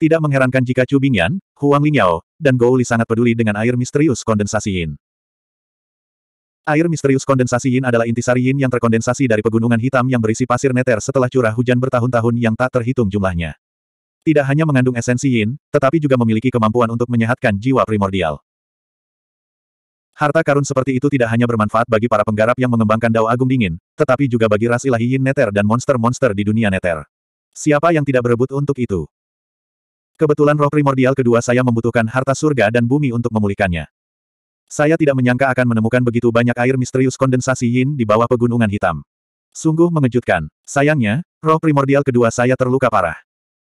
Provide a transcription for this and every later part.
Tidak mengherankan jika Chu Bingyan, Huang Lingyao, dan Gou Li sangat peduli dengan air misterius kondensasi Yin. Air misterius kondensasi Yin adalah intisari Yin yang terkondensasi dari pegunungan hitam yang berisi pasir neter setelah curah hujan bertahun-tahun yang tak terhitung jumlahnya. Tidak hanya mengandung esensi Yin, tetapi juga memiliki kemampuan untuk menyehatkan jiwa primordial. Harta karun seperti itu tidak hanya bermanfaat bagi para penggarap yang mengembangkan dao agung dingin, tetapi juga bagi ras ilahi Yin neter dan monster-monster di dunia neter. Siapa yang tidak berebut untuk itu? Kebetulan roh primordial kedua saya membutuhkan harta surga dan bumi untuk memulihkannya. Saya tidak menyangka akan menemukan begitu banyak air misterius kondensasi yin di bawah pegunungan hitam. Sungguh mengejutkan. Sayangnya, roh primordial kedua saya terluka parah.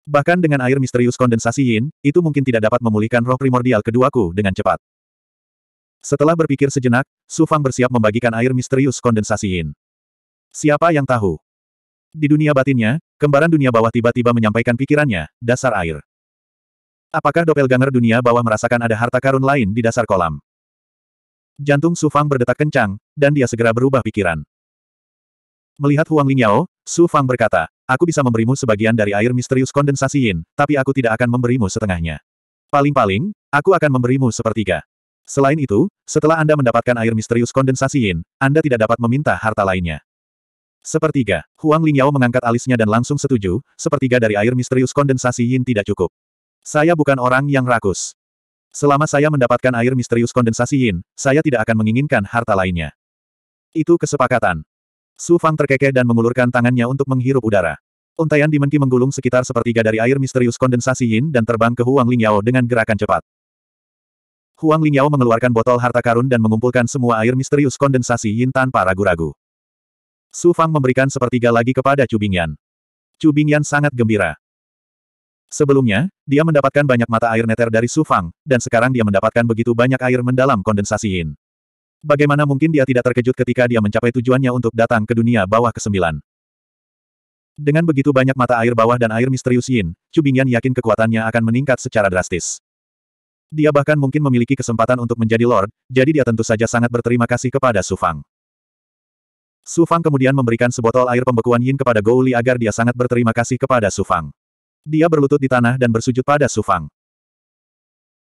Bahkan dengan air misterius kondensasi yin, itu mungkin tidak dapat memulihkan roh primordial keduaku dengan cepat. Setelah berpikir sejenak, Su Fang bersiap membagikan air misterius kondensasi yin. Siapa yang tahu? Di dunia batinnya, kembaran dunia bawah tiba-tiba menyampaikan pikirannya, dasar air. Apakah doppelganger dunia bawah merasakan ada harta karun lain di dasar kolam? Jantung Su Fang berdetak kencang, dan dia segera berubah pikiran. Melihat Huang Lingyao, Su Fang berkata, aku bisa memberimu sebagian dari air misterius kondensasi Yin, tapi aku tidak akan memberimu setengahnya. Paling-paling, aku akan memberimu sepertiga. Selain itu, setelah Anda mendapatkan air misterius kondensasi Yin, Anda tidak dapat meminta harta lainnya. Sepertiga, Huang Lingyao mengangkat alisnya dan langsung setuju, sepertiga dari air misterius kondensasi Yin tidak cukup. Saya bukan orang yang rakus. Selama saya mendapatkan air misterius kondensasi yin, saya tidak akan menginginkan harta lainnya. Itu kesepakatan. Su Fang terkekeh dan mengulurkan tangannya untuk menghirup udara. Untaian dimenki menggulung sekitar sepertiga dari air misterius kondensasi yin dan terbang ke Huang Lingyao dengan gerakan cepat. Huang Lingyao mengeluarkan botol harta karun dan mengumpulkan semua air misterius kondensasi yin tanpa ragu-ragu. Su Fang memberikan sepertiga lagi kepada Chu Bingyan. Chu Bingyan sangat gembira. Sebelumnya, dia mendapatkan banyak mata air neter dari Su Fang, dan sekarang dia mendapatkan begitu banyak air mendalam kondensasi Yin. Bagaimana mungkin dia tidak terkejut ketika dia mencapai tujuannya untuk datang ke dunia bawah ke-9? Dengan begitu banyak mata air bawah dan air misterius Yin, Cubingyan yakin kekuatannya akan meningkat secara drastis. Dia bahkan mungkin memiliki kesempatan untuk menjadi Lord, jadi dia tentu saja sangat berterima kasih kepada Su Fang. Su Fang kemudian memberikan sebotol air pembekuan Yin kepada Gou Li agar dia sangat berterima kasih kepada Su Fang. Dia berlutut di tanah dan bersujud pada Sufang.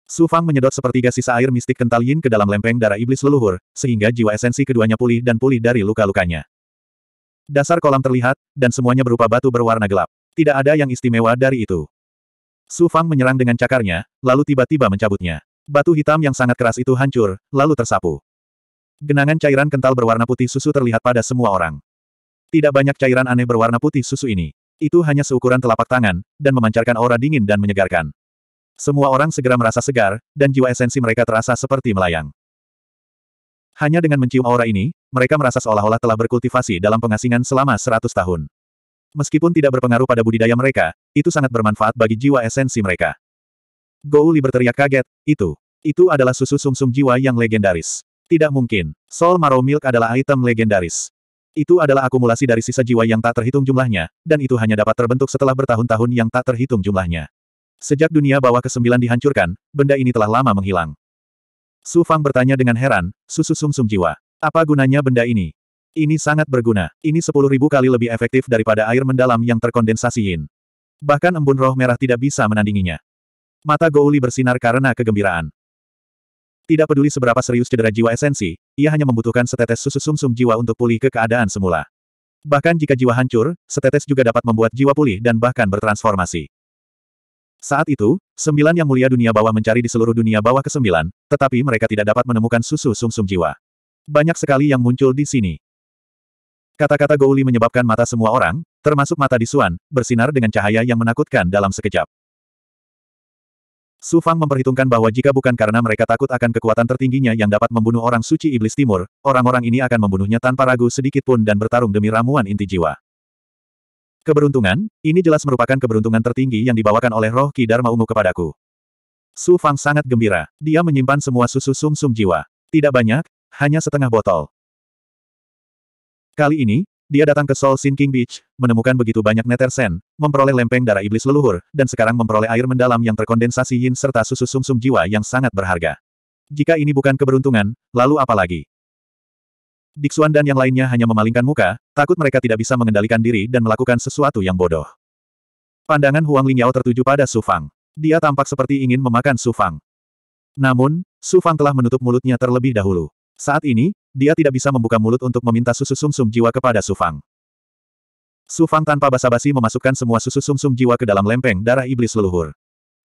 Sufang menyedot sepertiga sisa air mistik kental yin ke dalam lempeng darah iblis leluhur, sehingga jiwa esensi keduanya pulih dan pulih dari luka-lukanya. Dasar kolam terlihat, dan semuanya berupa batu berwarna gelap. Tidak ada yang istimewa dari itu. Sufang menyerang dengan cakarnya, lalu tiba-tiba mencabutnya. Batu hitam yang sangat keras itu hancur, lalu tersapu. Genangan cairan kental berwarna putih susu terlihat pada semua orang. Tidak banyak cairan aneh berwarna putih susu ini. Itu hanya seukuran telapak tangan, dan memancarkan aura dingin dan menyegarkan. Semua orang segera merasa segar, dan jiwa esensi mereka terasa seperti melayang. Hanya dengan mencium aura ini, mereka merasa seolah-olah telah berkultivasi dalam pengasingan selama seratus tahun. Meskipun tidak berpengaruh pada budidaya mereka, itu sangat bermanfaat bagi jiwa esensi mereka. Gouli berteriak kaget, itu. Itu adalah susu sumsum -sum jiwa yang legendaris. Tidak mungkin. Soul Marrow Milk adalah item legendaris. Itu adalah akumulasi dari sisa jiwa yang tak terhitung jumlahnya, dan itu hanya dapat terbentuk setelah bertahun-tahun yang tak terhitung jumlahnya. Sejak dunia bawah ke-9 dihancurkan, benda ini telah lama menghilang. Su Fang bertanya dengan heran, susu sumsum -sum jiwa. Apa gunanya benda ini? Ini sangat berguna. Ini 10.000 kali lebih efektif daripada air mendalam yang terkondensasiin. Bahkan embun roh merah tidak bisa menandinginya. Mata Gouli bersinar karena kegembiraan. Tidak peduli seberapa serius cedera jiwa esensi, ia hanya membutuhkan setetes susu sumsum -sum jiwa untuk pulih ke keadaan semula. Bahkan jika jiwa hancur, setetes juga dapat membuat jiwa pulih dan bahkan bertransformasi. Saat itu, sembilan yang mulia dunia bawah mencari di seluruh dunia bawah ke sembilan, tetapi mereka tidak dapat menemukan susu sumsum -sum jiwa. Banyak sekali yang muncul di sini. Kata-kata Gouli menyebabkan mata semua orang, termasuk mata di Suan, bersinar dengan cahaya yang menakutkan dalam sekejap. Su Fang memperhitungkan bahwa jika bukan karena mereka takut akan kekuatan tertingginya yang dapat membunuh orang suci iblis timur, orang-orang ini akan membunuhnya tanpa ragu sedikit pun dan bertarung demi ramuan inti jiwa. Keberuntungan, ini jelas merupakan keberuntungan tertinggi yang dibawakan oleh roh Ki Dharma Ungu kepadaku. Su Fang sangat gembira. Dia menyimpan semua susu sum -sum jiwa. Tidak banyak, hanya setengah botol. Kali ini, dia datang ke Seoul Sinking Beach, menemukan begitu banyak netersen, memperoleh lempeng darah iblis leluhur, dan sekarang memperoleh air mendalam yang terkondensasi yin serta susu sumsum -sum jiwa yang sangat berharga. Jika ini bukan keberuntungan, lalu apa lagi? Diksuan dan yang lainnya hanya memalingkan muka, takut mereka tidak bisa mengendalikan diri dan melakukan sesuatu yang bodoh. Pandangan Huang Lingyao tertuju pada Su Fang. Dia tampak seperti ingin memakan Su Fang. Namun, Su Fang telah menutup mulutnya terlebih dahulu. Saat ini, dia tidak bisa membuka mulut untuk meminta susu sumsum -sum jiwa kepada Sufang. Sufang tanpa basa-basi memasukkan semua susu sumsum -sum jiwa ke dalam lempeng darah iblis leluhur.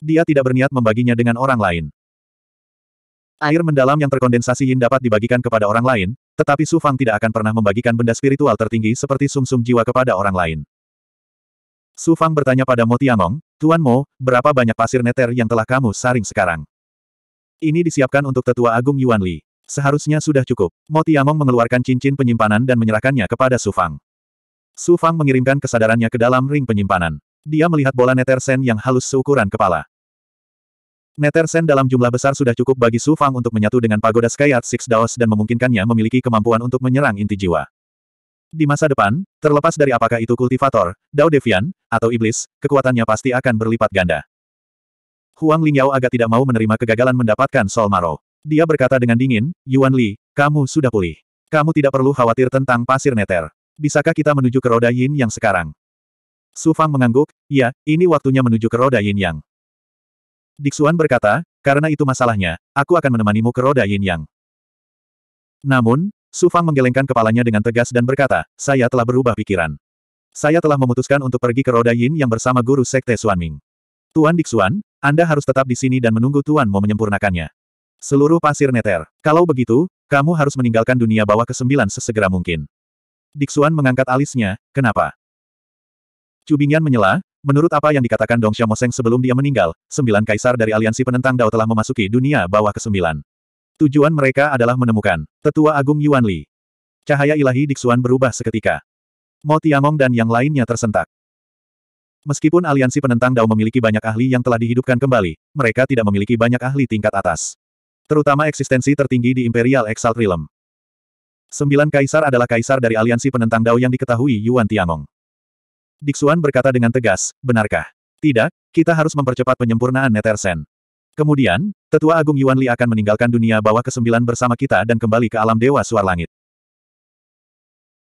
Dia tidak berniat membaginya dengan orang lain. Air mendalam yang terkondensasi yin dapat dibagikan kepada orang lain, tetapi Sufang tidak akan pernah membagikan benda spiritual tertinggi seperti sumsum -sum jiwa kepada orang lain. Sufang bertanya pada Mo Tiangong, Tuan Mo, berapa banyak pasir neter yang telah kamu saring sekarang? Ini disiapkan untuk tetua agung Yuan Li. Seharusnya sudah cukup. Mo Tiamong mengeluarkan cincin penyimpanan dan menyerahkannya kepada Su Fang. Su Fang mengirimkan kesadarannya ke dalam ring penyimpanan. Dia melihat bola Netersen yang halus seukuran kepala. Netersen dalam jumlah besar sudah cukup bagi Su Fang untuk menyatu dengan pagoda Skyat Six Daos dan memungkinkannya memiliki kemampuan untuk menyerang inti jiwa. Di masa depan, terlepas dari apakah itu kultivator, Dao Devian, atau iblis, kekuatannya pasti akan berlipat ganda. Huang Lingyao agak tidak mau menerima kegagalan mendapatkan Sol Maro. Dia berkata dengan dingin, Yuan Li, kamu sudah pulih. Kamu tidak perlu khawatir tentang pasir neter. Bisakah kita menuju ke roda yin yang sekarang? Su Fang mengangguk, ya, ini waktunya menuju ke roda yin yang. Dixuan berkata, karena itu masalahnya, aku akan menemanimu ke roda yin yang. Namun, Su Fang menggelengkan kepalanya dengan tegas dan berkata, saya telah berubah pikiran. Saya telah memutuskan untuk pergi ke roda yin yang bersama guru sekte Ming. Tuan Dixuan, Anda harus tetap di sini dan menunggu Tuan mau menyempurnakannya. Seluruh pasir neter. Kalau begitu, kamu harus meninggalkan dunia bawah kesembilan sesegera mungkin. Diksuan mengangkat alisnya, kenapa? Cubingyan menyela, menurut apa yang dikatakan Dong Xiaomoseng sebelum dia meninggal, sembilan kaisar dari aliansi penentang Dao telah memasuki dunia bawah kesembilan. Tujuan mereka adalah menemukan Tetua Agung Yuan Li. Cahaya ilahi Diksuan berubah seketika. Mo Tiamong dan yang lainnya tersentak. Meskipun aliansi penentang Dao memiliki banyak ahli yang telah dihidupkan kembali, mereka tidak memiliki banyak ahli tingkat atas. Terutama eksistensi tertinggi di Imperial Exalt Realm. Sembilan kaisar adalah kaisar dari aliansi penentang Dao yang diketahui Yuan Tiangong. Dixuan berkata dengan tegas, benarkah? Tidak, kita harus mempercepat penyempurnaan Netersen. Kemudian, Tetua Agung Yuan Li akan meninggalkan dunia bawah kesembilan bersama kita dan kembali ke alam Dewa Suar Langit.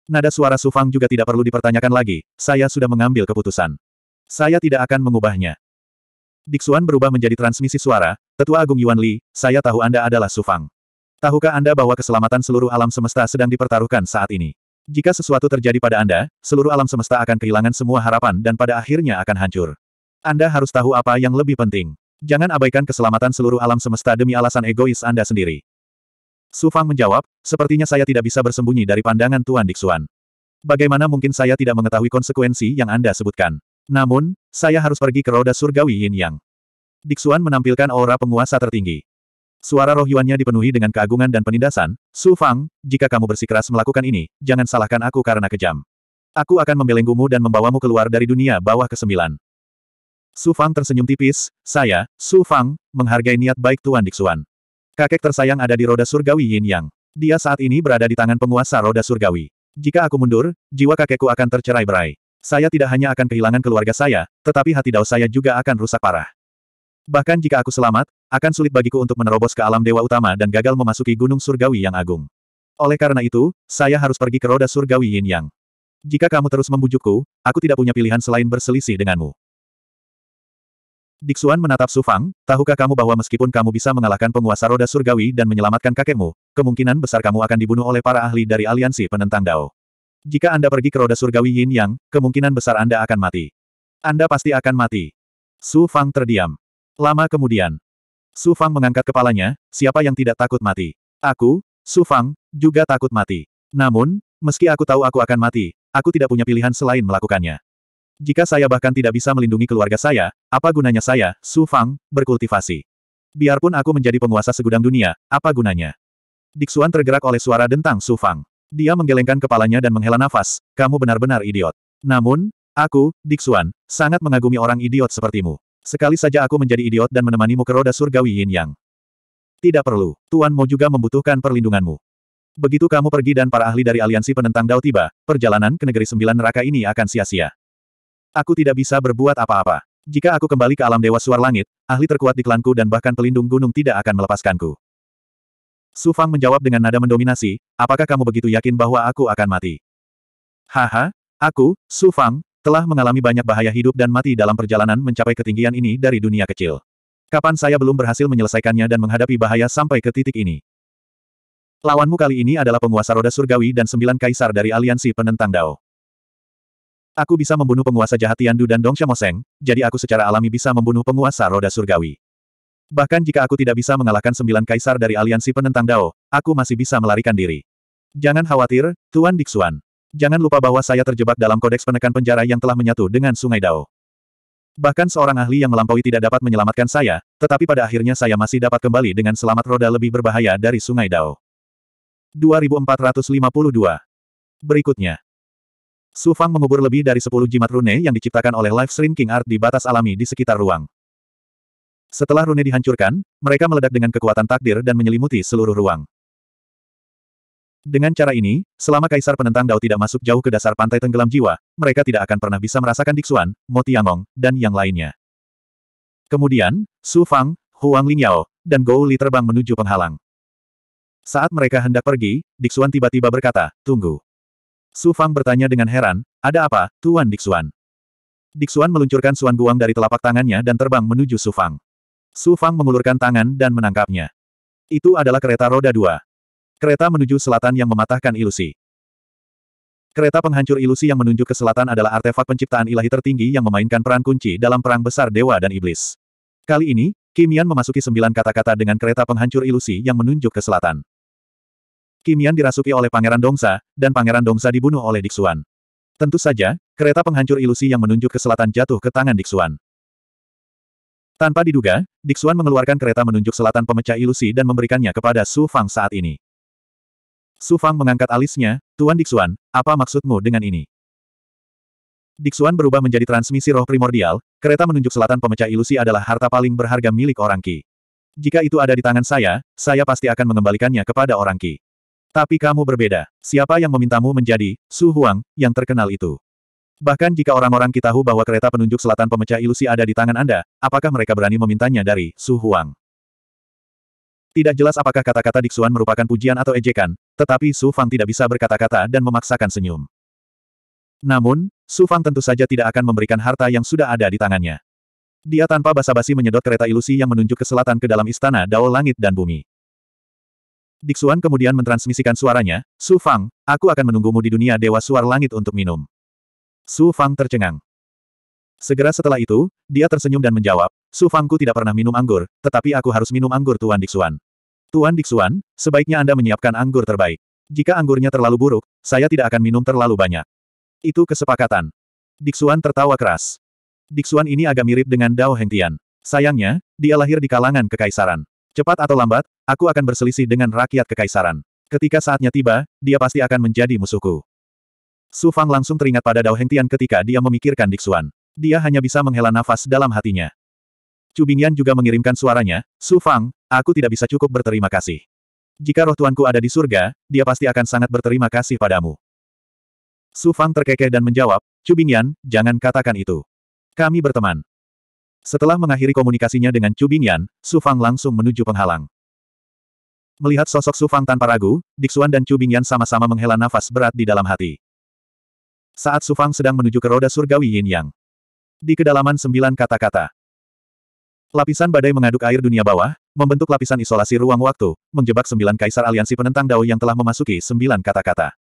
Nada suara Sufang juga tidak perlu dipertanyakan lagi, saya sudah mengambil keputusan. Saya tidak akan mengubahnya. Dixuan berubah menjadi transmisi suara, Tetua Agung Yuan Li, saya tahu Anda adalah Sufang. Tahukah Anda bahwa keselamatan seluruh alam semesta sedang dipertaruhkan saat ini? Jika sesuatu terjadi pada Anda, seluruh alam semesta akan kehilangan semua harapan dan pada akhirnya akan hancur. Anda harus tahu apa yang lebih penting. Jangan abaikan keselamatan seluruh alam semesta demi alasan egois Anda sendiri. Sufang menjawab, sepertinya saya tidak bisa bersembunyi dari pandangan Tuan Dixuan. Bagaimana mungkin saya tidak mengetahui konsekuensi yang Anda sebutkan? Namun, saya harus pergi ke roda surgawi Yin Yang. Dixuan menampilkan aura penguasa tertinggi. Suara roh Yuannya dipenuhi dengan keagungan dan penindasan, Su Fang, jika kamu bersikeras melakukan ini, jangan salahkan aku karena kejam. Aku akan membelenggumu dan membawamu keluar dari dunia bawah kesembilan. Su Fang tersenyum tipis, saya, Su Fang, menghargai niat baik Tuan Dixuan. Kakek tersayang ada di roda surgawi Yin Yang. Dia saat ini berada di tangan penguasa roda surgawi. Jika aku mundur, jiwa kakekku akan tercerai-berai. Saya tidak hanya akan kehilangan keluarga saya, tetapi hati dao saya juga akan rusak parah. Bahkan jika aku selamat, akan sulit bagiku untuk menerobos ke alam dewa utama dan gagal memasuki gunung surgawi yang agung. Oleh karena itu, saya harus pergi ke roda surgawi yin yang. Jika kamu terus membujukku, aku tidak punya pilihan selain berselisih denganmu. Diksuan menatap Sufang, tahukah kamu bahwa meskipun kamu bisa mengalahkan penguasa roda surgawi dan menyelamatkan kakekmu, kemungkinan besar kamu akan dibunuh oleh para ahli dari aliansi penentang Dao. Jika Anda pergi ke roda surgawi yin yang, kemungkinan besar Anda akan mati. Anda pasti akan mati. Su Fang terdiam. Lama kemudian, Su Fang mengangkat kepalanya, siapa yang tidak takut mati? Aku, Su Fang, juga takut mati. Namun, meski aku tahu aku akan mati, aku tidak punya pilihan selain melakukannya. Jika saya bahkan tidak bisa melindungi keluarga saya, apa gunanya saya, Su Fang, berkultivasi? Biarpun aku menjadi penguasa segudang dunia, apa gunanya? Diksuan tergerak oleh suara dentang Su Fang. Dia menggelengkan kepalanya dan menghela nafas, kamu benar-benar idiot. Namun, aku, Diksuan, sangat mengagumi orang idiot sepertimu. Sekali saja aku menjadi idiot dan menemanimu ke roda surgawi yin yang. Tidak perlu, Tuan Mo juga membutuhkan perlindunganmu. Begitu kamu pergi dan para ahli dari aliansi penentang Dao tiba, perjalanan ke negeri sembilan neraka ini akan sia-sia. Aku tidak bisa berbuat apa-apa. Jika aku kembali ke alam dewa suar langit, ahli terkuat di klanku dan bahkan pelindung gunung tidak akan melepaskanku. Su Fang menjawab dengan nada mendominasi, apakah kamu begitu yakin bahwa aku akan mati? Haha, aku, Su Fang, telah mengalami banyak bahaya hidup dan mati dalam perjalanan mencapai ketinggian ini dari dunia kecil. Kapan saya belum berhasil menyelesaikannya dan menghadapi bahaya sampai ke titik ini? Lawanmu kali ini adalah penguasa roda surgawi dan sembilan kaisar dari aliansi penentang Dao. Aku bisa membunuh penguasa jahat Yandu dan Dong Shamoseng, jadi aku secara alami bisa membunuh penguasa roda surgawi. Bahkan jika aku tidak bisa mengalahkan sembilan kaisar dari aliansi penentang Dao, aku masih bisa melarikan diri. Jangan khawatir, Tuan Dixuan. Jangan lupa bahwa saya terjebak dalam kodeks penekan penjara yang telah menyatu dengan Sungai Dao. Bahkan seorang ahli yang melampaui tidak dapat menyelamatkan saya, tetapi pada akhirnya saya masih dapat kembali dengan selamat roda lebih berbahaya dari Sungai Dao. 2452 Berikutnya. Su Fang mengubur lebih dari 10 jimat rune yang diciptakan oleh Life Shrinking Art di batas alami di sekitar ruang. Setelah rune dihancurkan, mereka meledak dengan kekuatan takdir dan menyelimuti seluruh ruang. Dengan cara ini, selama kaisar penentang Dao tidak masuk jauh ke dasar pantai tenggelam jiwa, mereka tidak akan pernah bisa merasakan Dixuan, Mo Tiangong, dan yang lainnya. Kemudian, Su Fang, Huang Lingyao, dan Gou Li terbang menuju penghalang. Saat mereka hendak pergi, Dixuan tiba-tiba berkata, tunggu. Su Fang bertanya dengan heran, ada apa, Tuan Dixuan? Dixuan meluncurkan Suan Guang dari telapak tangannya dan terbang menuju Su Fang. Su Fang mengulurkan tangan dan menangkapnya. Itu adalah kereta roda dua. Kereta menuju selatan yang mematahkan ilusi. Kereta penghancur ilusi yang menunjuk ke selatan adalah artefak penciptaan ilahi tertinggi yang memainkan peran kunci dalam perang besar dewa dan iblis. Kali ini, Kimian memasuki sembilan kata-kata dengan kereta penghancur ilusi yang menunjuk ke selatan. Kimian dirasuki oleh Pangeran Dongsa, dan Pangeran Dongsa dibunuh oleh Diksuan. Tentu saja, kereta penghancur ilusi yang menunjuk ke selatan jatuh ke tangan Diksuan. Tanpa diduga, Diksuan mengeluarkan kereta menunjuk selatan pemecah ilusi dan memberikannya kepada Su Fang saat ini. Su Fang mengangkat alisnya, Tuan Dixuan, apa maksudmu dengan ini? Dixuan berubah menjadi transmisi roh primordial, kereta menunjuk selatan pemecah ilusi adalah harta paling berharga milik orang Ki. Jika itu ada di tangan saya, saya pasti akan mengembalikannya kepada orang Ki. Tapi kamu berbeda. Siapa yang memintamu menjadi Su Huang, yang terkenal itu? Bahkan jika orang-orang kita tahu bahwa kereta penunjuk selatan pemecah ilusi ada di tangan Anda, apakah mereka berani memintanya dari Su Huang? Tidak jelas apakah kata-kata Diksuan merupakan pujian atau ejekan, tetapi Su Fang tidak bisa berkata-kata dan memaksakan senyum. Namun, Su Fang tentu saja tidak akan memberikan harta yang sudah ada di tangannya. Dia tanpa basa-basi menyedot kereta ilusi yang menunjuk ke selatan ke dalam istana Dao Langit dan Bumi. Diksuan kemudian mentransmisikan suaranya, Su Fang, aku akan menunggumu di dunia Dewa Suar Langit untuk minum. Su Fang tercengang. Segera setelah itu, dia tersenyum dan menjawab, Su Fangku tidak pernah minum anggur, tetapi aku harus minum anggur Tuan Dixuan. Tuan Dixuan, sebaiknya Anda menyiapkan anggur terbaik. Jika anggurnya terlalu buruk, saya tidak akan minum terlalu banyak. Itu kesepakatan. Dixuan tertawa keras. Dixuan ini agak mirip dengan Dao Hengtian. Sayangnya, dia lahir di kalangan kekaisaran. Cepat atau lambat, aku akan berselisih dengan rakyat kekaisaran. Ketika saatnya tiba, dia pasti akan menjadi musuhku. Su Fang langsung teringat pada Dao Hengtian ketika dia memikirkan Dixuan. Dia hanya bisa menghela nafas dalam hatinya. Chu Bingyan juga mengirimkan suaranya, Su Fang, aku tidak bisa cukup berterima kasih. Jika roh tuanku ada di surga, dia pasti akan sangat berterima kasih padamu. Su Fang terkekeh dan menjawab, Chu Bingyan, jangan katakan itu. Kami berteman. Setelah mengakhiri komunikasinya dengan Chu Bingyan, Su Fang langsung menuju penghalang. Melihat sosok Su Fang tanpa ragu, Dixuan dan Chu Bingyan sama-sama menghela nafas berat di dalam hati. Saat Su Fang sedang menuju ke roda surgawi Yin Yang. Di kedalaman sembilan kata-kata. Lapisan badai mengaduk air dunia bawah, membentuk lapisan isolasi ruang waktu, menjebak sembilan kaisar aliansi penentang Dao yang telah memasuki sembilan kata-kata.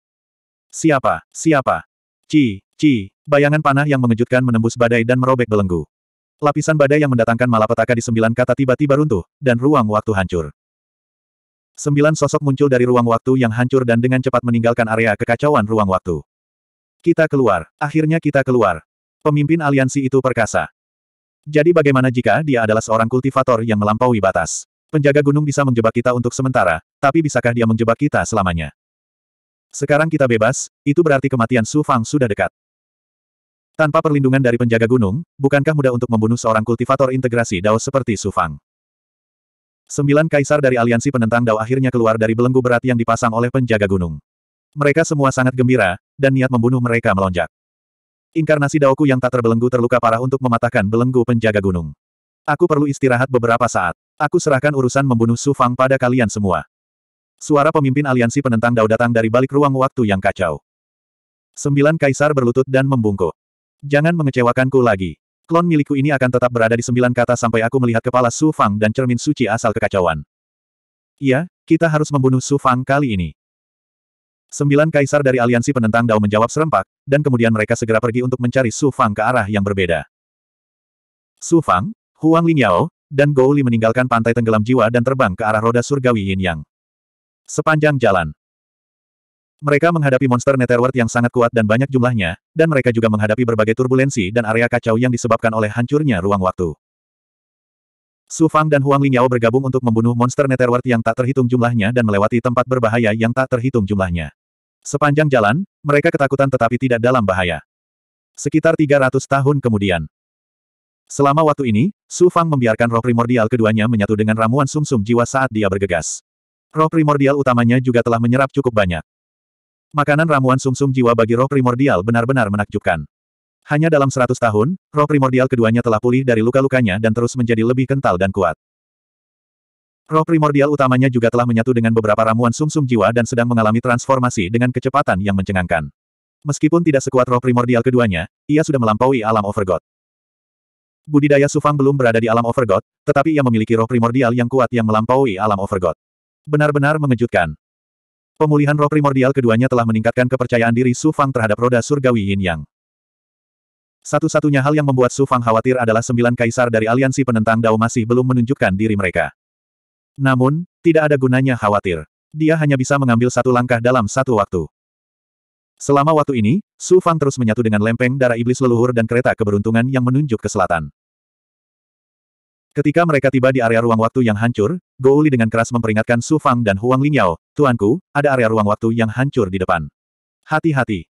Siapa? Siapa? Ci, ci, bayangan panah yang mengejutkan menembus badai dan merobek belenggu. Lapisan badai yang mendatangkan malapetaka di sembilan kata tiba-tiba runtuh, dan ruang waktu hancur. Sembilan sosok muncul dari ruang waktu yang hancur dan dengan cepat meninggalkan area kekacauan ruang waktu. Kita keluar, akhirnya kita keluar. Pemimpin aliansi itu perkasa. Jadi bagaimana jika dia adalah seorang kultivator yang melampaui batas? Penjaga gunung bisa menjebak kita untuk sementara, tapi bisakah dia menjebak kita selamanya? Sekarang kita bebas, itu berarti kematian Su Fang sudah dekat. Tanpa perlindungan dari penjaga gunung, bukankah mudah untuk membunuh seorang kultivator integrasi Dao seperti Su Fang? Sembilan kaisar dari aliansi penentang Dao akhirnya keluar dari belenggu berat yang dipasang oleh penjaga gunung. Mereka semua sangat gembira, dan niat membunuh mereka melonjak. Inkarnasi Daoku yang tak terbelenggu terluka parah untuk mematahkan belenggu penjaga gunung. Aku perlu istirahat beberapa saat. Aku serahkan urusan membunuh Su Fang pada kalian semua. Suara pemimpin aliansi penentang Dao datang dari balik ruang waktu yang kacau. Sembilan kaisar berlutut dan membungkuk. Jangan mengecewakanku lagi. Klon milikku ini akan tetap berada di sembilan kata sampai aku melihat kepala Su Fang dan cermin suci asal kekacauan. Iya, kita harus membunuh Su Fang kali ini. Sembilan kaisar dari aliansi penentang Dao menjawab serempak, dan kemudian mereka segera pergi untuk mencari Su Fang ke arah yang berbeda. Su Fang, Huang Lingyao, dan Gou Li meninggalkan pantai tenggelam jiwa dan terbang ke arah roda surgawi Yin Yang. Sepanjang jalan, mereka menghadapi monster Netherworld yang sangat kuat dan banyak jumlahnya, dan mereka juga menghadapi berbagai turbulensi dan area kacau yang disebabkan oleh hancurnya ruang waktu. Su Fang dan Huang Lingyao bergabung untuk membunuh monster Netherworld yang tak terhitung jumlahnya dan melewati tempat berbahaya yang tak terhitung jumlahnya. Sepanjang jalan, mereka ketakutan tetapi tidak dalam bahaya. Sekitar 300 tahun kemudian. Selama waktu ini, Su Fang membiarkan roh primordial keduanya menyatu dengan ramuan sumsum -sum jiwa saat dia bergegas. Roh primordial utamanya juga telah menyerap cukup banyak. Makanan ramuan sumsum -sum jiwa bagi roh primordial benar-benar menakjubkan. Hanya dalam 100 tahun, roh primordial keduanya telah pulih dari luka-lukanya dan terus menjadi lebih kental dan kuat. Roh primordial utamanya juga telah menyatu dengan beberapa ramuan sumsum -sum jiwa dan sedang mengalami transformasi dengan kecepatan yang mencengangkan. Meskipun tidak sekuat roh primordial keduanya, ia sudah melampaui alam Overgod. Budidaya Sufang belum berada di alam Overgod, tetapi ia memiliki roh primordial yang kuat yang melampaui alam Overgod. Benar-benar mengejutkan. Pemulihan roh primordial keduanya telah meningkatkan kepercayaan diri Sufang terhadap roda surgawi Yin Yang. Satu-satunya hal yang membuat Sufang khawatir adalah sembilan kaisar dari aliansi penentang Dao masih belum menunjukkan diri mereka. Namun, tidak ada gunanya khawatir. Dia hanya bisa mengambil satu langkah dalam satu waktu. Selama waktu ini, Su Fang terus menyatu dengan lempeng darah iblis leluhur dan kereta keberuntungan yang menunjuk ke selatan. Ketika mereka tiba di area ruang waktu yang hancur, Gouli dengan keras memperingatkan Su Fang dan Huang Lingyao, Tuanku, ada area ruang waktu yang hancur di depan. Hati-hati.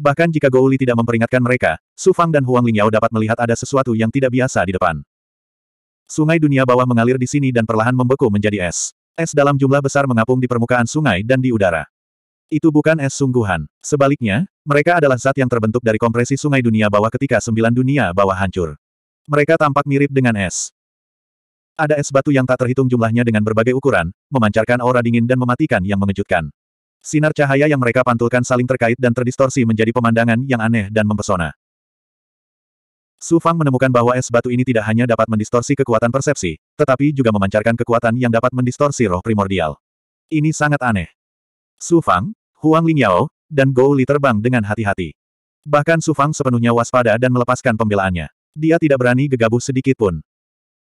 Bahkan jika Gouli tidak memperingatkan mereka, Su Fang dan Huang Lingyao dapat melihat ada sesuatu yang tidak biasa di depan. Sungai dunia bawah mengalir di sini dan perlahan membeku menjadi es. Es dalam jumlah besar mengapung di permukaan sungai dan di udara. Itu bukan es sungguhan. Sebaliknya, mereka adalah zat yang terbentuk dari kompresi sungai dunia bawah ketika sembilan dunia bawah hancur. Mereka tampak mirip dengan es. Ada es batu yang tak terhitung jumlahnya dengan berbagai ukuran, memancarkan aura dingin dan mematikan yang mengejutkan. Sinar cahaya yang mereka pantulkan saling terkait dan terdistorsi menjadi pemandangan yang aneh dan mempesona. Su Fang menemukan bahwa es batu ini tidak hanya dapat mendistorsi kekuatan persepsi, tetapi juga memancarkan kekuatan yang dapat mendistorsi roh primordial. Ini sangat aneh. Su Fang, Huang Lingyao, dan Gou Li terbang dengan hati-hati. Bahkan Su Fang sepenuhnya waspada dan melepaskan pembelaannya. Dia tidak berani gegabah sedikit pun.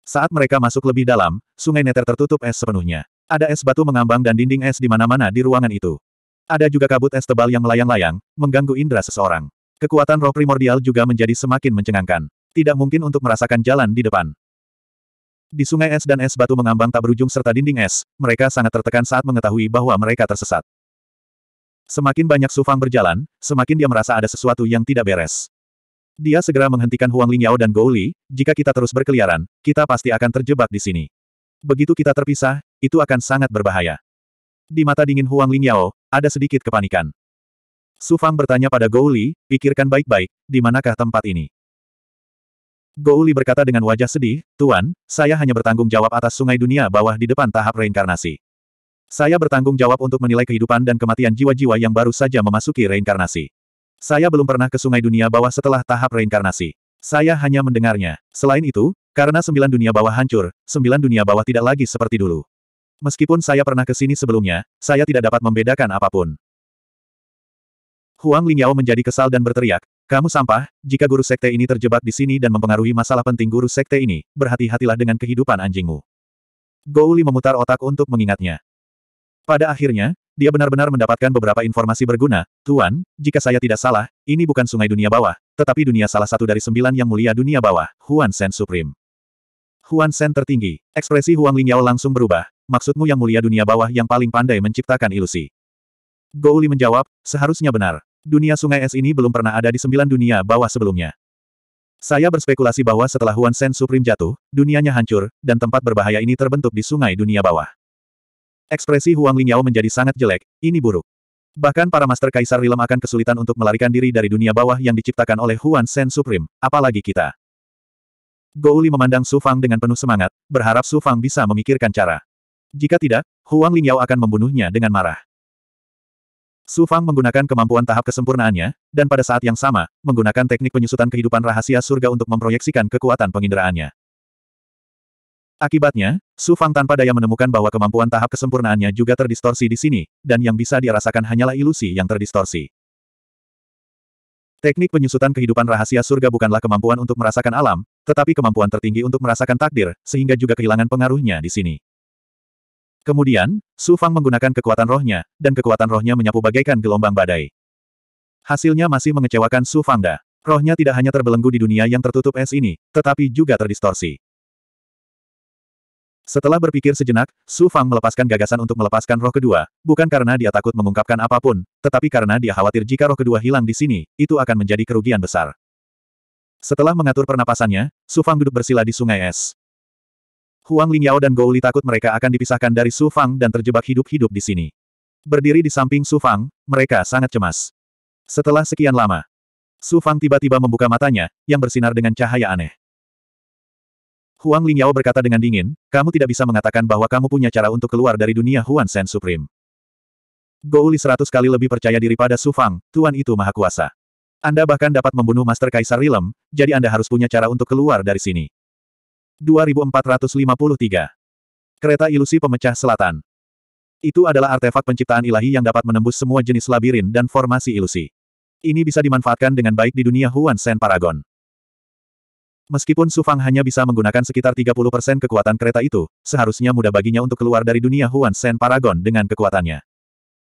Saat mereka masuk lebih dalam, sungai Neter tertutup es sepenuhnya. Ada es batu mengambang dan dinding es di mana-mana di ruangan itu. Ada juga kabut es tebal yang melayang-layang, mengganggu indera seseorang. Kekuatan roh primordial juga menjadi semakin mencengangkan. Tidak mungkin untuk merasakan jalan di depan. Di sungai es dan es batu mengambang tak berujung serta dinding es, mereka sangat tertekan saat mengetahui bahwa mereka tersesat. Semakin banyak Sufang berjalan, semakin dia merasa ada sesuatu yang tidak beres. Dia segera menghentikan Huang Lingyao dan Gou Li, jika kita terus berkeliaran, kita pasti akan terjebak di sini. Begitu kita terpisah, itu akan sangat berbahaya. Di mata dingin Huang Lingyao, ada sedikit kepanikan. Sufang bertanya pada Gouli, pikirkan baik-baik, di manakah tempat ini? Gouli berkata dengan wajah sedih, Tuan, saya hanya bertanggung jawab atas sungai dunia bawah di depan tahap reinkarnasi. Saya bertanggung jawab untuk menilai kehidupan dan kematian jiwa-jiwa yang baru saja memasuki reinkarnasi. Saya belum pernah ke sungai dunia bawah setelah tahap reinkarnasi. Saya hanya mendengarnya. Selain itu, karena sembilan dunia bawah hancur, sembilan dunia bawah tidak lagi seperti dulu. Meskipun saya pernah ke sini sebelumnya, saya tidak dapat membedakan apapun. Huang Lingyao menjadi kesal dan berteriak, kamu sampah, jika guru sekte ini terjebak di sini dan mempengaruhi masalah penting guru sekte ini, berhati-hatilah dengan kehidupan anjingmu. Gouli memutar otak untuk mengingatnya. Pada akhirnya, dia benar-benar mendapatkan beberapa informasi berguna, Tuan, jika saya tidak salah, ini bukan sungai dunia bawah, tetapi dunia salah satu dari sembilan yang mulia dunia bawah, Huan Sen Supreme. Huan Sen tertinggi. Ekspresi Huang Lingyao langsung berubah. Maksudmu yang mulia dunia bawah yang paling pandai menciptakan ilusi? Gouli menjawab, seharusnya benar dunia sungai es ini belum pernah ada di sembilan dunia bawah sebelumnya. Saya berspekulasi bahwa setelah Huan Sen Supreme jatuh, dunianya hancur, dan tempat berbahaya ini terbentuk di sungai dunia bawah. Ekspresi Huang Lingyao menjadi sangat jelek, ini buruk. Bahkan para master kaisar Rilem akan kesulitan untuk melarikan diri dari dunia bawah yang diciptakan oleh Huan Sen Supreme, apalagi kita. Gouli memandang Su Fang dengan penuh semangat, berharap Su Fang bisa memikirkan cara. Jika tidak, Huang Lingyao akan membunuhnya dengan marah. Su Fang menggunakan kemampuan tahap kesempurnaannya, dan pada saat yang sama, menggunakan teknik penyusutan kehidupan rahasia surga untuk memproyeksikan kekuatan penginderaannya. Akibatnya, Su Fang tanpa daya menemukan bahwa kemampuan tahap kesempurnaannya juga terdistorsi di sini, dan yang bisa dirasakan hanyalah ilusi yang terdistorsi. Teknik penyusutan kehidupan rahasia surga bukanlah kemampuan untuk merasakan alam, tetapi kemampuan tertinggi untuk merasakan takdir, sehingga juga kehilangan pengaruhnya di sini. Kemudian, Su Fang menggunakan kekuatan rohnya, dan kekuatan rohnya menyapu bagaikan gelombang badai. Hasilnya masih mengecewakan Su Fang. Da, Rohnya tidak hanya terbelenggu di dunia yang tertutup es ini, tetapi juga terdistorsi. Setelah berpikir sejenak, Su Fang melepaskan gagasan untuk melepaskan roh kedua, bukan karena dia takut mengungkapkan apapun, tetapi karena dia khawatir jika roh kedua hilang di sini, itu akan menjadi kerugian besar. Setelah mengatur pernapasannya, Su Fang duduk bersila di sungai es. Huang Lingyao dan Gou Li takut mereka akan dipisahkan dari Su Fang dan terjebak hidup-hidup di sini. Berdiri di samping Su Fang, mereka sangat cemas. Setelah sekian lama, Su Fang tiba-tiba membuka matanya, yang bersinar dengan cahaya aneh. Huang Lingyao berkata dengan dingin, kamu tidak bisa mengatakan bahwa kamu punya cara untuk keluar dari dunia Huan Sen Supreme. Gouli seratus kali lebih percaya diri pada Su Fang, Tuan itu maha kuasa. Anda bahkan dapat membunuh Master Kaisar Rilem, jadi Anda harus punya cara untuk keluar dari sini. 2453. Kereta ilusi pemecah selatan. Itu adalah artefak penciptaan ilahi yang dapat menembus semua jenis labirin dan formasi ilusi. Ini bisa dimanfaatkan dengan baik di dunia Huan Sen Paragon. Meskipun Sufang hanya bisa menggunakan sekitar 30% kekuatan kereta itu, seharusnya mudah baginya untuk keluar dari dunia Huan Sen Paragon dengan kekuatannya.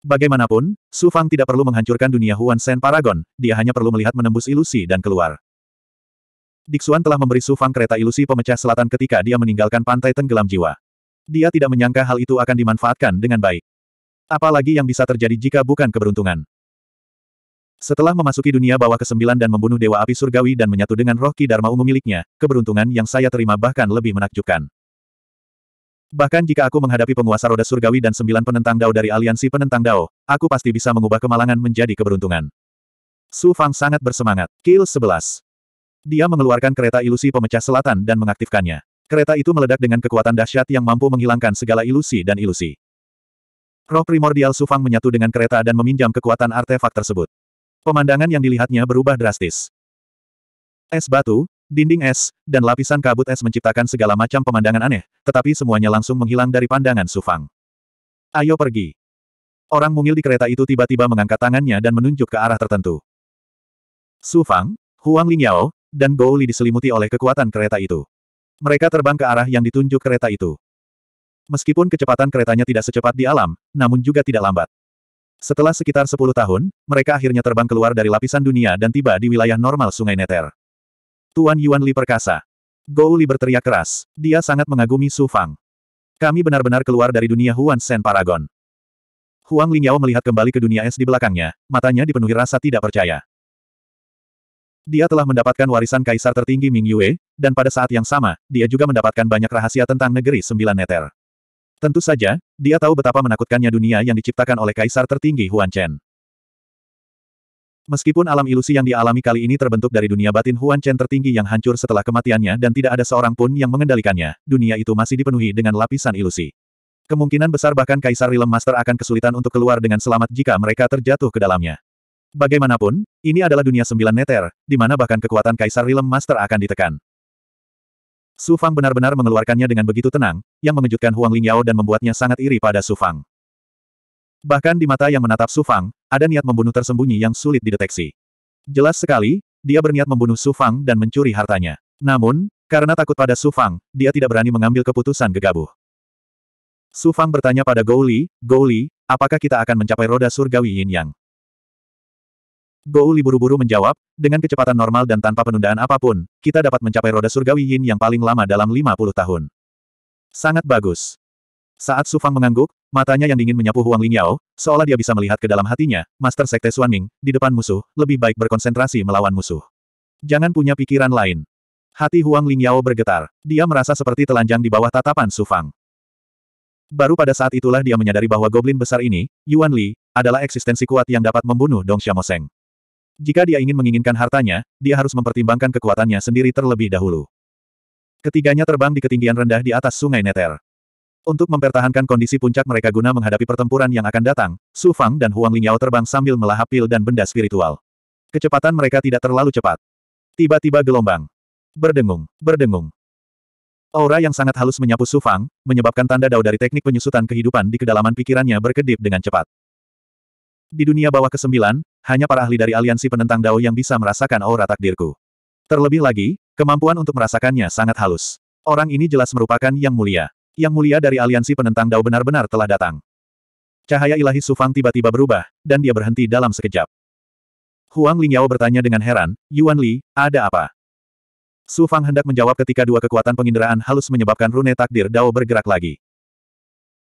Bagaimanapun, Sufang tidak perlu menghancurkan dunia Huan Sen Paragon, dia hanya perlu melihat menembus ilusi dan keluar. Diksuan telah memberi Su Fang kereta ilusi pemecah selatan ketika dia meninggalkan pantai tenggelam jiwa. Dia tidak menyangka hal itu akan dimanfaatkan dengan baik. Apalagi yang bisa terjadi jika bukan keberuntungan. Setelah memasuki dunia bawah ke-9 dan membunuh Dewa Api Surgawi dan menyatu dengan roh Ki Dharma Ungu miliknya, keberuntungan yang saya terima bahkan lebih menakjubkan. Bahkan jika aku menghadapi penguasa roda surgawi dan sembilan penentang dao dari aliansi penentang dao, aku pasti bisa mengubah kemalangan menjadi keberuntungan. Su Fang sangat bersemangat. Kill 11. Dia mengeluarkan kereta ilusi pemecah selatan dan mengaktifkannya. Kereta itu meledak dengan kekuatan dahsyat yang mampu menghilangkan segala ilusi dan ilusi. Roh primordial Sufang menyatu dengan kereta dan meminjam kekuatan artefak tersebut. Pemandangan yang dilihatnya berubah drastis. Es batu, dinding es, dan lapisan kabut es menciptakan segala macam pemandangan aneh, tetapi semuanya langsung menghilang dari pandangan Sufang. Ayo pergi. Orang mungil di kereta itu tiba-tiba mengangkat tangannya dan menunjuk ke arah tertentu. Sufang, Huang Lingyao, dan Gouli diselimuti oleh kekuatan kereta itu. Mereka terbang ke arah yang ditunjuk kereta itu. Meskipun kecepatan keretanya tidak secepat di alam, namun juga tidak lambat. Setelah sekitar 10 tahun, mereka akhirnya terbang keluar dari lapisan dunia dan tiba di wilayah normal Sungai Neter. Tuan Yuan Li perkasa. Gouli berteriak keras. Dia sangat mengagumi Su Fang. Kami benar-benar keluar dari dunia Huan Sen Paragon. Huang Lingyao melihat kembali ke dunia es di belakangnya, matanya dipenuhi rasa tidak percaya. Dia telah mendapatkan warisan kaisar tertinggi Ming Yue, dan pada saat yang sama, dia juga mendapatkan banyak rahasia tentang negeri sembilan neter. Tentu saja, dia tahu betapa menakutkannya dunia yang diciptakan oleh kaisar tertinggi Huan Chen. Meskipun alam ilusi yang dialami kali ini terbentuk dari dunia batin Huan Chen tertinggi yang hancur setelah kematiannya dan tidak ada seorang pun yang mengendalikannya, dunia itu masih dipenuhi dengan lapisan ilusi. Kemungkinan besar bahkan Kaisar Realm Master akan kesulitan untuk keluar dengan selamat jika mereka terjatuh ke dalamnya. Bagaimanapun, ini adalah dunia sembilan neter, di mana bahkan kekuatan Kaisar Realm Master akan ditekan. Su Fang benar-benar mengeluarkannya dengan begitu tenang, yang mengejutkan Huang Lingyao dan membuatnya sangat iri pada Su Fang. Bahkan di mata yang menatap Su Fang, ada niat membunuh tersembunyi yang sulit dideteksi. Jelas sekali, dia berniat membunuh Su Fang dan mencuri hartanya. Namun, karena takut pada Su Fang, dia tidak berani mengambil keputusan gegabah. Su Fang bertanya pada Gou Li, apakah kita akan mencapai roda surgawi Yin Yang? Gou Li buru-buru menjawab, dengan kecepatan normal dan tanpa penundaan apapun, kita dapat mencapai roda surgawi yin yang paling lama dalam 50 tahun. Sangat bagus. Saat Su Fang mengangguk, matanya yang dingin menyapu Huang Lingyao, seolah dia bisa melihat ke dalam hatinya, Master Sekte Ming, di depan musuh, lebih baik berkonsentrasi melawan musuh. Jangan punya pikiran lain. Hati Huang Lingyao bergetar. Dia merasa seperti telanjang di bawah tatapan Su Fang. Baru pada saat itulah dia menyadari bahwa goblin besar ini, Yuan Li, adalah eksistensi kuat yang dapat membunuh Dong Xiamoseng. Jika dia ingin menginginkan hartanya, dia harus mempertimbangkan kekuatannya sendiri terlebih dahulu. Ketiganya terbang di ketinggian rendah di atas sungai Neter. Untuk mempertahankan kondisi puncak mereka guna menghadapi pertempuran yang akan datang, Su Fang dan Huang Lingyao terbang sambil melahap pil dan benda spiritual. Kecepatan mereka tidak terlalu cepat. Tiba-tiba gelombang. Berdengung, berdengung. Aura yang sangat halus menyapu Su Fang, menyebabkan tanda dao dari teknik penyusutan kehidupan di kedalaman pikirannya berkedip dengan cepat. Di dunia bawah ke-9, hanya para ahli dari aliansi penentang Dao yang bisa merasakan aura takdirku. Terlebih lagi, kemampuan untuk merasakannya sangat halus. Orang ini jelas merupakan yang mulia. Yang mulia dari aliansi penentang Dao benar-benar telah datang. Cahaya ilahi Sufang tiba-tiba berubah, dan dia berhenti dalam sekejap. Huang Lingyao bertanya dengan heran, Yuan Li, ada apa? Sufang hendak menjawab ketika dua kekuatan penginderaan halus menyebabkan rune takdir Dao bergerak lagi.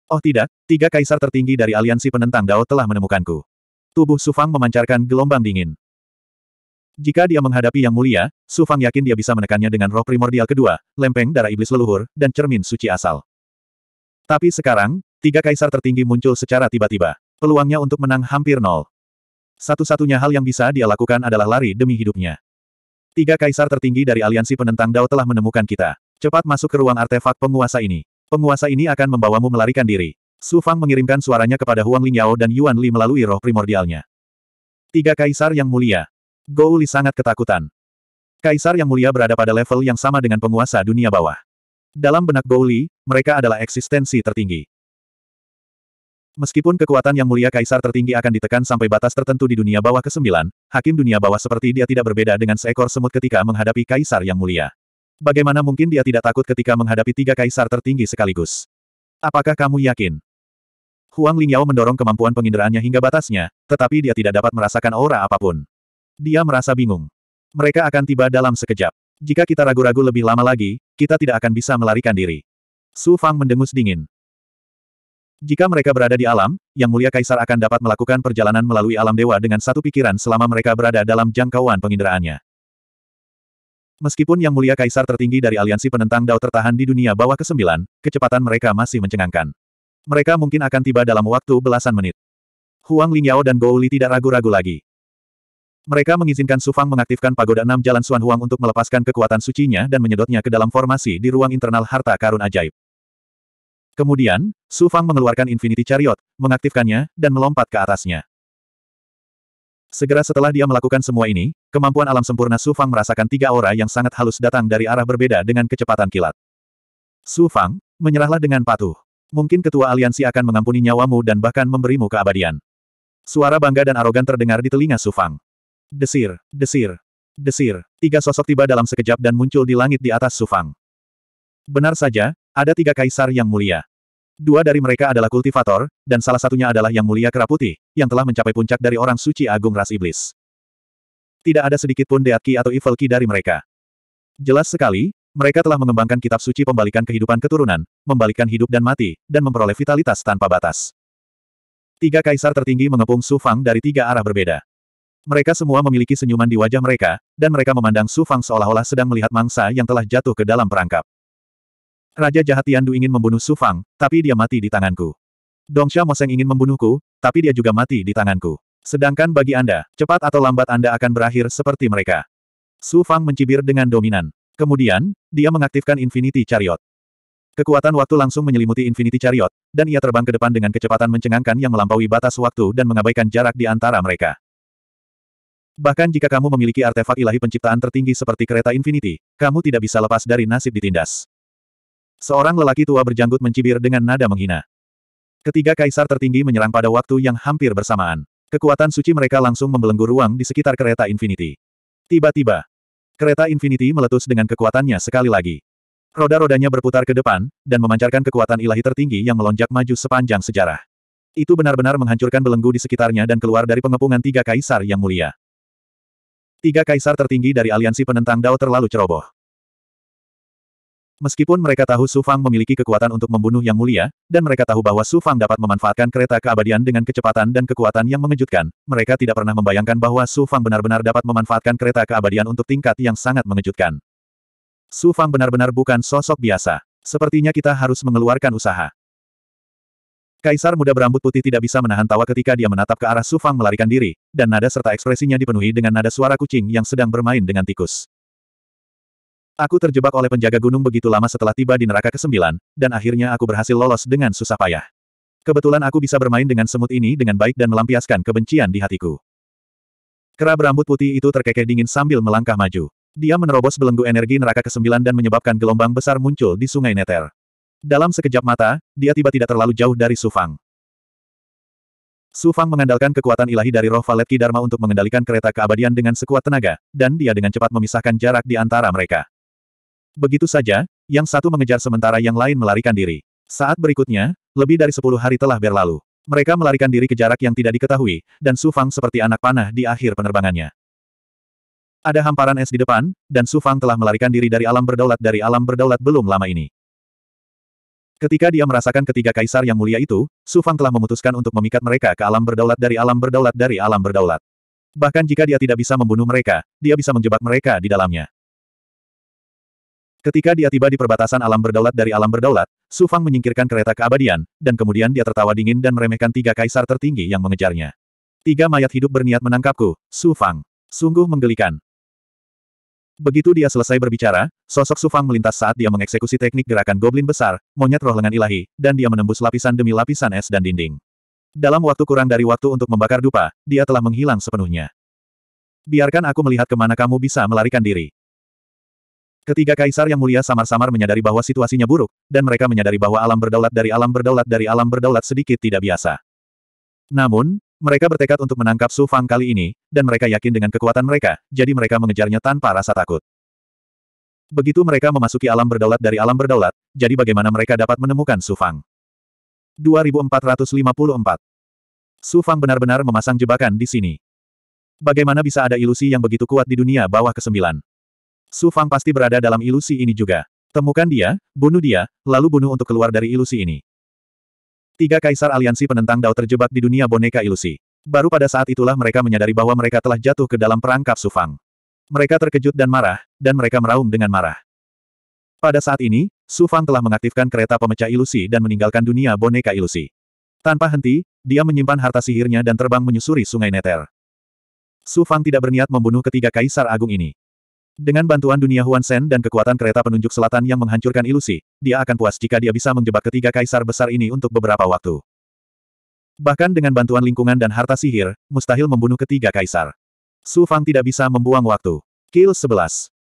Oh tidak, tiga kaisar tertinggi dari aliansi penentang Dao telah menemukanku. Tubuh Sufang memancarkan gelombang dingin. Jika dia menghadapi Yang Mulia, Sufang yakin dia bisa menekannya dengan roh primordial kedua, lempeng darah iblis leluhur, dan cermin suci asal. Tapi sekarang, tiga kaisar tertinggi muncul secara tiba-tiba. Peluangnya untuk menang hampir nol. Satu-satunya hal yang bisa dia lakukan adalah lari demi hidupnya. Tiga kaisar tertinggi dari aliansi penentang Dao telah menemukan kita. Cepat masuk ke ruang artefak penguasa ini. Penguasa ini akan membawamu melarikan diri. Su Fang mengirimkan suaranya kepada Huang Lingyao dan Yuan Li melalui roh primordialnya. Tiga kaisar yang mulia. Gou Li sangat ketakutan. Kaisar yang mulia berada pada level yang sama dengan penguasa dunia bawah. Dalam benak Gou Li, mereka adalah eksistensi tertinggi. Meskipun kekuatan yang mulia kaisar tertinggi akan ditekan sampai batas tertentu di dunia bawah ke-9, hakim dunia bawah seperti dia tidak berbeda dengan seekor semut ketika menghadapi kaisar yang mulia. Bagaimana mungkin dia tidak takut ketika menghadapi tiga kaisar tertinggi sekaligus? Apakah kamu yakin? Huang Lingyao mendorong kemampuan penginderaannya hingga batasnya, tetapi dia tidak dapat merasakan aura apapun. Dia merasa bingung. Mereka akan tiba dalam sekejap. Jika kita ragu-ragu lebih lama lagi, kita tidak akan bisa melarikan diri. Su Fang mendengus dingin. Jika mereka berada di alam, Yang Mulia Kaisar akan dapat melakukan perjalanan melalui alam dewa dengan satu pikiran selama mereka berada dalam jangkauan penginderaannya. Meskipun Yang Mulia Kaisar tertinggi dari aliansi penentang Dao tertahan di dunia bawah ke-9, kecepatan mereka masih mencengangkan. Mereka mungkin akan tiba dalam waktu belasan menit. Huang Lingyao dan Gou Li tidak ragu-ragu lagi. Mereka mengizinkan Su Fang mengaktifkan pagoda enam jalan Suan Huang untuk melepaskan kekuatan sucinya dan menyedotnya ke dalam formasi di ruang internal harta karun ajaib. Kemudian, Su Fang mengeluarkan Infinity Chariot, mengaktifkannya, dan melompat ke atasnya. Segera setelah dia melakukan semua ini, kemampuan alam sempurna Su Fang merasakan tiga aura yang sangat halus datang dari arah berbeda dengan kecepatan kilat. Su Fang, menyerahlah dengan patuh. Mungkin ketua aliansi akan mengampuni nyawamu dan bahkan memberimu keabadian. Suara bangga dan arogan terdengar di telinga Sufang. Desir, desir, desir. Tiga sosok tiba dalam sekejap dan muncul di langit di atas Sufang. Benar saja, ada tiga kaisar yang mulia. Dua dari mereka adalah kultivator, dan salah satunya adalah Yang Mulia Keraputi, yang telah mencapai puncak dari orang suci agung ras iblis. Tidak ada sedikit pun deatki atau Evil Ki dari mereka. Jelas sekali, mereka telah mengembangkan kitab suci pembalikan kehidupan keturunan, membalikkan hidup dan mati, dan memperoleh vitalitas tanpa batas. Tiga kaisar tertinggi mengepung Su Fang dari tiga arah berbeda. Mereka semua memiliki senyuman di wajah mereka, dan mereka memandang Su Fang seolah-olah sedang melihat mangsa yang telah jatuh ke dalam perangkap. Raja jahat Tiandu ingin membunuh Su Fang, tapi dia mati di tanganku. Dong Dongsha Moseng ingin membunuhku, tapi dia juga mati di tanganku. Sedangkan bagi Anda, cepat atau lambat Anda akan berakhir seperti mereka. Su Fang mencibir dengan dominan. Kemudian, dia mengaktifkan Infinity Chariot. Kekuatan waktu langsung menyelimuti Infinity Chariot, dan ia terbang ke depan dengan kecepatan mencengangkan yang melampaui batas waktu dan mengabaikan jarak di antara mereka. Bahkan jika kamu memiliki artefak ilahi penciptaan tertinggi seperti kereta Infinity, kamu tidak bisa lepas dari nasib ditindas. Seorang lelaki tua berjanggut mencibir dengan nada menghina. Ketiga kaisar tertinggi menyerang pada waktu yang hampir bersamaan. Kekuatan suci mereka langsung membelenggu ruang di sekitar kereta Infinity. Tiba-tiba, Kereta Infinity meletus dengan kekuatannya sekali lagi. Roda-rodanya berputar ke depan, dan memancarkan kekuatan ilahi tertinggi yang melonjak maju sepanjang sejarah. Itu benar-benar menghancurkan belenggu di sekitarnya dan keluar dari pengepungan tiga kaisar yang mulia. Tiga kaisar tertinggi dari aliansi penentang Dao terlalu ceroboh. Meskipun mereka tahu Su Fang memiliki kekuatan untuk membunuh Yang Mulia, dan mereka tahu bahwa Su Fang dapat memanfaatkan kereta keabadian dengan kecepatan dan kekuatan yang mengejutkan, mereka tidak pernah membayangkan bahwa Su Fang benar-benar dapat memanfaatkan kereta keabadian untuk tingkat yang sangat mengejutkan. Su Fang benar-benar bukan sosok biasa. Sepertinya kita harus mengeluarkan usaha. Kaisar muda berambut putih tidak bisa menahan tawa ketika dia menatap ke arah Su Fang melarikan diri, dan nada serta ekspresinya dipenuhi dengan nada suara kucing yang sedang bermain dengan tikus. Aku terjebak oleh penjaga gunung begitu lama setelah tiba di neraka ke-9, dan akhirnya aku berhasil lolos dengan susah payah. Kebetulan aku bisa bermain dengan semut ini dengan baik dan melampiaskan kebencian di hatiku. Kerab rambut putih itu terkekeh dingin sambil melangkah maju. Dia menerobos belenggu energi neraka ke-9 dan menyebabkan gelombang besar muncul di sungai Neter. Dalam sekejap mata, dia tiba tidak terlalu jauh dari Sufang. Sufang mengandalkan kekuatan ilahi dari roh Valet Dharma untuk mengendalikan kereta keabadian dengan sekuat tenaga, dan dia dengan cepat memisahkan jarak di antara mereka. Begitu saja, yang satu mengejar sementara yang lain melarikan diri. Saat berikutnya, lebih dari sepuluh hari telah berlalu. Mereka melarikan diri ke jarak yang tidak diketahui, dan Su Fang seperti anak panah di akhir penerbangannya. Ada hamparan es di depan, dan Su Fang telah melarikan diri dari alam berdaulat dari alam berdaulat belum lama ini. Ketika dia merasakan ketiga kaisar yang mulia itu, Su Fang telah memutuskan untuk memikat mereka ke alam berdaulat dari alam berdaulat dari alam berdaulat. Bahkan jika dia tidak bisa membunuh mereka, dia bisa menjebak mereka di dalamnya. Ketika dia tiba di perbatasan alam berdaulat dari alam berdaulat, Su Fang menyingkirkan kereta keabadian, dan kemudian dia tertawa dingin dan meremehkan tiga kaisar tertinggi yang mengejarnya. Tiga mayat hidup berniat menangkapku, Su Fang. Sungguh menggelikan. Begitu dia selesai berbicara, sosok Su Fang melintas saat dia mengeksekusi teknik gerakan goblin besar, monyet roh lengan ilahi, dan dia menembus lapisan demi lapisan es dan dinding. Dalam waktu kurang dari waktu untuk membakar dupa, dia telah menghilang sepenuhnya. Biarkan aku melihat kemana kamu bisa melarikan diri. Ketiga kaisar yang mulia samar-samar menyadari bahwa situasinya buruk, dan mereka menyadari bahwa alam berdaulat dari alam berdaulat dari alam berdaulat sedikit tidak biasa. Namun, mereka bertekad untuk menangkap Su Fang kali ini, dan mereka yakin dengan kekuatan mereka, jadi mereka mengejarnya tanpa rasa takut. Begitu mereka memasuki alam berdaulat dari alam berdaulat, jadi bagaimana mereka dapat menemukan Su Fang? 2454 Su Fang benar-benar memasang jebakan di sini. Bagaimana bisa ada ilusi yang begitu kuat di dunia bawah Kesembilan? Su Fang pasti berada dalam ilusi ini juga. Temukan dia, bunuh dia, lalu bunuh untuk keluar dari ilusi ini. Tiga kaisar aliansi penentang Dao terjebak di dunia boneka ilusi. Baru pada saat itulah mereka menyadari bahwa mereka telah jatuh ke dalam perangkap Su Fang. Mereka terkejut dan marah, dan mereka meraung dengan marah. Pada saat ini, Su Fang telah mengaktifkan kereta pemecah ilusi dan meninggalkan dunia boneka ilusi. Tanpa henti, dia menyimpan harta sihirnya dan terbang menyusuri sungai Neter. Su Fang tidak berniat membunuh ketiga kaisar agung ini. Dengan bantuan dunia Huan Sen dan kekuatan kereta penunjuk selatan yang menghancurkan ilusi, dia akan puas jika dia bisa menjebak ketiga kaisar besar ini untuk beberapa waktu. Bahkan dengan bantuan lingkungan dan harta sihir, mustahil membunuh ketiga kaisar. Su Fang tidak bisa membuang waktu. Kill 11.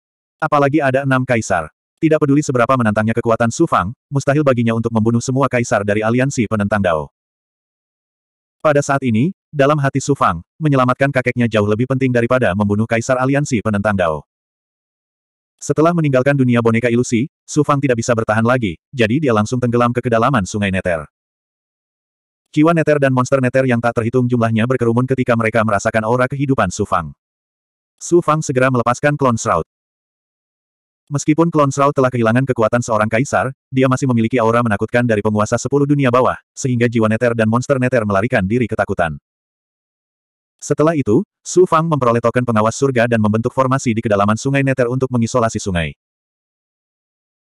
Apalagi ada enam kaisar. Tidak peduli seberapa menantangnya kekuatan Su Fang, mustahil baginya untuk membunuh semua kaisar dari aliansi penentang Dao. Pada saat ini, dalam hati Su Fang, menyelamatkan kakeknya jauh lebih penting daripada membunuh kaisar aliansi penentang Dao. Setelah meninggalkan dunia boneka ilusi, Su Fang tidak bisa bertahan lagi, jadi dia langsung tenggelam ke kedalaman sungai Neter. Kiwa Neter dan monster Neter yang tak terhitung jumlahnya berkerumun ketika mereka merasakan aura kehidupan Su Fang. Su Fang segera melepaskan klon Shroud. Meskipun klon Shroud telah kehilangan kekuatan seorang kaisar, dia masih memiliki aura menakutkan dari penguasa sepuluh dunia bawah, sehingga jiwa Neter dan monster Neter melarikan diri ketakutan. Setelah itu, Su Fang memperoleh token pengawas surga dan membentuk formasi di kedalaman sungai Neter untuk mengisolasi sungai.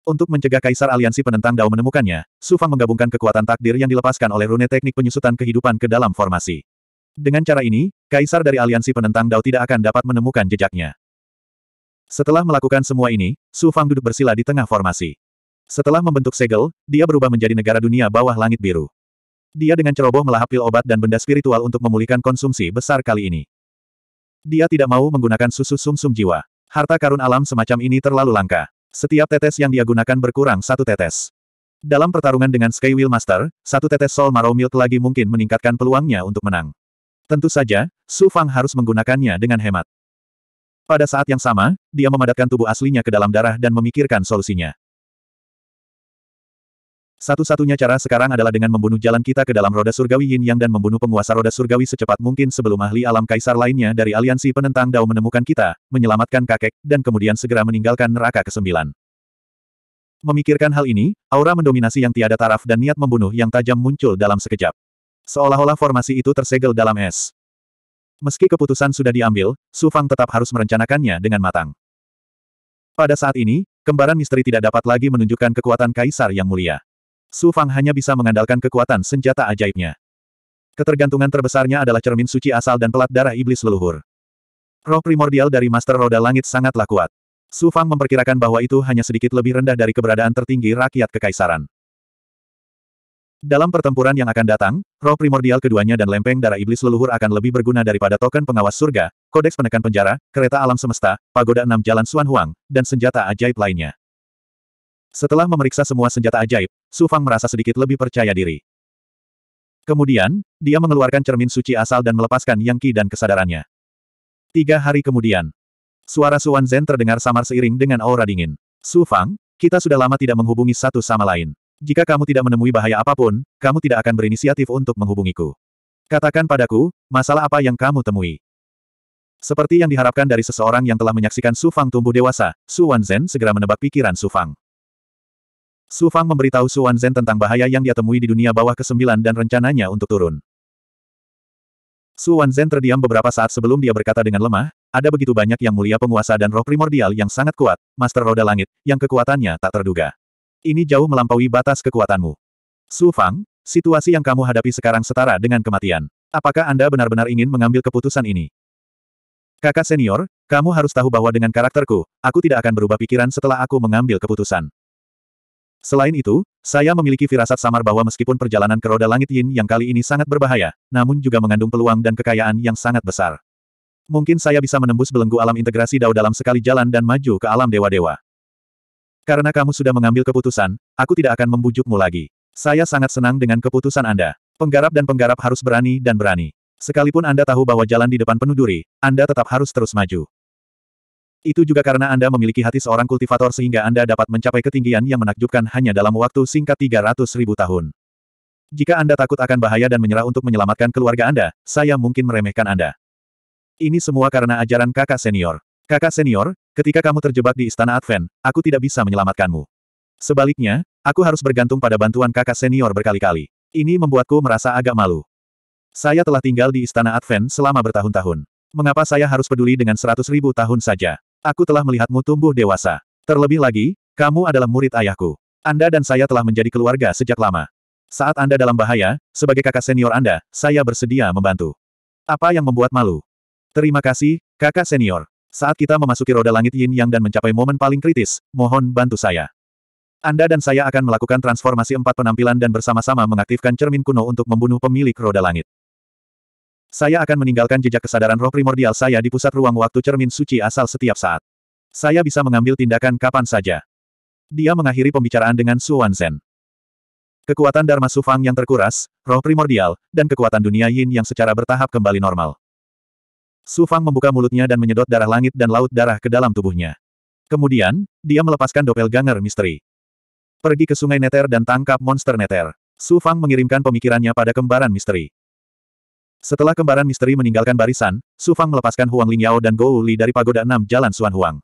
Untuk mencegah Kaisar Aliansi Penentang Dao menemukannya, Su Fang menggabungkan kekuatan takdir yang dilepaskan oleh rune teknik penyusutan kehidupan ke dalam formasi. Dengan cara ini, Kaisar dari Aliansi Penentang Dao tidak akan dapat menemukan jejaknya. Setelah melakukan semua ini, Su Fang duduk bersila di tengah formasi. Setelah membentuk segel, dia berubah menjadi negara dunia bawah langit biru. Dia dengan ceroboh melahap pil obat dan benda spiritual untuk memulihkan konsumsi besar kali ini. Dia tidak mau menggunakan susu sumsum -sum jiwa. Harta karun alam semacam ini terlalu langka. Setiap tetes yang dia gunakan berkurang satu tetes. Dalam pertarungan dengan Skywheel Master, satu tetes Soul Marrow Milk lagi mungkin meningkatkan peluangnya untuk menang. Tentu saja, Su Fang harus menggunakannya dengan hemat. Pada saat yang sama, dia memadatkan tubuh aslinya ke dalam darah dan memikirkan solusinya. Satu-satunya cara sekarang adalah dengan membunuh jalan kita ke dalam roda surgawi yin yang dan membunuh penguasa roda surgawi secepat mungkin sebelum ahli alam kaisar lainnya dari aliansi penentang Dao menemukan kita, menyelamatkan kakek, dan kemudian segera meninggalkan neraka kesembilan. Memikirkan hal ini, aura mendominasi yang tiada taraf dan niat membunuh yang tajam muncul dalam sekejap. Seolah-olah formasi itu tersegel dalam es. Meski keputusan sudah diambil, Su Fang tetap harus merencanakannya dengan matang. Pada saat ini, kembaran misteri tidak dapat lagi menunjukkan kekuatan kaisar yang mulia. Su Fang hanya bisa mengandalkan kekuatan senjata ajaibnya. Ketergantungan terbesarnya adalah cermin suci asal dan pelat darah iblis leluhur. Roh primordial dari Master Roda Langit sangatlah kuat. Su Fang memperkirakan bahwa itu hanya sedikit lebih rendah dari keberadaan tertinggi rakyat kekaisaran. Dalam pertempuran yang akan datang, roh primordial keduanya dan lempeng darah iblis leluhur akan lebih berguna daripada token pengawas surga, kodeks penekan penjara, kereta alam semesta, pagoda enam jalan Suan Huang, dan senjata ajaib lainnya. Setelah memeriksa semua senjata ajaib, Su Fang merasa sedikit lebih percaya diri. Kemudian, dia mengeluarkan cermin suci asal dan melepaskan yang Qi dan kesadarannya. Tiga hari kemudian, suara Suan Zhen terdengar samar seiring dengan aura dingin. Su Fang, kita sudah lama tidak menghubungi satu sama lain. Jika kamu tidak menemui bahaya apapun, kamu tidak akan berinisiatif untuk menghubungiku. Katakan padaku, masalah apa yang kamu temui? Seperti yang diharapkan dari seseorang yang telah menyaksikan Su Fang tumbuh dewasa, Su Wan Zhen segera menebak pikiran Su Fang. Su Fang memberitahu Su Zhen tentang bahaya yang dia temui di dunia bawah ke-9 dan rencananya untuk turun. Su Zhen terdiam beberapa saat sebelum dia berkata dengan lemah, ada begitu banyak yang mulia penguasa dan roh primordial yang sangat kuat, Master Roda Langit, yang kekuatannya tak terduga. Ini jauh melampaui batas kekuatanmu. Su Fang, situasi yang kamu hadapi sekarang setara dengan kematian. Apakah Anda benar-benar ingin mengambil keputusan ini? Kakak senior, kamu harus tahu bahwa dengan karakterku, aku tidak akan berubah pikiran setelah aku mengambil keputusan. Selain itu, saya memiliki firasat samar bahwa meskipun perjalanan ke roda langit Yin yang kali ini sangat berbahaya, namun juga mengandung peluang dan kekayaan yang sangat besar. Mungkin saya bisa menembus belenggu alam integrasi Dao dalam sekali jalan dan maju ke alam dewa-dewa. Karena kamu sudah mengambil keputusan, aku tidak akan membujukmu lagi. Saya sangat senang dengan keputusan Anda. Penggarap dan penggarap harus berani dan berani. Sekalipun Anda tahu bahwa jalan di depan penuh duri, Anda tetap harus terus maju. Itu juga karena Anda memiliki hati seorang kultivator sehingga Anda dapat mencapai ketinggian yang menakjubkan hanya dalam waktu singkat 300 ribu tahun. Jika Anda takut akan bahaya dan menyerah untuk menyelamatkan keluarga Anda, saya mungkin meremehkan Anda. Ini semua karena ajaran kakak senior. Kakak senior, ketika kamu terjebak di istana Advent, aku tidak bisa menyelamatkanmu. Sebaliknya, aku harus bergantung pada bantuan kakak senior berkali-kali. Ini membuatku merasa agak malu. Saya telah tinggal di istana Advent selama bertahun-tahun. Mengapa saya harus peduli dengan seratus ribu tahun saja? Aku telah melihatmu tumbuh dewasa. Terlebih lagi, kamu adalah murid ayahku. Anda dan saya telah menjadi keluarga sejak lama. Saat Anda dalam bahaya, sebagai kakak senior Anda, saya bersedia membantu. Apa yang membuat malu? Terima kasih, kakak senior. Saat kita memasuki roda langit yin yang dan mencapai momen paling kritis, mohon bantu saya. Anda dan saya akan melakukan transformasi empat penampilan dan bersama-sama mengaktifkan cermin kuno untuk membunuh pemilik roda langit. Saya akan meninggalkan jejak kesadaran roh primordial saya di pusat ruang waktu cermin suci asal setiap saat. Saya bisa mengambil tindakan kapan saja. Dia mengakhiri pembicaraan dengan Su Wanzhen. Kekuatan Dharma Sufang yang terkuras, roh primordial, dan kekuatan dunia yin yang secara bertahap kembali normal. Sufang membuka mulutnya dan menyedot darah langit dan laut darah ke dalam tubuhnya. Kemudian, dia melepaskan dopel doppelganger misteri. Pergi ke sungai Neter dan tangkap monster Neter. Sufang mengirimkan pemikirannya pada kembaran misteri. Setelah kembaran misteri meninggalkan barisan, Su Fang melepaskan Huang Lingyao dan Gou Li dari pagoda enam jalan Suan Huang.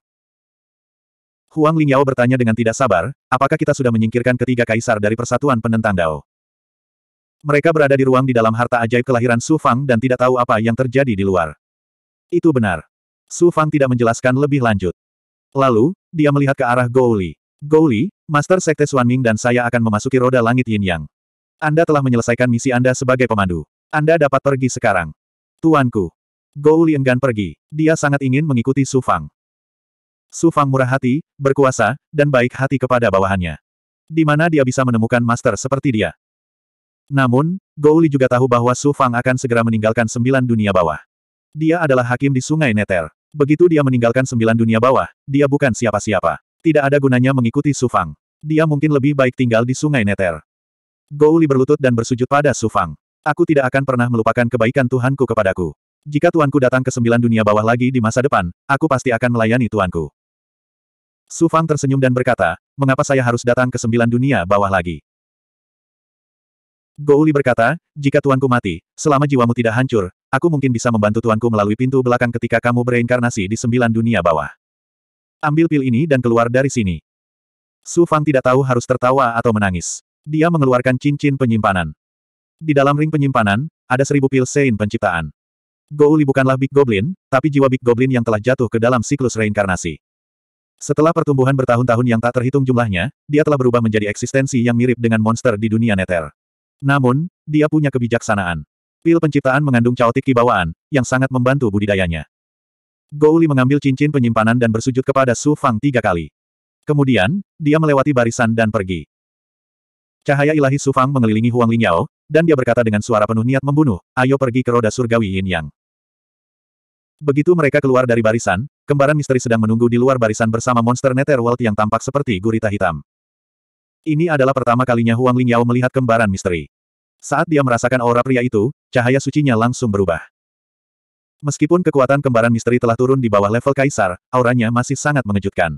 Huang Lingyao bertanya dengan tidak sabar, apakah kita sudah menyingkirkan ketiga kaisar dari persatuan penentang Dao? Mereka berada di ruang di dalam harta ajaib kelahiran Su Fang dan tidak tahu apa yang terjadi di luar. Itu benar. Su Fang tidak menjelaskan lebih lanjut. Lalu, dia melihat ke arah Gou Li. Gou Li, Master Sekte Ming dan saya akan memasuki roda langit Yin Yang. Anda telah menyelesaikan misi Anda sebagai pemandu. Anda dapat pergi sekarang. Tuanku. Gou Lienggan pergi. Dia sangat ingin mengikuti Su Fang. Su Fang murah hati, berkuasa, dan baik hati kepada bawahannya. Di mana dia bisa menemukan master seperti dia. Namun, Gou Li juga tahu bahwa Su Fang akan segera meninggalkan sembilan dunia bawah. Dia adalah hakim di Sungai Neter. Begitu dia meninggalkan sembilan dunia bawah, dia bukan siapa-siapa. Tidak ada gunanya mengikuti Su Fang. Dia mungkin lebih baik tinggal di Sungai Neter. Gou Li berlutut dan bersujud pada Su Fang. Aku tidak akan pernah melupakan kebaikan Tuhanku kepadaku. Jika Tuanku datang ke sembilan dunia bawah lagi di masa depan, aku pasti akan melayani Tuanku. Su Fang tersenyum dan berkata, mengapa saya harus datang ke sembilan dunia bawah lagi? Gouli berkata, jika Tuanku mati, selama jiwamu tidak hancur, aku mungkin bisa membantu Tuanku melalui pintu belakang ketika kamu bereinkarnasi di sembilan dunia bawah. Ambil pil ini dan keluar dari sini. Su Fang tidak tahu harus tertawa atau menangis. Dia mengeluarkan cincin penyimpanan. Di dalam ring penyimpanan, ada seribu pil Sein penciptaan. Gouli bukanlah Big Goblin, tapi jiwa Big Goblin yang telah jatuh ke dalam siklus reinkarnasi. Setelah pertumbuhan bertahun-tahun yang tak terhitung jumlahnya, dia telah berubah menjadi eksistensi yang mirip dengan monster di dunia nether. Namun, dia punya kebijaksanaan. Pil penciptaan mengandung caotik kibawaan, yang sangat membantu budidayanya. Gouli mengambil cincin penyimpanan dan bersujud kepada Su Fang tiga kali. Kemudian, dia melewati barisan dan pergi. Cahaya ilahi Su Fang mengelilingi Huang Lingyao, dan dia berkata dengan suara penuh niat membunuh, ayo pergi ke roda surgawi Yin Yang. Begitu mereka keluar dari barisan, kembaran misteri sedang menunggu di luar barisan bersama monster Netherworld yang tampak seperti gurita hitam. Ini adalah pertama kalinya Huang Lingyao melihat kembaran misteri. Saat dia merasakan aura pria itu, cahaya sucinya langsung berubah. Meskipun kekuatan kembaran misteri telah turun di bawah level kaisar, auranya masih sangat mengejutkan.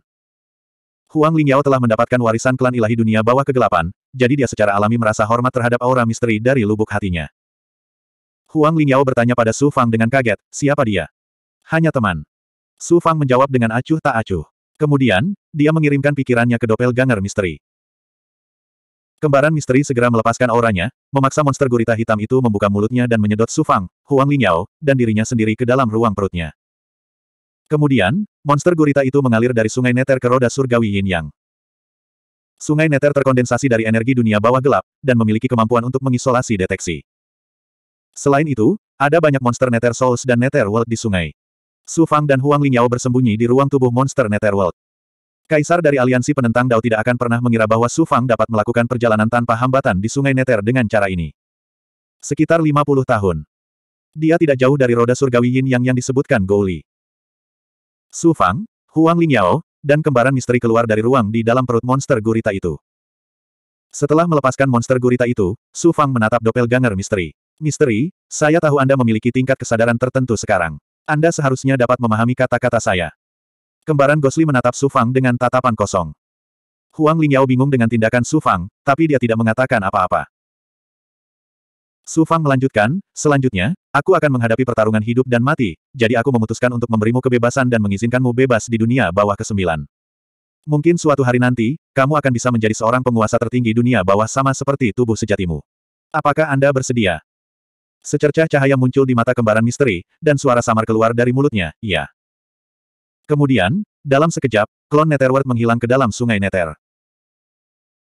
Huang Lingyao telah mendapatkan warisan klan ilahi dunia bawah kegelapan, jadi dia secara alami merasa hormat terhadap aura misteri dari lubuk hatinya. Huang Lingyao bertanya pada Su Fang dengan kaget, siapa dia? Hanya teman. Su Fang menjawab dengan acuh tak acuh. Kemudian, dia mengirimkan pikirannya ke Ganger misteri. Kembaran misteri segera melepaskan auranya, memaksa monster gurita hitam itu membuka mulutnya dan menyedot Su Fang, Huang Lingyao, dan dirinya sendiri ke dalam ruang perutnya. Kemudian, monster gurita itu mengalir dari sungai Neter ke roda surgawi Yin Yang. Sungai Neter terkondensasi dari energi dunia bawah gelap, dan memiliki kemampuan untuk mengisolasi deteksi. Selain itu, ada banyak monster Neter Souls dan Neter World di sungai. Su Fang dan Huang Lingyao bersembunyi di ruang tubuh monster World. Kaisar dari aliansi penentang Dao tidak akan pernah mengira bahwa Su Fang dapat melakukan perjalanan tanpa hambatan di sungai Nether dengan cara ini. Sekitar 50 tahun. Dia tidak jauh dari roda surgawi Yin Yang yang disebutkan Gouli. Su Fang, Huang Lingyao, dan kembaran misteri keluar dari ruang di dalam perut monster gurita itu. Setelah melepaskan monster gurita itu, Su Fang menatap doppelganger misteri. Misteri, saya tahu Anda memiliki tingkat kesadaran tertentu sekarang. Anda seharusnya dapat memahami kata-kata saya. Kembaran Gosli menatap Su Fang dengan tatapan kosong. Huang Lingyao bingung dengan tindakan Su Fang, tapi dia tidak mengatakan apa-apa. Su Fang melanjutkan, selanjutnya, aku akan menghadapi pertarungan hidup dan mati, jadi aku memutuskan untuk memberimu kebebasan dan mengizinkanmu bebas di dunia bawah kesembilan. Mungkin suatu hari nanti, kamu akan bisa menjadi seorang penguasa tertinggi dunia bawah sama seperti tubuh sejatimu. Apakah Anda bersedia? Secercah cahaya muncul di mata kembaran misteri, dan suara samar keluar dari mulutnya, iya. Kemudian, dalam sekejap, klon Netherworld menghilang ke dalam sungai Nether.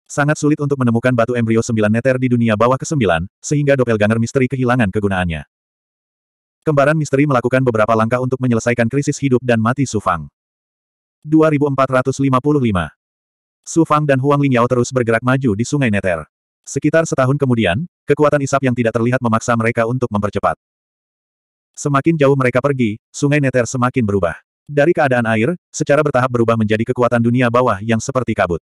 Sangat sulit untuk menemukan batu embrio sembilan neter di dunia bawah ke-9, sehingga doppelganger misteri kehilangan kegunaannya. Kembaran misteri melakukan beberapa langkah untuk menyelesaikan krisis hidup dan mati Sufang. 2455 Sufang dan Huang Lingyao terus bergerak maju di Sungai Neter. Sekitar setahun kemudian, kekuatan isap yang tidak terlihat memaksa mereka untuk mempercepat. Semakin jauh mereka pergi, Sungai Neter semakin berubah. Dari keadaan air, secara bertahap berubah menjadi kekuatan dunia bawah yang seperti kabut.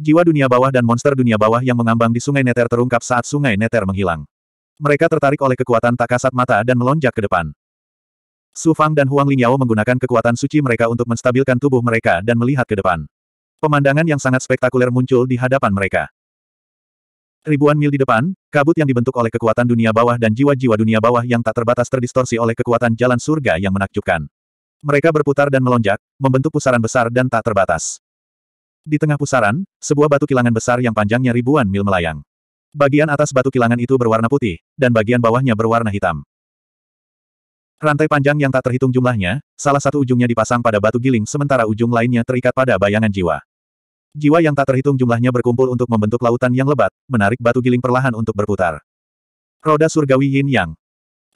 Jiwa dunia bawah dan monster dunia bawah yang mengambang di sungai Neter terungkap saat sungai Neter menghilang. Mereka tertarik oleh kekuatan tak kasat mata dan melonjak ke depan. Su Fang dan Huang Lingyao menggunakan kekuatan suci mereka untuk menstabilkan tubuh mereka dan melihat ke depan. Pemandangan yang sangat spektakuler muncul di hadapan mereka. Ribuan mil di depan, kabut yang dibentuk oleh kekuatan dunia bawah dan jiwa-jiwa dunia bawah yang tak terbatas terdistorsi oleh kekuatan jalan surga yang menakjubkan. Mereka berputar dan melonjak, membentuk pusaran besar dan tak terbatas. Di tengah pusaran, sebuah batu kilangan besar yang panjangnya ribuan mil melayang. Bagian atas batu kilangan itu berwarna putih, dan bagian bawahnya berwarna hitam. Rantai panjang yang tak terhitung jumlahnya, salah satu ujungnya dipasang pada batu giling sementara ujung lainnya terikat pada bayangan jiwa. Jiwa yang tak terhitung jumlahnya berkumpul untuk membentuk lautan yang lebat, menarik batu giling perlahan untuk berputar. Roda surgawi yin yang.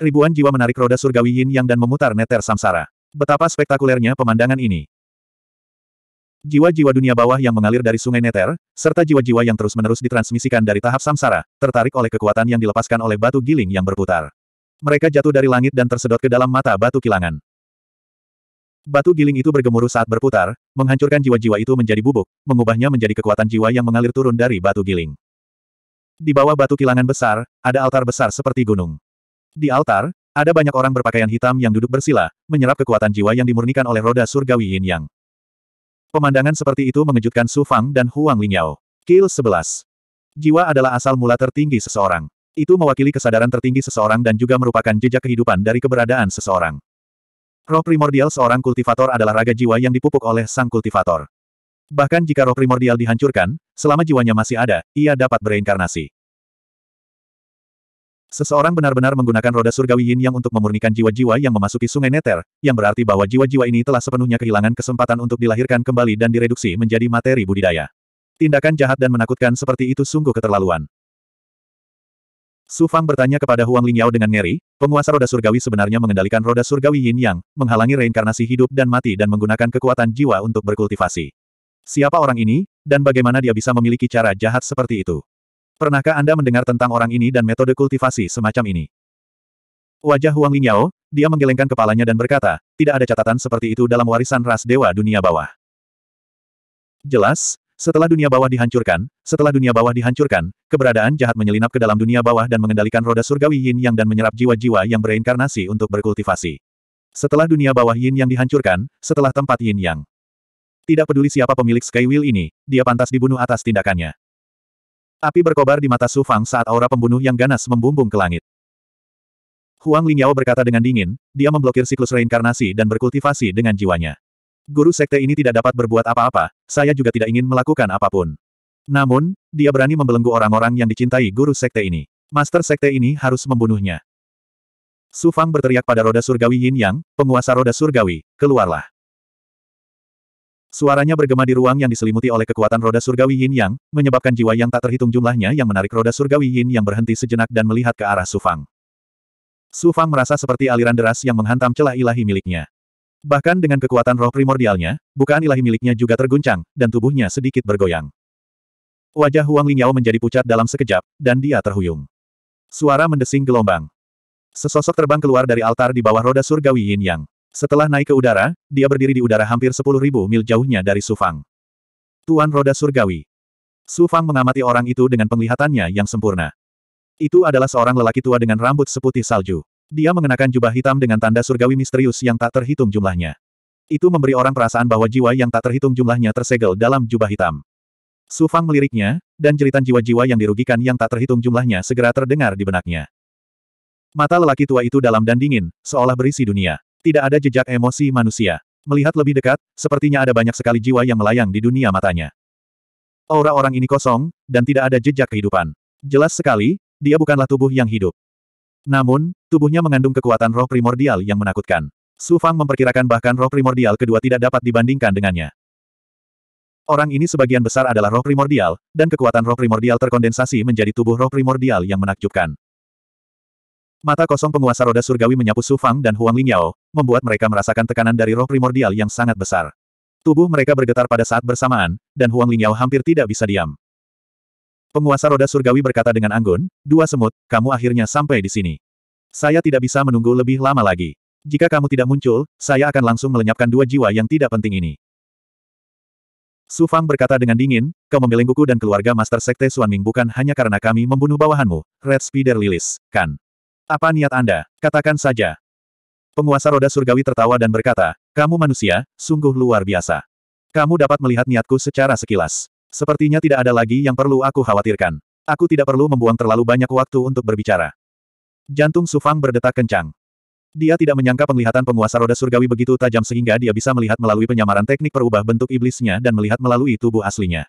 Ribuan jiwa menarik roda surgawi yin yang dan memutar neter samsara. Betapa spektakulernya pemandangan ini. Jiwa-jiwa dunia bawah yang mengalir dari sungai Neter, serta jiwa-jiwa yang terus-menerus ditransmisikan dari tahap samsara, tertarik oleh kekuatan yang dilepaskan oleh batu giling yang berputar. Mereka jatuh dari langit dan tersedot ke dalam mata batu kilangan. Batu giling itu bergemuruh saat berputar, menghancurkan jiwa-jiwa itu menjadi bubuk, mengubahnya menjadi kekuatan jiwa yang mengalir turun dari batu giling. Di bawah batu kilangan besar, ada altar besar seperti gunung. Di altar, ada banyak orang berpakaian hitam yang duduk bersila, menyerap kekuatan jiwa yang dimurnikan oleh roda surgawi yin yang. Pemandangan seperti itu mengejutkan Su Fang dan Huang Lingyao. Kill 11. Jiwa adalah asal mula tertinggi seseorang. Itu mewakili kesadaran tertinggi seseorang dan juga merupakan jejak kehidupan dari keberadaan seseorang. Roh primordial seorang kultivator adalah raga jiwa yang dipupuk oleh sang kultivator. Bahkan jika roh primordial dihancurkan, selama jiwanya masih ada, ia dapat bereinkarnasi. Seseorang benar-benar menggunakan roda surgawi yin yang untuk memurnikan jiwa-jiwa yang memasuki sungai Neter, yang berarti bahwa jiwa-jiwa ini telah sepenuhnya kehilangan kesempatan untuk dilahirkan kembali dan direduksi menjadi materi budidaya. Tindakan jahat dan menakutkan seperti itu sungguh keterlaluan. Su Fang bertanya kepada Huang Lingyao dengan ngeri, penguasa roda surgawi sebenarnya mengendalikan roda surgawi yin yang, menghalangi reinkarnasi hidup dan mati dan menggunakan kekuatan jiwa untuk berkultivasi. Siapa orang ini, dan bagaimana dia bisa memiliki cara jahat seperti itu? Pernahkah Anda mendengar tentang orang ini dan metode kultivasi semacam ini? Wajah Huang Lingyao, dia menggelengkan kepalanya dan berkata, tidak ada catatan seperti itu dalam warisan ras dewa dunia bawah. Jelas, setelah dunia bawah dihancurkan, setelah dunia bawah dihancurkan, keberadaan jahat menyelinap ke dalam dunia bawah dan mengendalikan roda surgawi yin yang dan menyerap jiwa-jiwa yang bereinkarnasi untuk berkultivasi. Setelah dunia bawah yin yang dihancurkan, setelah tempat yin yang. Tidak peduli siapa pemilik Skywheel ini, dia pantas dibunuh atas tindakannya. Api berkobar di mata Su Fang saat aura pembunuh yang ganas membumbung ke langit. Huang Lingyao berkata dengan dingin, dia memblokir siklus reinkarnasi dan berkultivasi dengan jiwanya. Guru sekte ini tidak dapat berbuat apa-apa, saya juga tidak ingin melakukan apapun. Namun, dia berani membelenggu orang-orang yang dicintai guru sekte ini. Master sekte ini harus membunuhnya. Su Fang berteriak pada roda surgawi Yin Yang, penguasa roda surgawi, keluarlah. Suaranya bergema di ruang yang diselimuti oleh kekuatan roda surgawi yin yang, menyebabkan jiwa yang tak terhitung jumlahnya yang menarik roda surgawi yin yang berhenti sejenak dan melihat ke arah Sufang. Sufang merasa seperti aliran deras yang menghantam celah ilahi miliknya. Bahkan dengan kekuatan roh primordialnya, bukaan ilahi miliknya juga terguncang, dan tubuhnya sedikit bergoyang. Wajah Huang Lingyao menjadi pucat dalam sekejap, dan dia terhuyung. Suara mendesing gelombang. Sesosok terbang keluar dari altar di bawah roda surgawi yin yang. Setelah naik ke udara, dia berdiri di udara hampir 10.000 mil jauhnya dari Sufang. Tuan Roda Surgawi. Sufang mengamati orang itu dengan penglihatannya yang sempurna. Itu adalah seorang lelaki tua dengan rambut seputih salju. Dia mengenakan jubah hitam dengan tanda surgawi misterius yang tak terhitung jumlahnya. Itu memberi orang perasaan bahwa jiwa yang tak terhitung jumlahnya tersegel dalam jubah hitam. Sufang meliriknya, dan jeritan jiwa-jiwa yang dirugikan yang tak terhitung jumlahnya segera terdengar di benaknya. Mata lelaki tua itu dalam dan dingin, seolah berisi dunia. Tidak ada jejak emosi manusia. Melihat lebih dekat, sepertinya ada banyak sekali jiwa yang melayang di dunia matanya. Aura orang ini kosong, dan tidak ada jejak kehidupan. Jelas sekali, dia bukanlah tubuh yang hidup. Namun, tubuhnya mengandung kekuatan roh primordial yang menakutkan. Su Fang memperkirakan bahkan roh primordial kedua tidak dapat dibandingkan dengannya. Orang ini sebagian besar adalah roh primordial, dan kekuatan roh primordial terkondensasi menjadi tubuh roh primordial yang menakjubkan. Mata kosong penguasa roda surgawi menyapu Su Fang dan Huang Lingyao, membuat mereka merasakan tekanan dari roh primordial yang sangat besar. Tubuh mereka bergetar pada saat bersamaan, dan Huang Lingyao hampir tidak bisa diam. Penguasa roda surgawi berkata dengan anggun, dua semut, kamu akhirnya sampai di sini. Saya tidak bisa menunggu lebih lama lagi. Jika kamu tidak muncul, saya akan langsung melenyapkan dua jiwa yang tidak penting ini. Su Fang berkata dengan dingin, kau membelengguku dan keluarga Master Sekte Ming bukan hanya karena kami membunuh bawahanmu, Red Spider Lilith, kan? Apa niat Anda? Katakan saja. Penguasa roda surgawi tertawa dan berkata, kamu manusia, sungguh luar biasa. Kamu dapat melihat niatku secara sekilas. Sepertinya tidak ada lagi yang perlu aku khawatirkan. Aku tidak perlu membuang terlalu banyak waktu untuk berbicara. Jantung Sufang berdetak kencang. Dia tidak menyangka penglihatan penguasa roda surgawi begitu tajam sehingga dia bisa melihat melalui penyamaran teknik perubah bentuk iblisnya dan melihat melalui tubuh aslinya.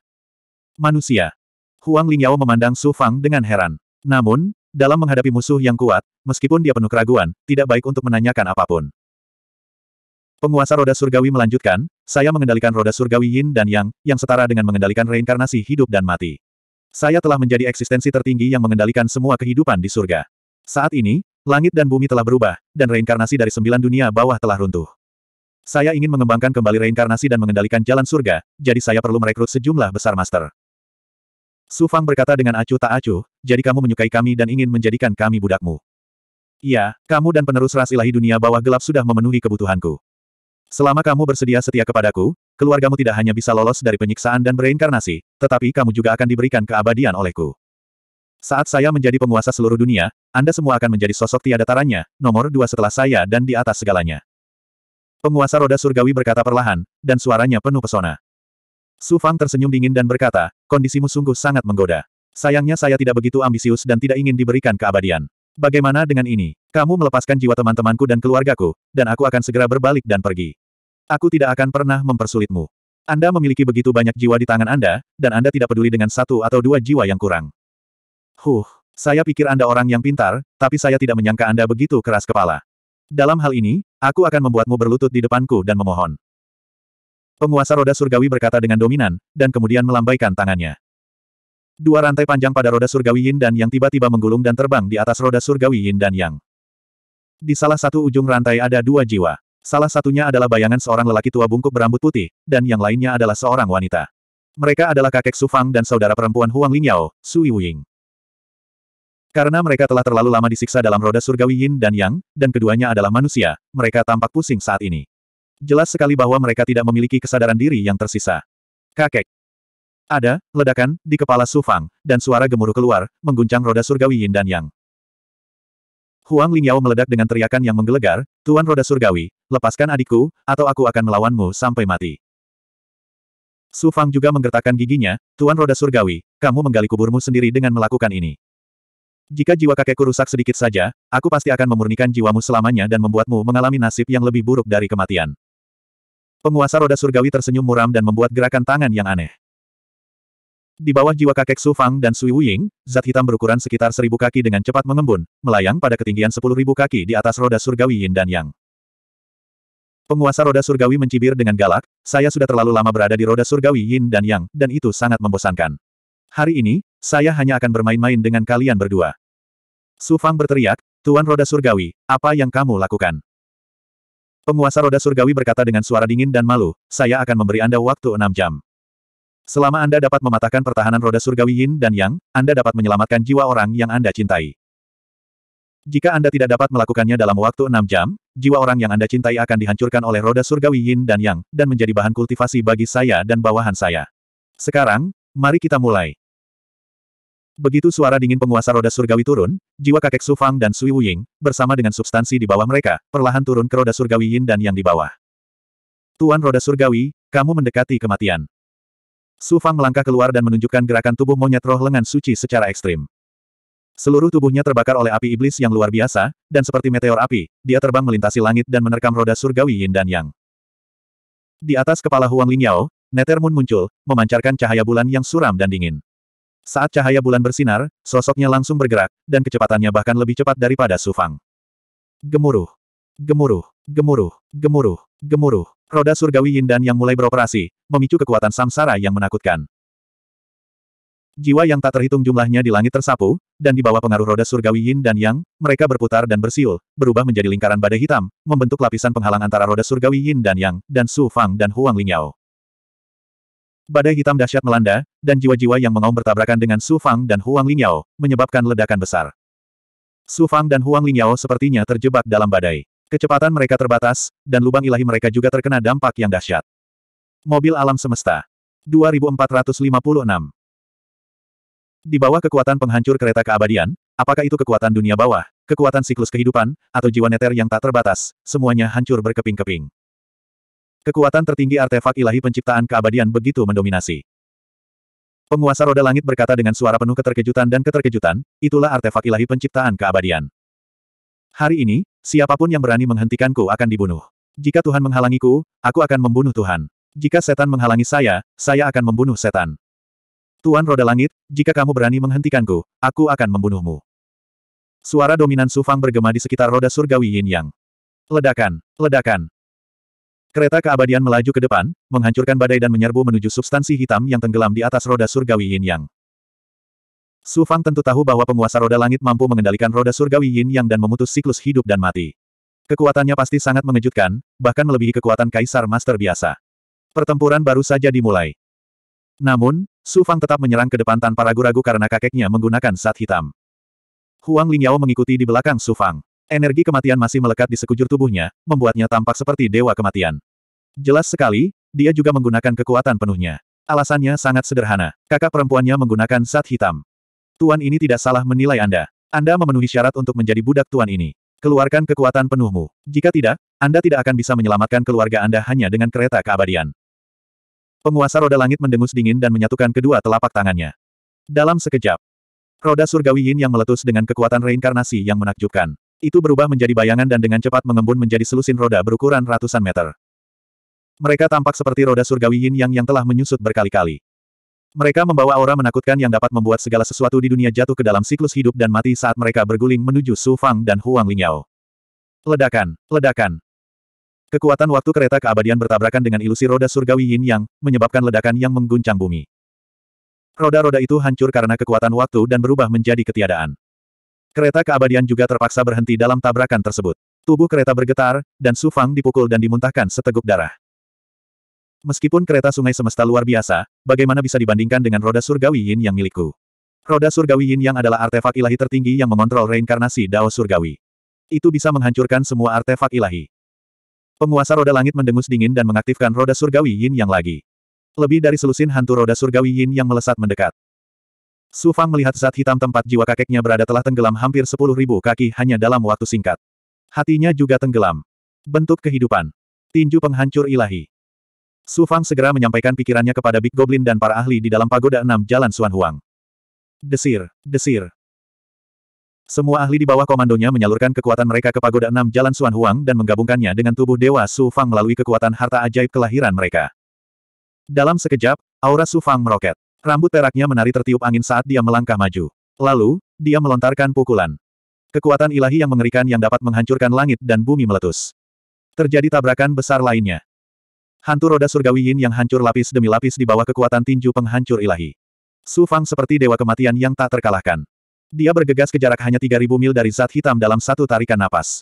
Manusia. Huang Lingyao memandang Sufang dengan heran. Namun, dalam menghadapi musuh yang kuat, meskipun dia penuh keraguan, tidak baik untuk menanyakan apapun. Penguasa roda surgawi melanjutkan, saya mengendalikan roda surgawi yin dan yang, yang setara dengan mengendalikan reinkarnasi hidup dan mati. Saya telah menjadi eksistensi tertinggi yang mengendalikan semua kehidupan di surga. Saat ini, langit dan bumi telah berubah, dan reinkarnasi dari sembilan dunia bawah telah runtuh. Saya ingin mengembangkan kembali reinkarnasi dan mengendalikan jalan surga, jadi saya perlu merekrut sejumlah besar master. Su Fang berkata dengan acuh tak acuh, jadi kamu menyukai kami dan ingin menjadikan kami budakmu. Iya, kamu dan penerus ras ilahi dunia bawah gelap sudah memenuhi kebutuhanku. Selama kamu bersedia setia kepadaku, keluargamu tidak hanya bisa lolos dari penyiksaan dan bereinkarnasi, tetapi kamu juga akan diberikan keabadian olehku. Saat saya menjadi penguasa seluruh dunia, Anda semua akan menjadi sosok tiada taranya, nomor dua setelah saya dan di atas segalanya. Penguasa roda surgawi berkata perlahan, dan suaranya penuh pesona. Su Fang tersenyum dingin dan berkata, Kondisimu sungguh sangat menggoda. Sayangnya saya tidak begitu ambisius dan tidak ingin diberikan keabadian. Bagaimana dengan ini? Kamu melepaskan jiwa teman-temanku dan keluargaku, dan aku akan segera berbalik dan pergi. Aku tidak akan pernah mempersulitmu. Anda memiliki begitu banyak jiwa di tangan Anda, dan Anda tidak peduli dengan satu atau dua jiwa yang kurang. Huh, saya pikir Anda orang yang pintar, tapi saya tidak menyangka Anda begitu keras kepala. Dalam hal ini, aku akan membuatmu berlutut di depanku dan memohon. Penguasa roda surgawi berkata dengan dominan, dan kemudian melambaikan tangannya. Dua rantai panjang pada roda surgawi Yin dan Yang tiba-tiba menggulung dan terbang di atas roda surgawi Yin dan Yang. Di salah satu ujung rantai ada dua jiwa. Salah satunya adalah bayangan seorang lelaki tua bungkuk berambut putih, dan yang lainnya adalah seorang wanita. Mereka adalah kakek Su Fang dan saudara perempuan Huang Lingyao, Su Wuying. Karena mereka telah terlalu lama disiksa dalam roda surgawi Yin dan Yang, dan keduanya adalah manusia, mereka tampak pusing saat ini. Jelas sekali bahwa mereka tidak memiliki kesadaran diri yang tersisa. Kakek. Ada, ledakan, di kepala Su Fang, dan suara gemuruh keluar, mengguncang roda surgawi Yin dan Yang. Huang Lingyao meledak dengan teriakan yang menggelegar, Tuan Roda Surgawi, lepaskan adikku, atau aku akan melawanmu sampai mati. Su Fang juga menggertakkan giginya, Tuan Roda Surgawi, kamu menggali kuburmu sendiri dengan melakukan ini. Jika jiwa kakekku rusak sedikit saja, aku pasti akan memurnikan jiwamu selamanya dan membuatmu mengalami nasib yang lebih buruk dari kematian. Penguasa roda surgawi tersenyum muram dan membuat gerakan tangan yang aneh. Di bawah jiwa kakek Su Fang dan Sui Wuying, zat hitam berukuran sekitar seribu kaki dengan cepat mengembun, melayang pada ketinggian sepuluh ribu kaki di atas roda surgawi Yin dan Yang. Penguasa roda surgawi mencibir dengan galak, saya sudah terlalu lama berada di roda surgawi Yin dan Yang, dan itu sangat membosankan. Hari ini, saya hanya akan bermain-main dengan kalian berdua. Su Fang berteriak, Tuan Roda Surgawi, apa yang kamu lakukan? Penguasa roda surgawi berkata dengan suara dingin dan malu, saya akan memberi Anda waktu enam jam. Selama Anda dapat mematahkan pertahanan roda surgawi Yin dan Yang, Anda dapat menyelamatkan jiwa orang yang Anda cintai. Jika Anda tidak dapat melakukannya dalam waktu enam jam, jiwa orang yang Anda cintai akan dihancurkan oleh roda surgawi Yin dan Yang, dan menjadi bahan kultivasi bagi saya dan bawahan saya. Sekarang, mari kita mulai. Begitu suara dingin penguasa roda surgawi turun, jiwa kakek Su Fang dan Sui Wuying, bersama dengan substansi di bawah mereka, perlahan turun ke roda surgawi Yin dan Yang di bawah. Tuan roda surgawi, kamu mendekati kematian. Su Fang melangkah keluar dan menunjukkan gerakan tubuh monyet roh lengan suci secara ekstrim. Seluruh tubuhnya terbakar oleh api iblis yang luar biasa, dan seperti meteor api, dia terbang melintasi langit dan menerkam roda surgawi Yin dan Yang. Di atas kepala Huang Lingyao, Neter Moon muncul, memancarkan cahaya bulan yang suram dan dingin. Saat cahaya bulan bersinar, sosoknya langsung bergerak, dan kecepatannya bahkan lebih cepat daripada Sufang. Gemuruh. Gemuruh. Gemuruh. Gemuruh. Gemuruh. Roda surgawi Yin dan yang mulai beroperasi, memicu kekuatan samsara yang menakutkan. Jiwa yang tak terhitung jumlahnya di langit tersapu, dan di bawah pengaruh roda surgawi Yin dan Yang, mereka berputar dan bersiul, berubah menjadi lingkaran badai hitam, membentuk lapisan penghalang antara roda surgawi Yin dan Yang, dan Su Fang dan Huang Lingyao. Badai hitam dahsyat melanda, dan jiwa-jiwa yang mengaum bertabrakan dengan Su Fang dan Huang Lingyao, menyebabkan ledakan besar. Su Fang dan Huang Lingyao sepertinya terjebak dalam badai. Kecepatan mereka terbatas, dan lubang ilahi mereka juga terkena dampak yang dahsyat. Mobil alam semesta. 2456 Di bawah kekuatan penghancur kereta keabadian, apakah itu kekuatan dunia bawah, kekuatan siklus kehidupan, atau jiwa neter yang tak terbatas, semuanya hancur berkeping-keping. Kekuatan tertinggi artefak ilahi penciptaan keabadian begitu mendominasi. Penguasa roda langit berkata dengan suara penuh keterkejutan dan keterkejutan, itulah artefak ilahi penciptaan keabadian. Hari ini, siapapun yang berani menghentikanku akan dibunuh. Jika Tuhan menghalangiku, aku akan membunuh Tuhan. Jika setan menghalangi saya, saya akan membunuh setan. Tuan roda langit, jika kamu berani menghentikanku, aku akan membunuhmu. Suara dominan Sufang bergema di sekitar roda surgawi Yin Yang. Ledakan, ledakan, Kereta keabadian melaju ke depan, menghancurkan badai dan menyerbu menuju substansi hitam yang tenggelam di atas roda surgawi Yin Yang. Su Fang tentu tahu bahwa penguasa roda langit mampu mengendalikan roda surgawi Yin Yang dan memutus siklus hidup dan mati. Kekuatannya pasti sangat mengejutkan, bahkan melebihi kekuatan kaisar master biasa. Pertempuran baru saja dimulai. Namun, Su Fang tetap menyerang ke depan tanpa ragu-ragu karena kakeknya menggunakan sat hitam. Huang Lingyao mengikuti di belakang Su Fang. Energi kematian masih melekat di sekujur tubuhnya, membuatnya tampak seperti dewa kematian. Jelas sekali, dia juga menggunakan kekuatan penuhnya. Alasannya sangat sederhana. Kakak perempuannya menggunakan zat hitam. Tuan ini tidak salah menilai Anda. Anda memenuhi syarat untuk menjadi budak tuan ini. Keluarkan kekuatan penuhmu. Jika tidak, Anda tidak akan bisa menyelamatkan keluarga Anda hanya dengan kereta keabadian. Penguasa roda langit mendengus dingin dan menyatukan kedua telapak tangannya. Dalam sekejap, roda surgawi Yin yang meletus dengan kekuatan reinkarnasi yang menakjubkan. Itu berubah menjadi bayangan dan dengan cepat mengembun menjadi selusin roda berukuran ratusan meter. Mereka tampak seperti roda surgawi yin yang yang telah menyusut berkali-kali. Mereka membawa aura menakutkan yang dapat membuat segala sesuatu di dunia jatuh ke dalam siklus hidup dan mati saat mereka berguling menuju Su Fang dan Huang Lingyao. Ledakan, ledakan. Kekuatan waktu kereta keabadian bertabrakan dengan ilusi roda surgawi yin yang, menyebabkan ledakan yang mengguncang bumi. Roda-roda itu hancur karena kekuatan waktu dan berubah menjadi ketiadaan. Kereta keabadian juga terpaksa berhenti dalam tabrakan tersebut. Tubuh kereta bergetar, dan Su Fang dipukul dan dimuntahkan seteguk darah. Meskipun kereta sungai semesta luar biasa, bagaimana bisa dibandingkan dengan roda surgawi yin yang milikku? Roda surgawi yin yang adalah artefak ilahi tertinggi yang mengontrol reinkarnasi Dao surgawi. Itu bisa menghancurkan semua artefak ilahi. Penguasa roda langit mendengus dingin dan mengaktifkan roda surgawi yin yang lagi. Lebih dari selusin hantu roda surgawi yin yang melesat mendekat. Su Fang melihat zat hitam tempat jiwa kakeknya berada telah tenggelam hampir sepuluh ribu kaki hanya dalam waktu singkat. Hatinya juga tenggelam. Bentuk kehidupan. Tinju penghancur ilahi. Su Fang segera menyampaikan pikirannya kepada Big Goblin dan para ahli di dalam pagoda enam Jalan Suan Huang. Desir, desir. Semua ahli di bawah komandonya menyalurkan kekuatan mereka ke pagoda enam Jalan Suan Huang dan menggabungkannya dengan tubuh Dewa Su Fang melalui kekuatan harta ajaib kelahiran mereka. Dalam sekejap, aura Su Fang meroket. Rambut peraknya menari tertiup angin saat dia melangkah maju. Lalu, dia melontarkan pukulan. Kekuatan ilahi yang mengerikan yang dapat menghancurkan langit dan bumi meletus. Terjadi tabrakan besar lainnya. Hantu roda surgawi Yin yang hancur lapis demi lapis di bawah kekuatan tinju penghancur ilahi. Su Fang seperti dewa kematian yang tak terkalahkan. Dia bergegas ke jarak hanya 3000 mil dari zat hitam dalam satu tarikan napas.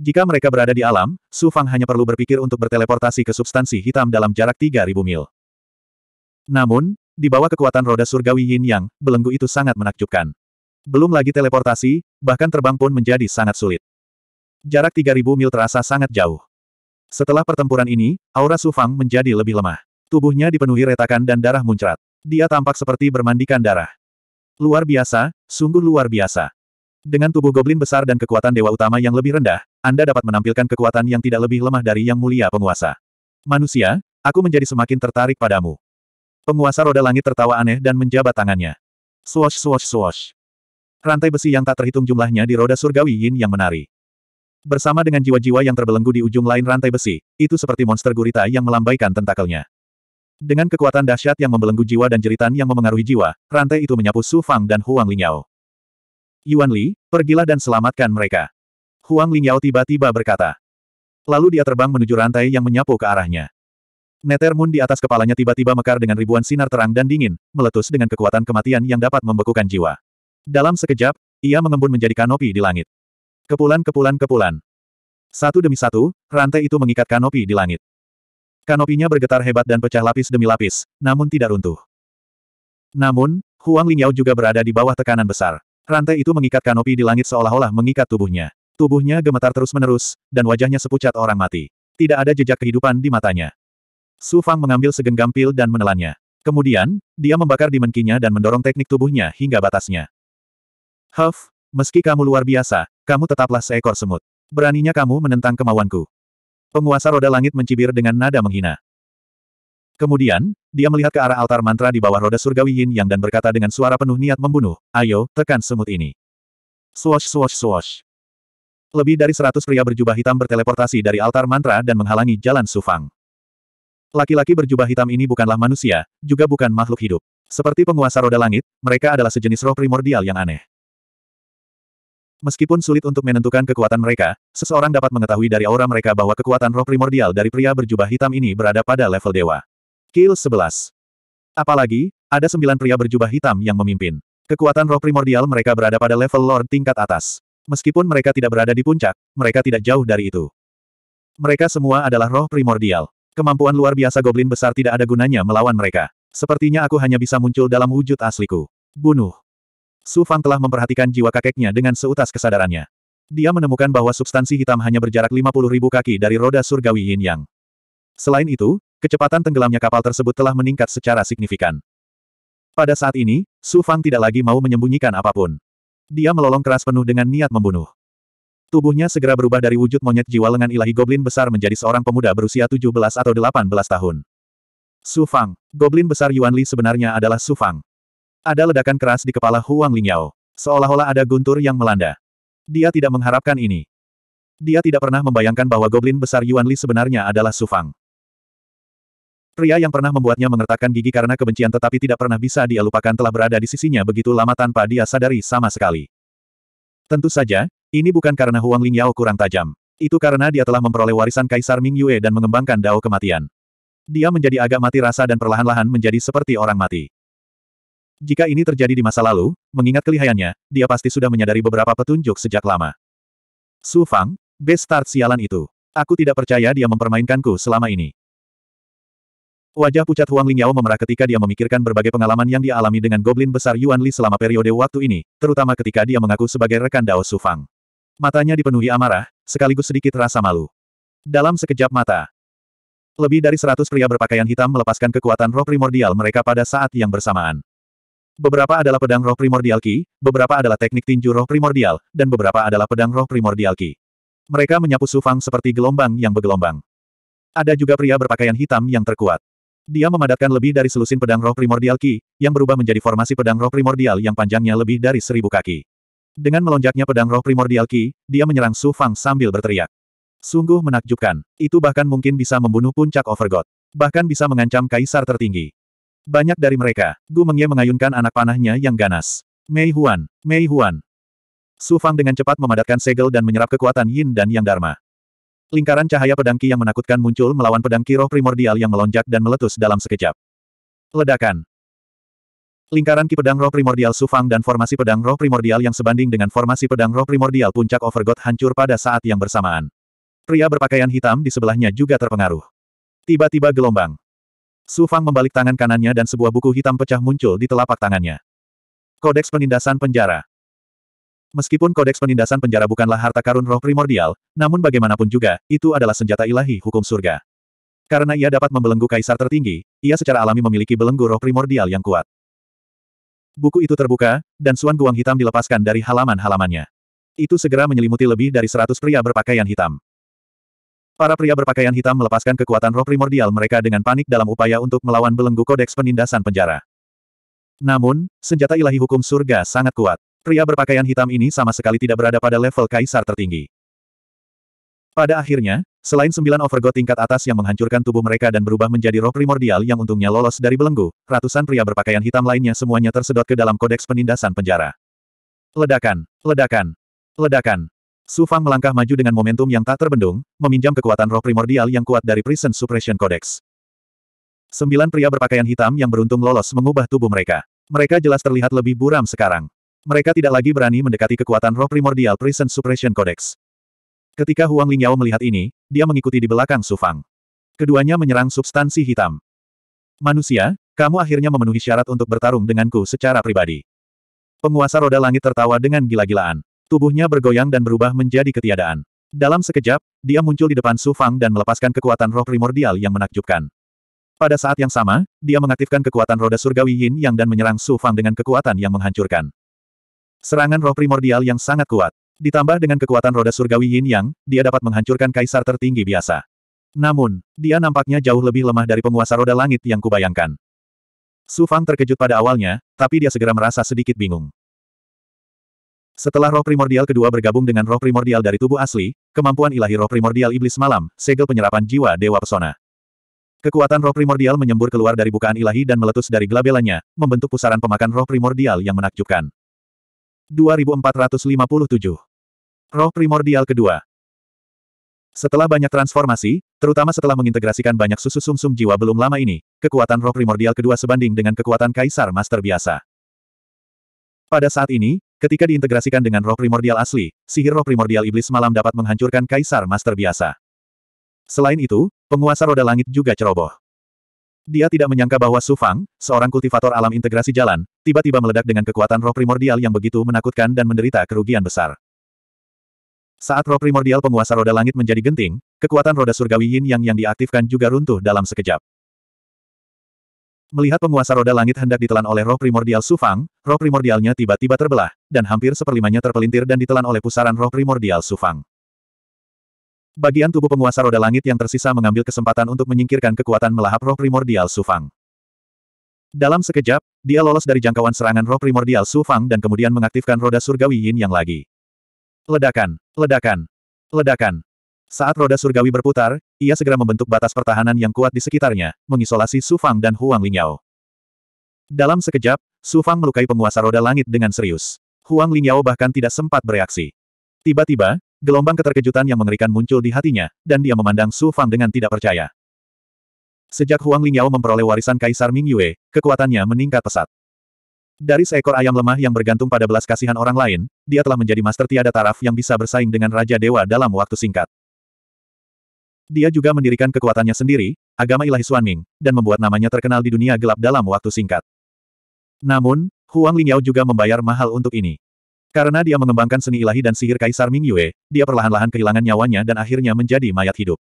Jika mereka berada di alam, Su Fang hanya perlu berpikir untuk berteleportasi ke substansi hitam dalam jarak 3000 mil. Namun, di bawah kekuatan roda surgawi yin yang, belenggu itu sangat menakjubkan. Belum lagi teleportasi, bahkan terbang pun menjadi sangat sulit. Jarak 3000 mil terasa sangat jauh. Setelah pertempuran ini, aura Su Fang menjadi lebih lemah. Tubuhnya dipenuhi retakan dan darah muncrat. Dia tampak seperti bermandikan darah. Luar biasa, sungguh luar biasa. Dengan tubuh goblin besar dan kekuatan dewa utama yang lebih rendah, Anda dapat menampilkan kekuatan yang tidak lebih lemah dari yang mulia penguasa. Manusia, aku menjadi semakin tertarik padamu. Penguasa roda langit tertawa aneh dan menjabat tangannya. Swash swash swash. Rantai besi yang tak terhitung jumlahnya di roda surgawi yin yang menari. Bersama dengan jiwa-jiwa yang terbelenggu di ujung lain rantai besi, itu seperti monster gurita yang melambaikan tentakelnya. Dengan kekuatan dahsyat yang membelenggu jiwa dan jeritan yang memengaruhi jiwa, rantai itu menyapu Su Fang dan Huang Lingyao. Yuan Li, pergilah dan selamatkan mereka. Huang Lingyao tiba-tiba berkata. Lalu dia terbang menuju rantai yang menyapu ke arahnya. Nether Moon di atas kepalanya tiba-tiba mekar dengan ribuan sinar terang dan dingin, meletus dengan kekuatan kematian yang dapat membekukan jiwa. Dalam sekejap, ia mengembun menjadi kanopi di langit. Kepulan-kepulan-kepulan. Satu demi satu, rantai itu mengikat kanopi di langit. Kanopinya bergetar hebat dan pecah lapis demi lapis, namun tidak runtuh. Namun, Huang Lingyao juga berada di bawah tekanan besar. Rantai itu mengikat kanopi di langit seolah-olah mengikat tubuhnya. Tubuhnya gemetar terus-menerus, dan wajahnya sepucat orang mati. Tidak ada jejak kehidupan di matanya. Su Fang mengambil segenggam pil dan menelannya. Kemudian, dia membakar dimenkinya dan mendorong teknik tubuhnya hingga batasnya. Huff, meski kamu luar biasa, kamu tetaplah seekor semut. Beraninya kamu menentang kemauanku. Penguasa roda langit mencibir dengan nada menghina. Kemudian, dia melihat ke arah altar mantra di bawah roda surgawi Yin Yang dan berkata dengan suara penuh niat membunuh, ayo, tekan semut ini. Swash swash swash. Lebih dari seratus pria berjubah hitam berteleportasi dari altar mantra dan menghalangi jalan Sufang. Laki-laki berjubah hitam ini bukanlah manusia, juga bukan makhluk hidup. Seperti penguasa roda langit, mereka adalah sejenis roh primordial yang aneh. Meskipun sulit untuk menentukan kekuatan mereka, seseorang dapat mengetahui dari aura mereka bahwa kekuatan roh primordial dari pria berjubah hitam ini berada pada level dewa. Kill 11. Apalagi, ada sembilan pria berjubah hitam yang memimpin. Kekuatan roh primordial mereka berada pada level lord tingkat atas. Meskipun mereka tidak berada di puncak, mereka tidak jauh dari itu. Mereka semua adalah roh primordial. Kemampuan luar biasa goblin besar tidak ada gunanya melawan mereka. Sepertinya aku hanya bisa muncul dalam wujud asliku. Bunuh. Su Fang telah memperhatikan jiwa kakeknya dengan seutas kesadarannya. Dia menemukan bahwa substansi hitam hanya berjarak 50 ribu kaki dari roda surgawi Yin Yang. Selain itu, kecepatan tenggelamnya kapal tersebut telah meningkat secara signifikan. Pada saat ini, Su Fang tidak lagi mau menyembunyikan apapun. Dia melolong keras penuh dengan niat membunuh. Tubuhnya segera berubah dari wujud monyet jiwa lengan ilahi goblin besar menjadi seorang pemuda berusia 17 atau 18 tahun. Su Fang, goblin besar Yuan Li sebenarnya adalah Su Fang. Ada ledakan keras di kepala Huang Lingyao. Seolah-olah ada guntur yang melanda. Dia tidak mengharapkan ini. Dia tidak pernah membayangkan bahwa goblin besar Yuan Li sebenarnya adalah Su Fang. Pria yang pernah membuatnya mengertakkan gigi karena kebencian tetapi tidak pernah bisa dia lupakan telah berada di sisinya begitu lama tanpa dia sadari sama sekali. Tentu saja, ini bukan karena Huang Lingyao kurang tajam. Itu karena dia telah memperoleh warisan Kaisar Ming Yue dan mengembangkan dao kematian. Dia menjadi agak mati rasa dan perlahan-lahan menjadi seperti orang mati. Jika ini terjadi di masa lalu, mengingat kelihayannya, dia pasti sudah menyadari beberapa petunjuk sejak lama. Su Fang, best start sialan itu. Aku tidak percaya dia mempermainkanku selama ini. Wajah pucat Huang Lingyao memerah ketika dia memikirkan berbagai pengalaman yang dia alami dengan Goblin Besar Yuan Li selama periode waktu ini, terutama ketika dia mengaku sebagai rekan Dao Su Fang matanya dipenuhi amarah, sekaligus sedikit rasa malu. Dalam sekejap mata, lebih dari seratus pria berpakaian hitam melepaskan kekuatan roh primordial mereka pada saat yang bersamaan. Beberapa adalah pedang roh primordial Ki, beberapa adalah teknik tinju roh primordial, dan beberapa adalah pedang roh primordial Ki. Mereka menyapu Sufang seperti gelombang yang bergelombang. Ada juga pria berpakaian hitam yang terkuat. Dia memadatkan lebih dari selusin pedang roh primordial Ki, yang berubah menjadi formasi pedang roh primordial yang panjangnya lebih dari seribu kaki. Dengan melonjaknya pedang roh primordial Qi, dia menyerang Su Fang sambil berteriak. Sungguh menakjubkan, itu bahkan mungkin bisa membunuh puncak Overgod. Bahkan bisa mengancam kaisar tertinggi. Banyak dari mereka, Gu Mengye mengayunkan anak panahnya yang ganas. Mei Huan, Mei Huan. Su Fang dengan cepat memadatkan segel dan menyerap kekuatan Yin dan Yang Dharma. Lingkaran cahaya pedang Qi yang menakutkan muncul melawan pedang Qi roh primordial yang melonjak dan meletus dalam sekejap. Ledakan, Lingkaran Ki Pedang Roh Primordial Sufang dan formasi Pedang Roh Primordial yang sebanding dengan formasi Pedang Roh Primordial Puncak Overgod hancur pada saat yang bersamaan. Pria berpakaian hitam di sebelahnya juga terpengaruh. Tiba-tiba gelombang. Sufang membalik tangan kanannya dan sebuah buku hitam pecah muncul di telapak tangannya. Kodeks Penindasan Penjara Meskipun kodeks penindasan penjara bukanlah harta karun roh primordial, namun bagaimanapun juga, itu adalah senjata ilahi hukum surga. Karena ia dapat membelenggu kaisar tertinggi, ia secara alami memiliki belenggu roh primordial yang kuat. Buku itu terbuka, dan suan guang hitam dilepaskan dari halaman-halamannya. Itu segera menyelimuti lebih dari seratus pria berpakaian hitam. Para pria berpakaian hitam melepaskan kekuatan roh primordial mereka dengan panik dalam upaya untuk melawan belenggu kodeks penindasan penjara. Namun, senjata ilahi hukum surga sangat kuat. Pria berpakaian hitam ini sama sekali tidak berada pada level kaisar tertinggi. Pada akhirnya, Selain sembilan overgod tingkat atas yang menghancurkan tubuh mereka dan berubah menjadi roh primordial yang untungnya lolos dari belenggu, ratusan pria berpakaian hitam lainnya semuanya tersedot ke dalam kodeks penindasan penjara. Ledakan! Ledakan! Ledakan! Su Fang melangkah maju dengan momentum yang tak terbendung, meminjam kekuatan roh primordial yang kuat dari Prison Suppression Codex. Sembilan pria berpakaian hitam yang beruntung lolos mengubah tubuh mereka. Mereka jelas terlihat lebih buram sekarang. Mereka tidak lagi berani mendekati kekuatan roh primordial Prison Suppression Codex. Ketika Huang Lingyao melihat ini, dia mengikuti di belakang Su Fang. Keduanya menyerang substansi hitam. Manusia, kamu akhirnya memenuhi syarat untuk bertarung denganku secara pribadi. Penguasa roda langit tertawa dengan gila-gilaan. Tubuhnya bergoyang dan berubah menjadi ketiadaan. Dalam sekejap, dia muncul di depan Su Fang dan melepaskan kekuatan roh primordial yang menakjubkan. Pada saat yang sama, dia mengaktifkan kekuatan roda surgawi Yin Yang dan menyerang Su Fang dengan kekuatan yang menghancurkan. Serangan roh primordial yang sangat kuat. Ditambah dengan kekuatan roda surgawi Yin Yang, dia dapat menghancurkan kaisar tertinggi biasa. Namun, dia nampaknya jauh lebih lemah dari penguasa roda langit yang kubayangkan. Su Fang terkejut pada awalnya, tapi dia segera merasa sedikit bingung. Setelah roh primordial kedua bergabung dengan roh primordial dari tubuh asli, kemampuan ilahi roh primordial iblis malam, segel penyerapan jiwa dewa pesona. Kekuatan roh primordial menyembur keluar dari bukaan ilahi dan meletus dari glabelanya, membentuk pusaran pemakan roh primordial yang menakjubkan. 2457 Roh primordial kedua. Setelah banyak transformasi, terutama setelah mengintegrasikan banyak susu sumsum -sum jiwa belum lama ini, kekuatan roh primordial kedua sebanding dengan kekuatan kaisar master biasa. Pada saat ini, ketika diintegrasikan dengan roh primordial asli, sihir roh primordial iblis malam dapat menghancurkan kaisar master biasa. Selain itu, penguasa roda langit juga ceroboh. Dia tidak menyangka bahwa Su Fang, seorang kultivator alam integrasi jalan, tiba-tiba meledak dengan kekuatan roh primordial yang begitu menakutkan dan menderita kerugian besar. Saat roh primordial penguasa roda langit menjadi genting, kekuatan roda surgawi yin yang yang diaktifkan juga runtuh dalam sekejap. Melihat penguasa roda langit hendak ditelan oleh roh primordial Sufang, roh primordialnya tiba-tiba terbelah, dan hampir seperlimanya terpelintir dan ditelan oleh pusaran roh primordial Sufang. Bagian tubuh penguasa roda langit yang tersisa mengambil kesempatan untuk menyingkirkan kekuatan melahap roh primordial Sufang. Dalam sekejap, dia lolos dari jangkauan serangan roh primordial Su Fang dan kemudian mengaktifkan roda surgawi Yin yang lagi. Ledakan, ledakan, ledakan. Saat roda surgawi berputar, ia segera membentuk batas pertahanan yang kuat di sekitarnya, mengisolasi Su Fang dan Huang Lingyao. Dalam sekejap, Su Fang melukai penguasa roda langit dengan serius. Huang Lingyao bahkan tidak sempat bereaksi. Tiba-tiba, gelombang keterkejutan yang mengerikan muncul di hatinya, dan dia memandang Su Fang dengan tidak percaya. Sejak Huang Lingyao memperoleh warisan Kaisar Ming Yue, kekuatannya meningkat pesat. Dari seekor ayam lemah yang bergantung pada belas kasihan orang lain, dia telah menjadi master tiada taraf yang bisa bersaing dengan Raja Dewa dalam waktu singkat. Dia juga mendirikan kekuatannya sendiri, agama ilahi Xuanming, dan membuat namanya terkenal di dunia gelap dalam waktu singkat. Namun, Huang Lingyao juga membayar mahal untuk ini. Karena dia mengembangkan seni ilahi dan sihir Kaisar Ming Yue, dia perlahan-lahan kehilangan nyawanya dan akhirnya menjadi mayat hidup.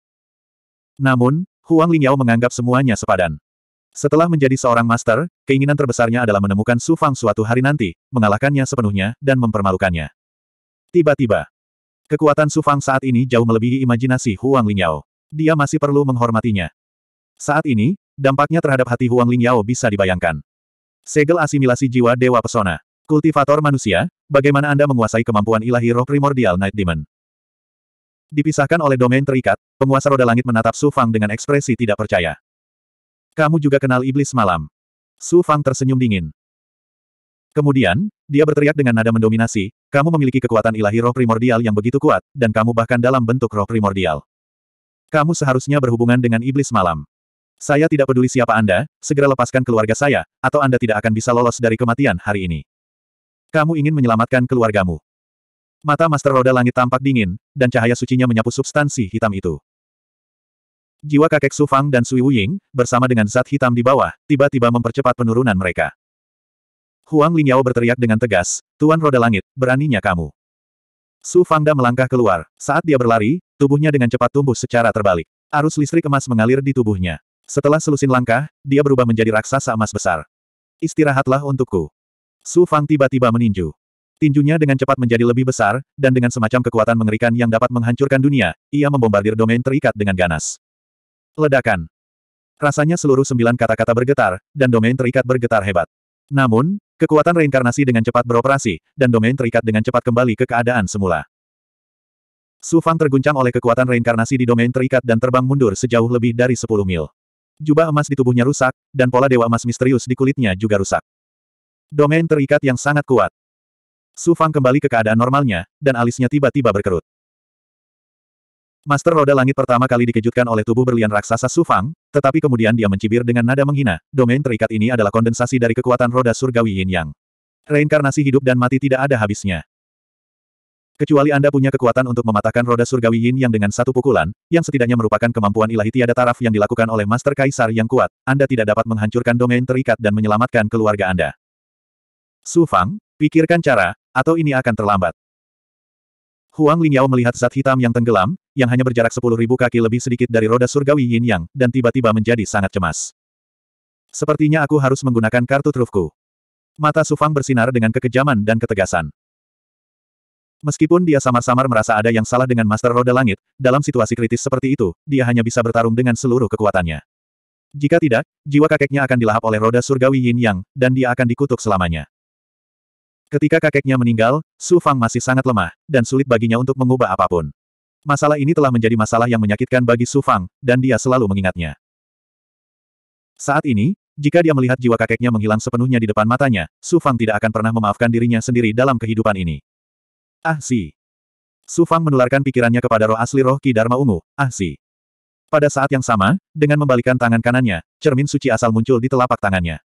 Namun, Huang Lingyao menganggap semuanya sepadan. Setelah menjadi seorang master, keinginan terbesarnya adalah menemukan Su Fang suatu hari nanti, mengalahkannya sepenuhnya, dan mempermalukannya. Tiba-tiba, kekuatan Su Fang saat ini jauh melebihi imajinasi Huang Lingyao. Dia masih perlu menghormatinya. Saat ini, dampaknya terhadap hati Huang Lingyao bisa dibayangkan. Segel asimilasi jiwa Dewa Pesona. Kultivator manusia, bagaimana Anda menguasai kemampuan ilahi roh primordial Night Demon? Dipisahkan oleh domain terikat, penguasa roda langit menatap Su Fang dengan ekspresi tidak percaya. Kamu juga kenal iblis malam. Su Fang tersenyum dingin. Kemudian, dia berteriak dengan nada mendominasi, kamu memiliki kekuatan ilahi roh primordial yang begitu kuat, dan kamu bahkan dalam bentuk roh primordial. Kamu seharusnya berhubungan dengan iblis malam. Saya tidak peduli siapa Anda, segera lepaskan keluarga saya, atau Anda tidak akan bisa lolos dari kematian hari ini. Kamu ingin menyelamatkan keluargamu. Mata Master Roda Langit tampak dingin, dan cahaya sucinya menyapu substansi hitam itu. Jiwa kakek Su Fang dan Sui Wuying, bersama dengan zat hitam di bawah, tiba-tiba mempercepat penurunan mereka. Huang Lingyao berteriak dengan tegas, Tuan Roda Langit, beraninya kamu. Su Fangda melangkah keluar. Saat dia berlari, tubuhnya dengan cepat tumbuh secara terbalik. Arus listrik emas mengalir di tubuhnya. Setelah selusin langkah, dia berubah menjadi raksasa emas besar. Istirahatlah untukku. Su Fang tiba-tiba meninju. Tinjunya dengan cepat menjadi lebih besar, dan dengan semacam kekuatan mengerikan yang dapat menghancurkan dunia, ia membombardir domain terikat dengan ganas. Ledakan. Rasanya seluruh sembilan kata-kata bergetar, dan domain terikat bergetar hebat. Namun, kekuatan reinkarnasi dengan cepat beroperasi, dan domain terikat dengan cepat kembali ke keadaan semula. Su Fang terguncang oleh kekuatan reinkarnasi di domain terikat dan terbang mundur sejauh lebih dari 10 mil. Jubah emas di tubuhnya rusak, dan pola dewa emas misterius di kulitnya juga rusak. Domain terikat yang sangat kuat. Su Fang kembali ke keadaan normalnya, dan alisnya tiba-tiba berkerut. Master Roda Langit pertama kali dikejutkan oleh tubuh berlian raksasa Sufang, tetapi kemudian dia mencibir dengan nada menghina, domain terikat ini adalah kondensasi dari kekuatan roda surgawi yin yang. Reinkarnasi hidup dan mati tidak ada habisnya. Kecuali Anda punya kekuatan untuk mematahkan roda surgawi yin yang dengan satu pukulan, yang setidaknya merupakan kemampuan ilahi tiada taraf yang dilakukan oleh Master Kaisar yang kuat, Anda tidak dapat menghancurkan domain terikat dan menyelamatkan keluarga Anda. Su Fang, pikirkan cara, atau ini akan terlambat. Huang Lingyao melihat zat hitam yang tenggelam, yang hanya berjarak sepuluh ribu kaki lebih sedikit dari roda surgawi Yin Yang, dan tiba-tiba menjadi sangat cemas. Sepertinya aku harus menggunakan kartu trufku. Mata Sufang bersinar dengan kekejaman dan ketegasan. Meskipun dia samar-samar merasa ada yang salah dengan Master Roda Langit, dalam situasi kritis seperti itu, dia hanya bisa bertarung dengan seluruh kekuatannya. Jika tidak, jiwa kakeknya akan dilahap oleh Roda Surgawi Yin Yang, dan dia akan dikutuk selamanya. Ketika kakeknya meninggal, Su Fang masih sangat lemah, dan sulit baginya untuk mengubah apapun. Masalah ini telah menjadi masalah yang menyakitkan bagi Su Fang, dan dia selalu mengingatnya. Saat ini, jika dia melihat jiwa kakeknya menghilang sepenuhnya di depan matanya, Su Fang tidak akan pernah memaafkan dirinya sendiri dalam kehidupan ini. Ah si. Su Fang menularkan pikirannya kepada roh asli roh Ki Dharma Ungu, ah si. Pada saat yang sama, dengan membalikan tangan kanannya, cermin suci asal muncul di telapak tangannya.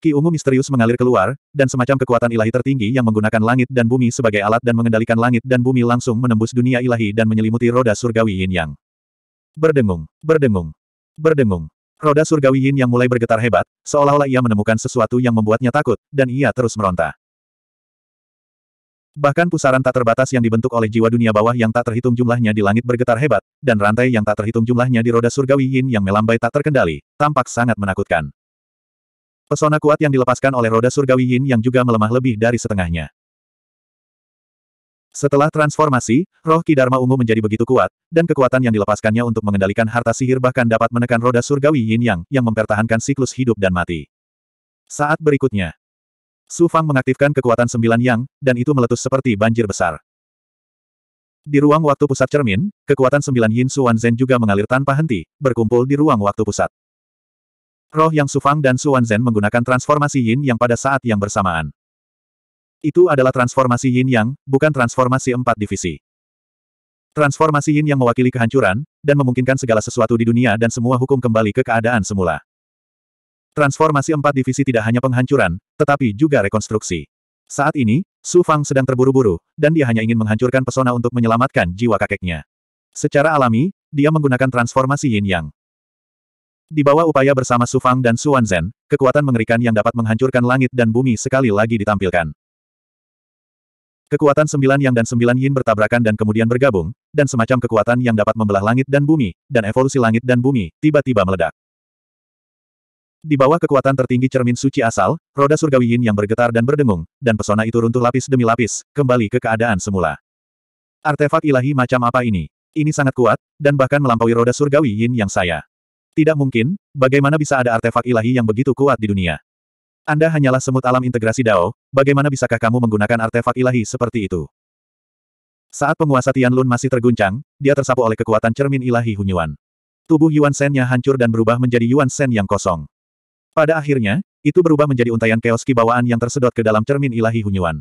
Ki ungu misterius mengalir keluar, dan semacam kekuatan ilahi tertinggi yang menggunakan langit dan bumi sebagai alat dan mengendalikan langit dan bumi langsung menembus dunia ilahi dan menyelimuti roda surgawi yin yang. Berdengung, berdengung, berdengung. Roda surgawi yin yang mulai bergetar hebat, seolah-olah ia menemukan sesuatu yang membuatnya takut, dan ia terus meronta. Bahkan pusaran tak terbatas yang dibentuk oleh jiwa dunia bawah yang tak terhitung jumlahnya di langit bergetar hebat, dan rantai yang tak terhitung jumlahnya di roda surgawi yin yang melambai tak terkendali, tampak sangat menakutkan. Pesona kuat yang dilepaskan oleh roda surgawi Yin yang juga melemah lebih dari setengahnya. Setelah transformasi, roh Kidarma Ungu menjadi begitu kuat, dan kekuatan yang dilepaskannya untuk mengendalikan harta sihir bahkan dapat menekan roda surgawi Yin Yang, yang mempertahankan siklus hidup dan mati. Saat berikutnya, Su Fang mengaktifkan kekuatan sembilan yang, dan itu meletus seperti banjir besar. Di ruang waktu pusat cermin, kekuatan sembilan Yin Suan Zen juga mengalir tanpa henti, berkumpul di ruang waktu pusat. Roh yang Sufang dan Zhen menggunakan transformasi Yin yang pada saat yang bersamaan. Itu adalah transformasi Yin yang, bukan transformasi empat divisi. Transformasi Yin yang mewakili kehancuran, dan memungkinkan segala sesuatu di dunia dan semua hukum kembali ke keadaan semula. Transformasi empat divisi tidak hanya penghancuran, tetapi juga rekonstruksi. Saat ini, Su Fang sedang terburu-buru, dan dia hanya ingin menghancurkan pesona untuk menyelamatkan jiwa kakeknya. Secara alami, dia menggunakan transformasi Yin Yang. Di bawah upaya bersama Su Fang dan Su Zen, kekuatan mengerikan yang dapat menghancurkan langit dan bumi sekali lagi ditampilkan. Kekuatan sembilan yang dan sembilan yin bertabrakan dan kemudian bergabung, dan semacam kekuatan yang dapat membelah langit dan bumi, dan evolusi langit dan bumi, tiba-tiba meledak. Di bawah kekuatan tertinggi cermin suci asal, roda surgawi yin yang bergetar dan berdengung, dan pesona itu runtuh lapis demi lapis, kembali ke keadaan semula. Artefak ilahi macam apa ini? Ini sangat kuat, dan bahkan melampaui roda surgawi yin yang saya. Tidak mungkin, bagaimana bisa ada artefak ilahi yang begitu kuat di dunia? Anda hanyalah semut alam integrasi Dao, bagaimana bisakah kamu menggunakan artefak ilahi seperti itu? Saat penguasa Tianlun masih terguncang, dia tersapu oleh kekuatan cermin ilahi Hunyuan. Tubuh Yuan Shen-nya hancur dan berubah menjadi Yuan Shen yang kosong. Pada akhirnya, itu berubah menjadi untaian keos bawaan yang tersedot ke dalam cermin ilahi Hunyuan.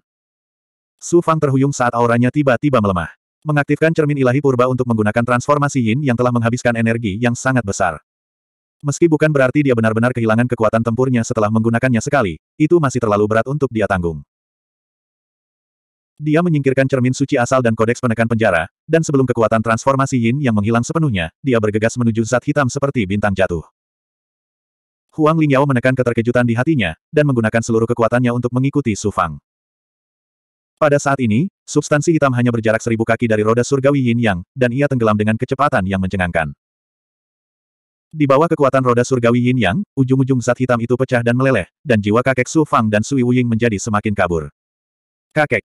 Su Fang terhuyung saat auranya tiba-tiba melemah. Mengaktifkan cermin ilahi purba untuk menggunakan transformasi yin yang telah menghabiskan energi yang sangat besar. Meski bukan berarti dia benar-benar kehilangan kekuatan tempurnya setelah menggunakannya sekali, itu masih terlalu berat untuk dia tanggung. Dia menyingkirkan cermin suci asal dan kodeks penekan penjara, dan sebelum kekuatan transformasi Yin yang menghilang sepenuhnya, dia bergegas menuju zat hitam seperti bintang jatuh. Huang Lingyao menekan keterkejutan di hatinya, dan menggunakan seluruh kekuatannya untuk mengikuti Su Fang. Pada saat ini, substansi hitam hanya berjarak seribu kaki dari roda surgawi Yin Yang, dan ia tenggelam dengan kecepatan yang mencengangkan. Di bawah kekuatan roda surgawi Yin Yang, ujung-ujung zat hitam itu pecah dan meleleh, dan jiwa kakek Su Fang dan Sui Wuying menjadi semakin kabur. Kakek.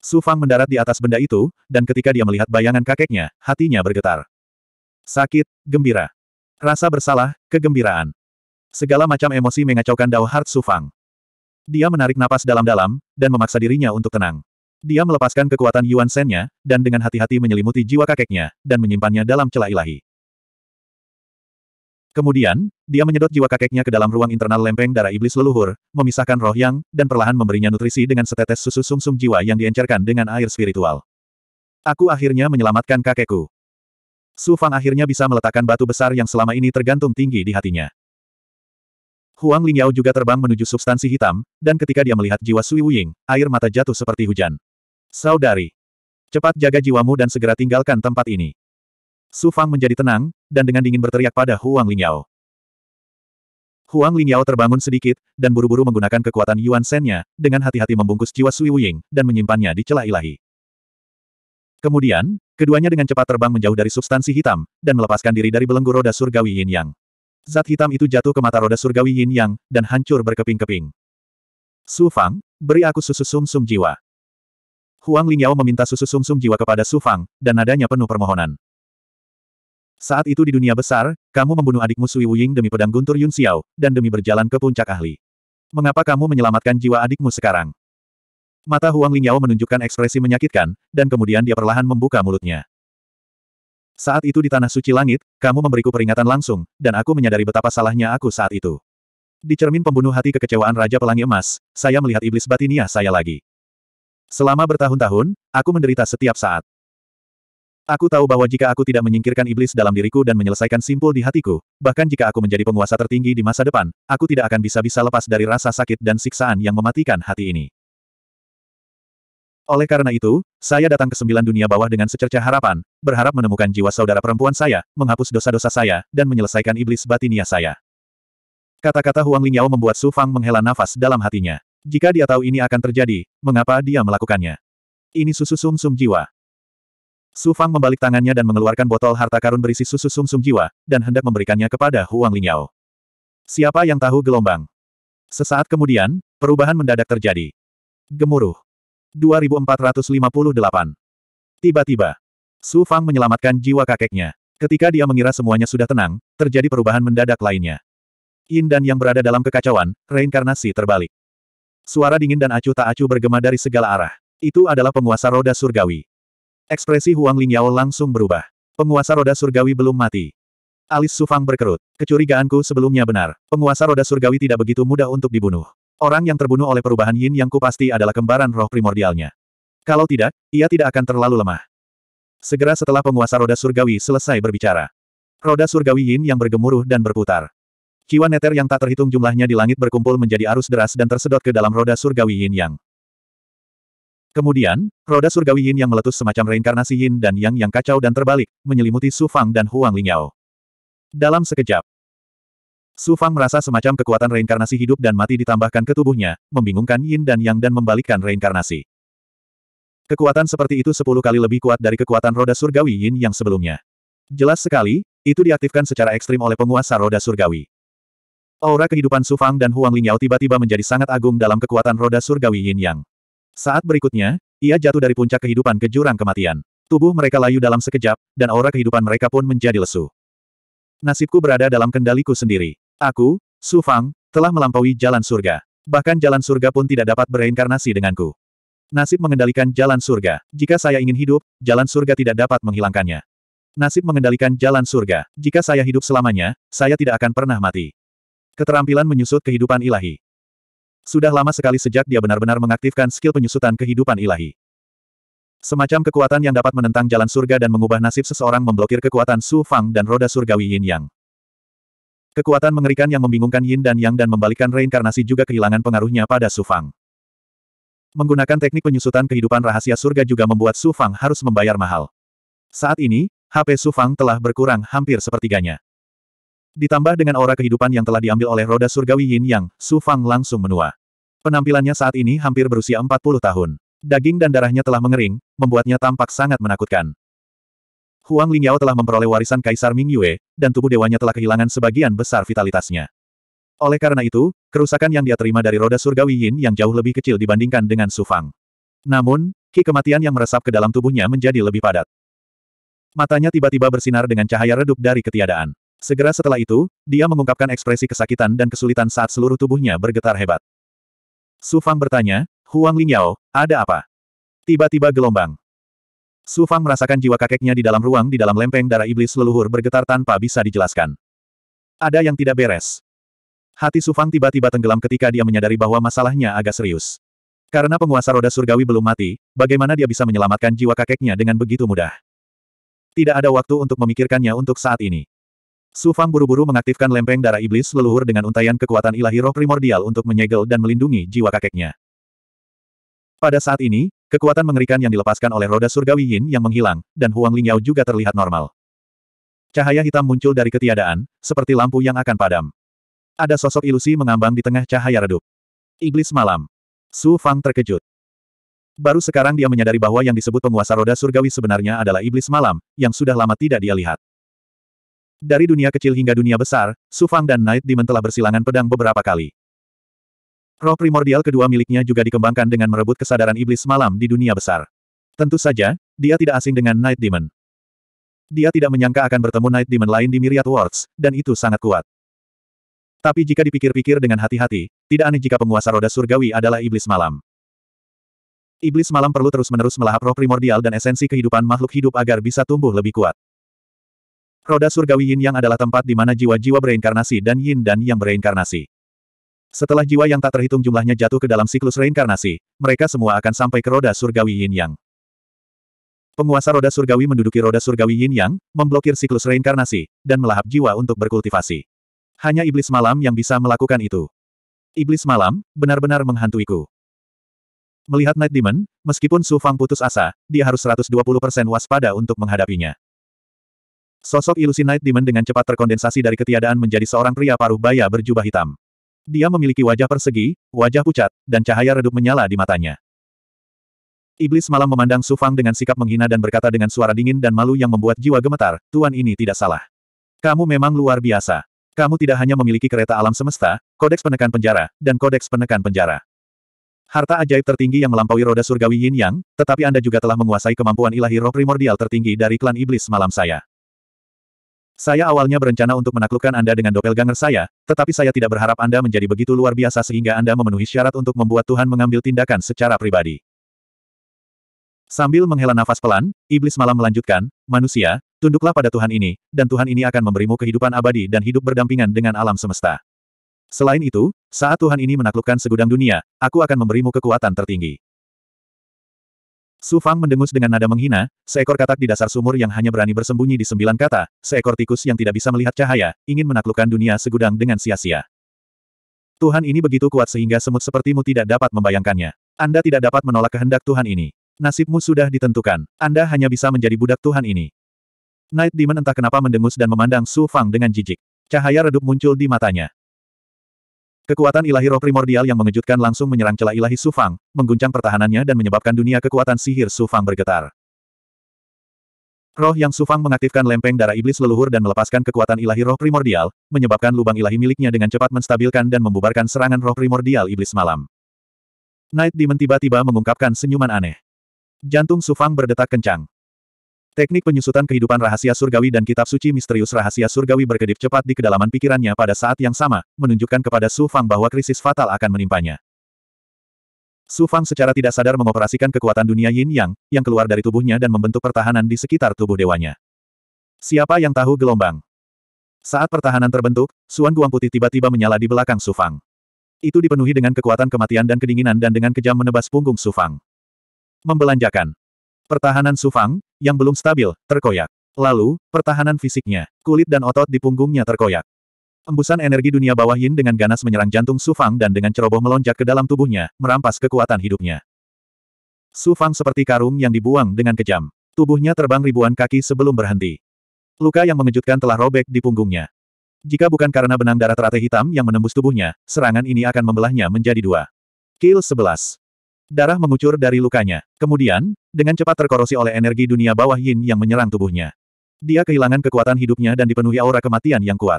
Su Fang mendarat di atas benda itu, dan ketika dia melihat bayangan kakeknya, hatinya bergetar. Sakit, gembira. Rasa bersalah, kegembiraan. Segala macam emosi mengacaukan Dao Heart Su Fang. Dia menarik napas dalam-dalam, dan memaksa dirinya untuk tenang. Dia melepaskan kekuatan Yuan Shen-nya, dan dengan hati-hati menyelimuti jiwa kakeknya, dan menyimpannya dalam celah ilahi. Kemudian, dia menyedot jiwa kakeknya ke dalam ruang internal lempeng darah iblis leluhur, memisahkan roh yang, dan perlahan memberinya nutrisi dengan setetes susu sumsum -sum jiwa yang diencerkan dengan air spiritual. Aku akhirnya menyelamatkan kakekku. Su Fang akhirnya bisa meletakkan batu besar yang selama ini tergantung tinggi di hatinya. Huang Lingyao juga terbang menuju substansi hitam, dan ketika dia melihat jiwa Sui Wuying, air mata jatuh seperti hujan. Saudari, cepat jaga jiwamu dan segera tinggalkan tempat ini. Su Fang menjadi tenang, dan dengan dingin berteriak pada Huang Lingyao. Huang Lingyao terbangun sedikit, dan buru-buru menggunakan kekuatan Yuan Shen-nya, dengan hati-hati membungkus jiwa Sui Wuying, dan menyimpannya di celah ilahi. Kemudian, keduanya dengan cepat terbang menjauh dari substansi hitam, dan melepaskan diri dari belenggu roda surgawi Yin Yang. Zat hitam itu jatuh ke mata roda surgawi Yin Yang, dan hancur berkeping-keping. Su Fang, beri aku susu sumsum sum jiwa. Huang Lingyao meminta susu sumsum sum jiwa kepada Su Fang, dan nadanya penuh permohonan. Saat itu di dunia besar, kamu membunuh adikmu Sui Wuying demi pedang guntur Yun Xiao, dan demi berjalan ke puncak ahli. Mengapa kamu menyelamatkan jiwa adikmu sekarang? Mata Huang Lingyao menunjukkan ekspresi menyakitkan, dan kemudian dia perlahan membuka mulutnya. Saat itu di Tanah Suci Langit, kamu memberiku peringatan langsung, dan aku menyadari betapa salahnya aku saat itu. Di cermin pembunuh hati kekecewaan Raja Pelangi Emas, saya melihat iblis batinia saya lagi. Selama bertahun-tahun, aku menderita setiap saat. Aku tahu bahwa jika aku tidak menyingkirkan iblis dalam diriku dan menyelesaikan simpul di hatiku, bahkan jika aku menjadi penguasa tertinggi di masa depan, aku tidak akan bisa-bisa lepas dari rasa sakit dan siksaan yang mematikan hati ini. Oleh karena itu, saya datang ke sembilan dunia bawah dengan secerca harapan, berharap menemukan jiwa saudara perempuan saya, menghapus dosa-dosa saya, dan menyelesaikan iblis batinia saya. Kata-kata Huang Lingyao membuat Su Fang menghela nafas dalam hatinya. Jika dia tahu ini akan terjadi, mengapa dia melakukannya? Ini susu sum-sum jiwa. Su Fang membalik tangannya dan mengeluarkan botol harta karun berisi susu sumsum -sum jiwa, dan hendak memberikannya kepada Huang Linyao. Siapa yang tahu gelombang? Sesaat kemudian, perubahan mendadak terjadi. Gemuruh. 2458. Tiba-tiba, Su Fang menyelamatkan jiwa kakeknya. Ketika dia mengira semuanya sudah tenang, terjadi perubahan mendadak lainnya. Yin dan yang berada dalam kekacauan, reinkarnasi terbalik. Suara dingin dan acuh tak acuh bergema dari segala arah. Itu adalah penguasa roda surgawi. Ekspresi Huang Lingyao langsung berubah. Penguasa roda surgawi belum mati. Alis Sufang berkerut. Kecurigaanku sebelumnya benar. Penguasa roda surgawi tidak begitu mudah untuk dibunuh. Orang yang terbunuh oleh perubahan yin yang ku pasti adalah kembaran roh primordialnya. Kalau tidak, ia tidak akan terlalu lemah. Segera setelah penguasa roda surgawi selesai berbicara. Roda surgawi yin yang bergemuruh dan berputar. Kiwa neter yang tak terhitung jumlahnya di langit berkumpul menjadi arus deras dan tersedot ke dalam roda surgawi yin yang. Kemudian, roda surgawi Yin yang meletus semacam reinkarnasi Yin dan Yang yang kacau dan terbalik, menyelimuti Su Fang dan Huang Lingyao. Dalam sekejap, Su Fang merasa semacam kekuatan reinkarnasi hidup dan mati ditambahkan ke tubuhnya, membingungkan Yin dan Yang dan membalikkan reinkarnasi. Kekuatan seperti itu sepuluh kali lebih kuat dari kekuatan roda surgawi Yin yang sebelumnya. Jelas sekali, itu diaktifkan secara ekstrim oleh penguasa roda surgawi. Aura kehidupan Su Fang dan Huang Lingyao tiba-tiba menjadi sangat agung dalam kekuatan roda surgawi Yin Yang. Saat berikutnya, ia jatuh dari puncak kehidupan ke jurang kematian. Tubuh mereka layu dalam sekejap, dan aura kehidupan mereka pun menjadi lesu. Nasibku berada dalam kendaliku sendiri. Aku, Su Fang, telah melampaui jalan surga. Bahkan jalan surga pun tidak dapat bereinkarnasi denganku. Nasib mengendalikan jalan surga. Jika saya ingin hidup, jalan surga tidak dapat menghilangkannya. Nasib mengendalikan jalan surga. Jika saya hidup selamanya, saya tidak akan pernah mati. Keterampilan menyusut kehidupan ilahi. Sudah lama sekali sejak dia benar-benar mengaktifkan skill penyusutan kehidupan ilahi. Semacam kekuatan yang dapat menentang jalan surga dan mengubah nasib seseorang memblokir kekuatan Su Fang dan roda surgawi Yin Yang. Kekuatan mengerikan yang membingungkan Yin dan Yang dan membalikan reinkarnasi juga kehilangan pengaruhnya pada Su Fang. Menggunakan teknik penyusutan kehidupan rahasia surga juga membuat Su Fang harus membayar mahal. Saat ini, HP Su Fang telah berkurang hampir sepertiganya. Ditambah dengan aura kehidupan yang telah diambil oleh roda surgawi Yin Yang, Su Fang langsung menua. Penampilannya saat ini hampir berusia 40 tahun. Daging dan darahnya telah mengering, membuatnya tampak sangat menakutkan. Huang Lingyao telah memperoleh warisan Kaisar Ming Yue, dan tubuh dewanya telah kehilangan sebagian besar vitalitasnya. Oleh karena itu, kerusakan yang dia terima dari roda surgawi Yin yang jauh lebih kecil dibandingkan dengan Su Fang. Namun, ki kematian yang meresap ke dalam tubuhnya menjadi lebih padat. Matanya tiba-tiba bersinar dengan cahaya redup dari ketiadaan. Segera setelah itu, dia mengungkapkan ekspresi kesakitan dan kesulitan saat seluruh tubuhnya bergetar hebat. Su Fang bertanya, Huang Lingyao, ada apa? Tiba-tiba gelombang. Su Fang merasakan jiwa kakeknya di dalam ruang di dalam lempeng darah iblis leluhur bergetar tanpa bisa dijelaskan. Ada yang tidak beres. Hati Su Fang tiba-tiba tenggelam ketika dia menyadari bahwa masalahnya agak serius. Karena penguasa roda surgawi belum mati, bagaimana dia bisa menyelamatkan jiwa kakeknya dengan begitu mudah? Tidak ada waktu untuk memikirkannya untuk saat ini. Su Fang buru-buru mengaktifkan lempeng darah iblis leluhur dengan untaian kekuatan ilahi roh primordial untuk menyegel dan melindungi jiwa kakeknya. Pada saat ini, kekuatan mengerikan yang dilepaskan oleh roda surgawi Yin yang menghilang, dan Huang Lingyao juga terlihat normal. Cahaya hitam muncul dari ketiadaan, seperti lampu yang akan padam. Ada sosok ilusi mengambang di tengah cahaya redup. Iblis malam. Su Fang terkejut. Baru sekarang dia menyadari bahwa yang disebut penguasa roda surgawi sebenarnya adalah iblis malam, yang sudah lama tidak dia lihat. Dari dunia kecil hingga dunia besar, Sufang dan Night Demon telah bersilangan pedang beberapa kali. Roh primordial kedua miliknya juga dikembangkan dengan merebut kesadaran iblis malam di dunia besar. Tentu saja, dia tidak asing dengan Night Demon. Dia tidak menyangka akan bertemu Night Demon lain di Myriad Worlds, dan itu sangat kuat. Tapi jika dipikir-pikir dengan hati-hati, tidak aneh jika penguasa roda surgawi adalah iblis malam. Iblis malam perlu terus-menerus melahap roh primordial dan esensi kehidupan makhluk hidup agar bisa tumbuh lebih kuat. Roda surgawi yin yang adalah tempat di mana jiwa-jiwa bereinkarnasi dan yin dan yang bereinkarnasi. Setelah jiwa yang tak terhitung jumlahnya jatuh ke dalam siklus reinkarnasi, mereka semua akan sampai ke roda surgawi yin yang. Penguasa roda surgawi menduduki roda surgawi yin yang, memblokir siklus reinkarnasi, dan melahap jiwa untuk berkultivasi. Hanya iblis malam yang bisa melakukan itu. Iblis malam, benar-benar menghantuiku. Melihat Night Demon, meskipun Su Fang putus asa, dia harus 120% waspada untuk menghadapinya. Sosok ilusi night Demon dengan cepat terkondensasi dari ketiadaan menjadi seorang pria paruh baya berjubah hitam. Dia memiliki wajah persegi, wajah pucat, dan cahaya redup menyala di matanya. Iblis malam memandang Sufang dengan sikap menghina dan berkata dengan suara dingin dan malu yang membuat jiwa gemetar, Tuan ini tidak salah. Kamu memang luar biasa. Kamu tidak hanya memiliki kereta alam semesta, kodeks penekan penjara, dan kodeks penekan penjara. Harta ajaib tertinggi yang melampaui roda surgawi Yin Yang, tetapi Anda juga telah menguasai kemampuan ilahi roh primordial tertinggi dari klan iblis malam saya. Saya awalnya berencana untuk menaklukkan Anda dengan doppelganger saya, tetapi saya tidak berharap Anda menjadi begitu luar biasa sehingga Anda memenuhi syarat untuk membuat Tuhan mengambil tindakan secara pribadi. Sambil menghela nafas pelan, iblis malam melanjutkan, manusia, tunduklah pada Tuhan ini, dan Tuhan ini akan memberimu kehidupan abadi dan hidup berdampingan dengan alam semesta. Selain itu, saat Tuhan ini menaklukkan segudang dunia, aku akan memberimu kekuatan tertinggi. Su Fang mendengus dengan nada menghina, seekor katak di dasar sumur yang hanya berani bersembunyi di sembilan kata, seekor tikus yang tidak bisa melihat cahaya, ingin menaklukkan dunia segudang dengan sia-sia. Tuhan ini begitu kuat sehingga semut sepertimu tidak dapat membayangkannya. Anda tidak dapat menolak kehendak Tuhan ini. Nasibmu sudah ditentukan. Anda hanya bisa menjadi budak Tuhan ini. Night Demon entah kenapa mendengus dan memandang Su Fang dengan jijik. Cahaya redup muncul di matanya. Kekuatan ilahi roh primordial yang mengejutkan langsung menyerang celah ilahi Sufang, mengguncang pertahanannya dan menyebabkan dunia kekuatan sihir Sufang bergetar. Roh yang Sufang mengaktifkan lempeng darah iblis leluhur dan melepaskan kekuatan ilahi roh primordial, menyebabkan lubang ilahi miliknya dengan cepat menstabilkan dan membubarkan serangan roh primordial iblis malam. Night Demon tiba-tiba mengungkapkan senyuman aneh. Jantung Sufang berdetak kencang. Teknik penyusutan kehidupan rahasia surgawi dan kitab suci misterius rahasia surgawi berkedip cepat di kedalaman pikirannya pada saat yang sama, menunjukkan kepada Su Fang bahwa krisis fatal akan menimpanya. Su Fang secara tidak sadar mengoperasikan kekuatan dunia yin yang, yang keluar dari tubuhnya dan membentuk pertahanan di sekitar tubuh dewanya. Siapa yang tahu gelombang? Saat pertahanan terbentuk, Suan Guang Putih tiba-tiba menyala di belakang Su Fang. Itu dipenuhi dengan kekuatan kematian dan kedinginan dan dengan kejam menebas punggung Su Fang. Membelanjakan. Pertahanan Su Fang, yang belum stabil, terkoyak. Lalu, pertahanan fisiknya, kulit dan otot di punggungnya terkoyak. Embusan energi dunia bawah Yin dengan ganas menyerang jantung Su Fang dan dengan ceroboh melonjak ke dalam tubuhnya, merampas kekuatan hidupnya. Su Fang seperti karung yang dibuang dengan kejam. Tubuhnya terbang ribuan kaki sebelum berhenti. Luka yang mengejutkan telah robek di punggungnya. Jika bukan karena benang darah teratai hitam yang menembus tubuhnya, serangan ini akan membelahnya menjadi dua. Kill 11. Darah mengucur dari lukanya. Kemudian, dengan cepat terkorosi oleh energi dunia bawah yin yang menyerang tubuhnya. Dia kehilangan kekuatan hidupnya dan dipenuhi aura kematian yang kuat.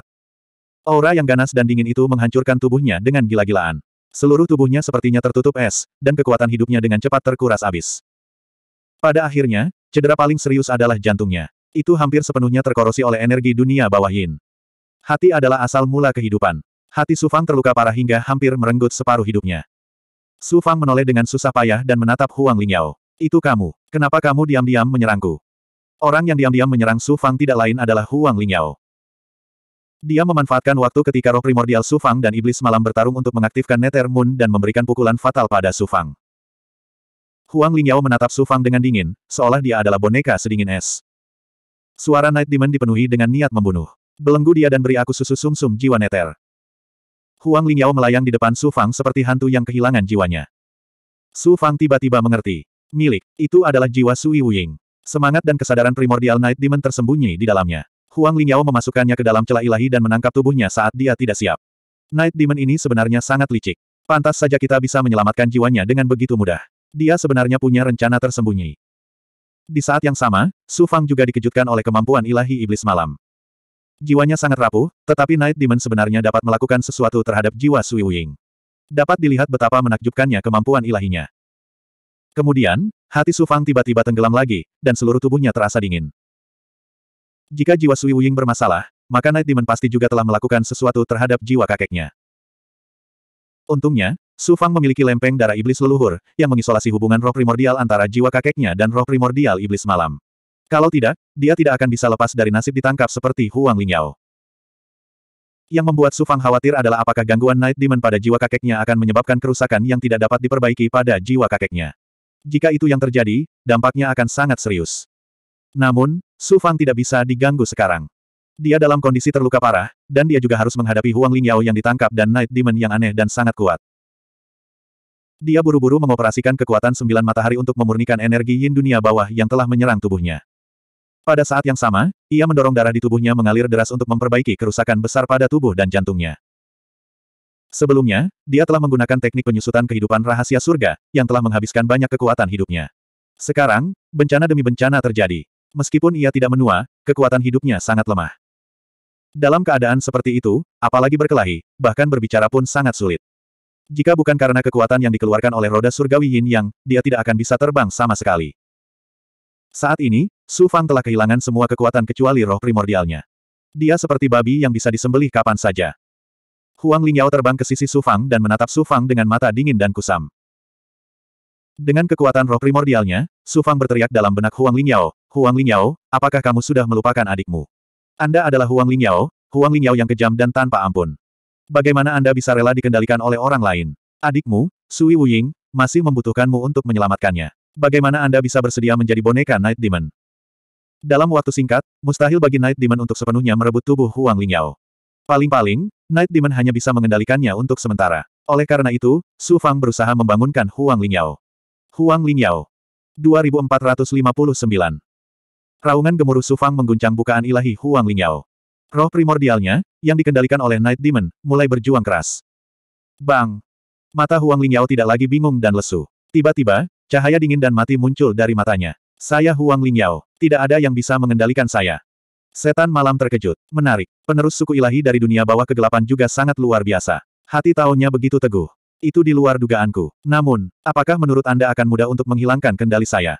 Aura yang ganas dan dingin itu menghancurkan tubuhnya dengan gila-gilaan. Seluruh tubuhnya sepertinya tertutup es, dan kekuatan hidupnya dengan cepat terkuras abis. Pada akhirnya, cedera paling serius adalah jantungnya. Itu hampir sepenuhnya terkorosi oleh energi dunia bawah yin. Hati adalah asal mula kehidupan. Hati Sufang terluka parah hingga hampir merenggut separuh hidupnya. Su Fang menoleh dengan susah payah dan menatap Huang Lingyao. Itu kamu. Kenapa kamu diam-diam menyerangku? Orang yang diam-diam menyerang Su Fang tidak lain adalah Huang Lingyao. Dia memanfaatkan waktu ketika roh primordial Su Fang dan iblis malam bertarung untuk mengaktifkan Nether Moon dan memberikan pukulan fatal pada Su Fang. Huang Lingyao menatap Su Fang dengan dingin, seolah dia adalah boneka sedingin es. Suara Night Demon dipenuhi dengan niat membunuh. Belenggu dia dan beri aku susu sumsum -sum jiwa Nether. Huang Lingyao melayang di depan Su Fang seperti hantu yang kehilangan jiwanya. Su Fang tiba-tiba mengerti. Milik, itu adalah jiwa Sui Wuying. Semangat dan kesadaran primordial Night Demon tersembunyi di dalamnya. Huang Lingyao memasukkannya ke dalam celah ilahi dan menangkap tubuhnya saat dia tidak siap. Night Demon ini sebenarnya sangat licik. Pantas saja kita bisa menyelamatkan jiwanya dengan begitu mudah. Dia sebenarnya punya rencana tersembunyi. Di saat yang sama, Su Fang juga dikejutkan oleh kemampuan ilahi iblis malam. Jiwanya sangat rapuh, tetapi Night Demon sebenarnya dapat melakukan sesuatu terhadap jiwa Sui Wing. Dapat dilihat betapa menakjubkannya kemampuan ilahinya. Kemudian, hati Su Fang tiba-tiba tenggelam lagi, dan seluruh tubuhnya terasa dingin. Jika jiwa Sui Wing bermasalah, maka Night Demon pasti juga telah melakukan sesuatu terhadap jiwa kakeknya. Untungnya, Su Fang memiliki lempeng darah iblis leluhur, yang mengisolasi hubungan roh primordial antara jiwa kakeknya dan roh primordial iblis malam. Kalau tidak, dia tidak akan bisa lepas dari nasib ditangkap seperti Huang Lingyao. Yang membuat Su Fang khawatir adalah apakah gangguan Night Demon pada jiwa kakeknya akan menyebabkan kerusakan yang tidak dapat diperbaiki pada jiwa kakeknya. Jika itu yang terjadi, dampaknya akan sangat serius. Namun, Su Fang tidak bisa diganggu sekarang. Dia dalam kondisi terluka parah, dan dia juga harus menghadapi Huang Lingyao yang ditangkap dan Night Demon yang aneh dan sangat kuat. Dia buru-buru mengoperasikan kekuatan sembilan matahari untuk memurnikan energi yin dunia bawah yang telah menyerang tubuhnya. Pada saat yang sama, ia mendorong darah di tubuhnya mengalir deras untuk memperbaiki kerusakan besar pada tubuh dan jantungnya. Sebelumnya, dia telah menggunakan teknik penyusutan kehidupan rahasia surga, yang telah menghabiskan banyak kekuatan hidupnya. Sekarang, bencana demi bencana terjadi. Meskipun ia tidak menua, kekuatan hidupnya sangat lemah. Dalam keadaan seperti itu, apalagi berkelahi, bahkan berbicara pun sangat sulit. Jika bukan karena kekuatan yang dikeluarkan oleh roda surgawi Yin Yang, dia tidak akan bisa terbang sama sekali. Saat ini, Su Fang telah kehilangan semua kekuatan kecuali roh primordialnya. Dia seperti babi yang bisa disembelih kapan saja. Huang Lingyao terbang ke sisi Su Fang dan menatap Su Fang dengan mata dingin dan kusam. Dengan kekuatan roh primordialnya, Su Fang berteriak dalam benak Huang Lingyao, Huang Lingyao, apakah kamu sudah melupakan adikmu? Anda adalah Huang Lingyao, Huang Lingyao yang kejam dan tanpa ampun. Bagaimana Anda bisa rela dikendalikan oleh orang lain? Adikmu, Sui Wuying, masih membutuhkanmu untuk menyelamatkannya. Bagaimana Anda bisa bersedia menjadi boneka Night Demon? Dalam waktu singkat, mustahil bagi Night Demon untuk sepenuhnya merebut tubuh Huang Lingyao. Paling-paling, Night Demon hanya bisa mengendalikannya untuk sementara. Oleh karena itu, Su Fang berusaha membangunkan Huang Lingyao. Huang Lingyao. 2459. Raungan gemuruh Su Fang mengguncang bukaan ilahi Huang Lingyao. Roh primordialnya, yang dikendalikan oleh Night Demon, mulai berjuang keras. Bang! Mata Huang Lingyao tidak lagi bingung dan lesu. Tiba-tiba, Cahaya dingin dan mati muncul dari matanya. Saya Huang Lingyao. Tidak ada yang bisa mengendalikan saya. Setan malam terkejut. Menarik. Penerus suku ilahi dari dunia bawah kegelapan juga sangat luar biasa. Hati taunya begitu teguh. Itu di luar dugaanku. Namun, apakah menurut Anda akan mudah untuk menghilangkan kendali saya?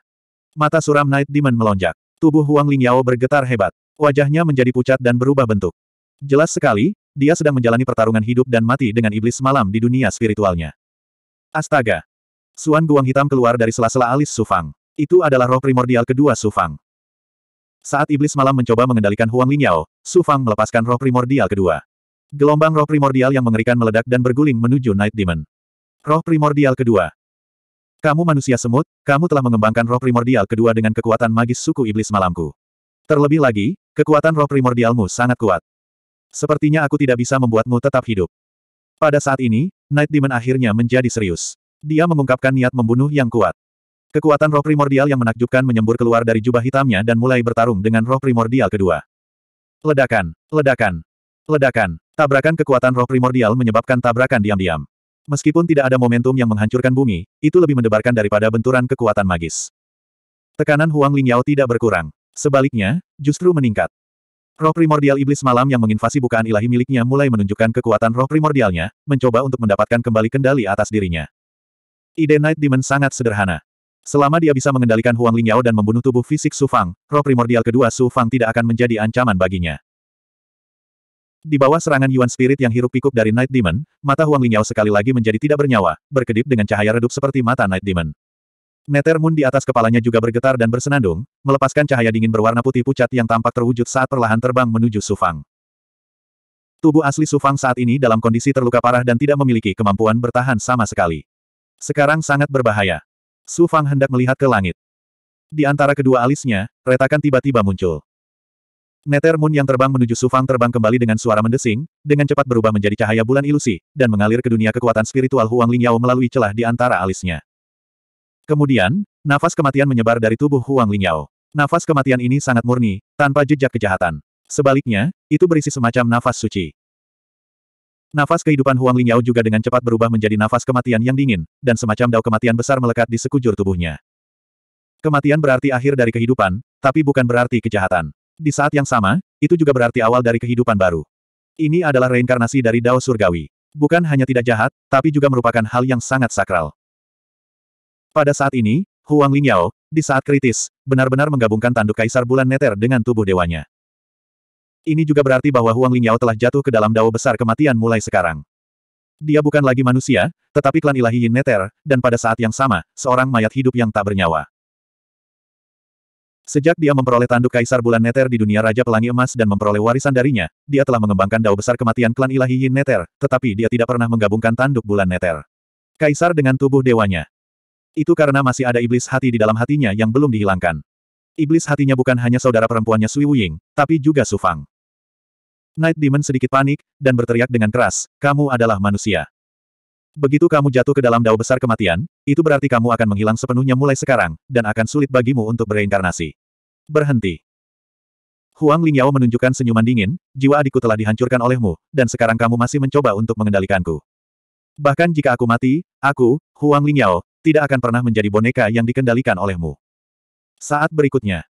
Mata suram Night Demon melonjak. Tubuh Huang Lingyao bergetar hebat. Wajahnya menjadi pucat dan berubah bentuk. Jelas sekali, dia sedang menjalani pertarungan hidup dan mati dengan iblis malam di dunia spiritualnya. Astaga, Suan Guang hitam keluar dari sela-sela alis Sufang. Itu adalah roh primordial kedua Sufang. Saat iblis malam mencoba mengendalikan Huang Lingyao, Sufang melepaskan roh primordial kedua. Gelombang roh primordial yang mengerikan meledak dan berguling menuju Night Demon. Roh primordial kedua. Kamu manusia semut, kamu telah mengembangkan roh primordial kedua dengan kekuatan magis suku iblis malamku. Terlebih lagi, kekuatan roh primordialmu sangat kuat. Sepertinya aku tidak bisa membuatmu tetap hidup. Pada saat ini, Night Demon akhirnya menjadi serius. Dia mengungkapkan niat membunuh yang kuat. Kekuatan roh primordial yang menakjubkan menyembur keluar dari jubah hitamnya dan mulai bertarung dengan roh primordial kedua. Ledakan, ledakan, ledakan. Tabrakan kekuatan roh primordial menyebabkan tabrakan diam-diam. Meskipun tidak ada momentum yang menghancurkan bumi, itu lebih mendebarkan daripada benturan kekuatan magis. Tekanan Huang Lingyao tidak berkurang. Sebaliknya, justru meningkat. Roh primordial iblis malam yang menginvasi bukaan ilahi miliknya mulai menunjukkan kekuatan roh primordialnya, mencoba untuk mendapatkan kembali kendali atas dirinya. Ide Night Demon sangat sederhana. Selama dia bisa mengendalikan Huang Lingyao dan membunuh tubuh fisik Su Fang, roh primordial kedua Su Fang tidak akan menjadi ancaman baginya. Di bawah serangan Yuan Spirit yang hirup pikuk dari Night Demon, mata Huang Lingyao sekali lagi menjadi tidak bernyawa, berkedip dengan cahaya redup seperti mata Night Demon. Nether Moon di atas kepalanya juga bergetar dan bersenandung, melepaskan cahaya dingin berwarna putih pucat yang tampak terwujud saat perlahan terbang menuju Su Fang. Tubuh asli Su Fang saat ini dalam kondisi terluka parah dan tidak memiliki kemampuan bertahan sama sekali. Sekarang sangat berbahaya. Su Fang hendak melihat ke langit. Di antara kedua alisnya, retakan tiba-tiba muncul. Nether Moon yang terbang menuju Su Fang terbang kembali dengan suara mendesing, dengan cepat berubah menjadi cahaya bulan ilusi, dan mengalir ke dunia kekuatan spiritual Huang Ling Yao melalui celah di antara alisnya. Kemudian, nafas kematian menyebar dari tubuh Huang Ling Yao. Nafas kematian ini sangat murni, tanpa jejak kejahatan. Sebaliknya, itu berisi semacam nafas suci. Nafas kehidupan Huang Lingyao juga dengan cepat berubah menjadi nafas kematian yang dingin, dan semacam dao kematian besar melekat di sekujur tubuhnya. Kematian berarti akhir dari kehidupan, tapi bukan berarti kejahatan. Di saat yang sama, itu juga berarti awal dari kehidupan baru. Ini adalah reinkarnasi dari dao surgawi. Bukan hanya tidak jahat, tapi juga merupakan hal yang sangat sakral. Pada saat ini, Huang Lingyao, di saat kritis, benar-benar menggabungkan tanduk kaisar bulan neter dengan tubuh dewanya. Ini juga berarti bahwa Huang Lingyao telah jatuh ke dalam dao besar kematian mulai sekarang. Dia bukan lagi manusia, tetapi klan ilahi Yin Neter, dan pada saat yang sama, seorang mayat hidup yang tak bernyawa. Sejak dia memperoleh tanduk kaisar bulan Neter di dunia Raja Pelangi Emas dan memperoleh warisan darinya, dia telah mengembangkan dao besar kematian klan ilahi Yin Neter, tetapi dia tidak pernah menggabungkan tanduk bulan Neter. Kaisar dengan tubuh dewanya. Itu karena masih ada iblis hati di dalam hatinya yang belum dihilangkan. Iblis hatinya bukan hanya saudara perempuannya Sui Wuying, tapi juga Su Fang. Night Demon sedikit panik, dan berteriak dengan keras, kamu adalah manusia. Begitu kamu jatuh ke dalam dao besar kematian, itu berarti kamu akan menghilang sepenuhnya mulai sekarang, dan akan sulit bagimu untuk bereinkarnasi. Berhenti. Huang Lingyao menunjukkan senyuman dingin, jiwa adikku telah dihancurkan olehmu, dan sekarang kamu masih mencoba untuk mengendalikanku. Bahkan jika aku mati, aku, Huang Lingyao, tidak akan pernah menjadi boneka yang dikendalikan olehmu. Saat berikutnya,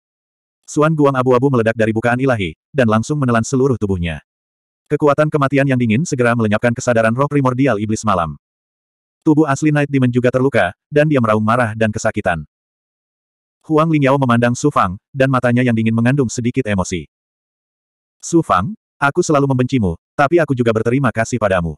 Suan Guang abu-abu meledak dari bukaan ilahi, dan langsung menelan seluruh tubuhnya. Kekuatan kematian yang dingin segera melenyapkan kesadaran roh primordial iblis malam. Tubuh asli Night Demon juga terluka, dan dia meraung marah dan kesakitan. Huang Lingyao memandang Su Fang, dan matanya yang dingin mengandung sedikit emosi. Su Fang, aku selalu membencimu, tapi aku juga berterima kasih padamu.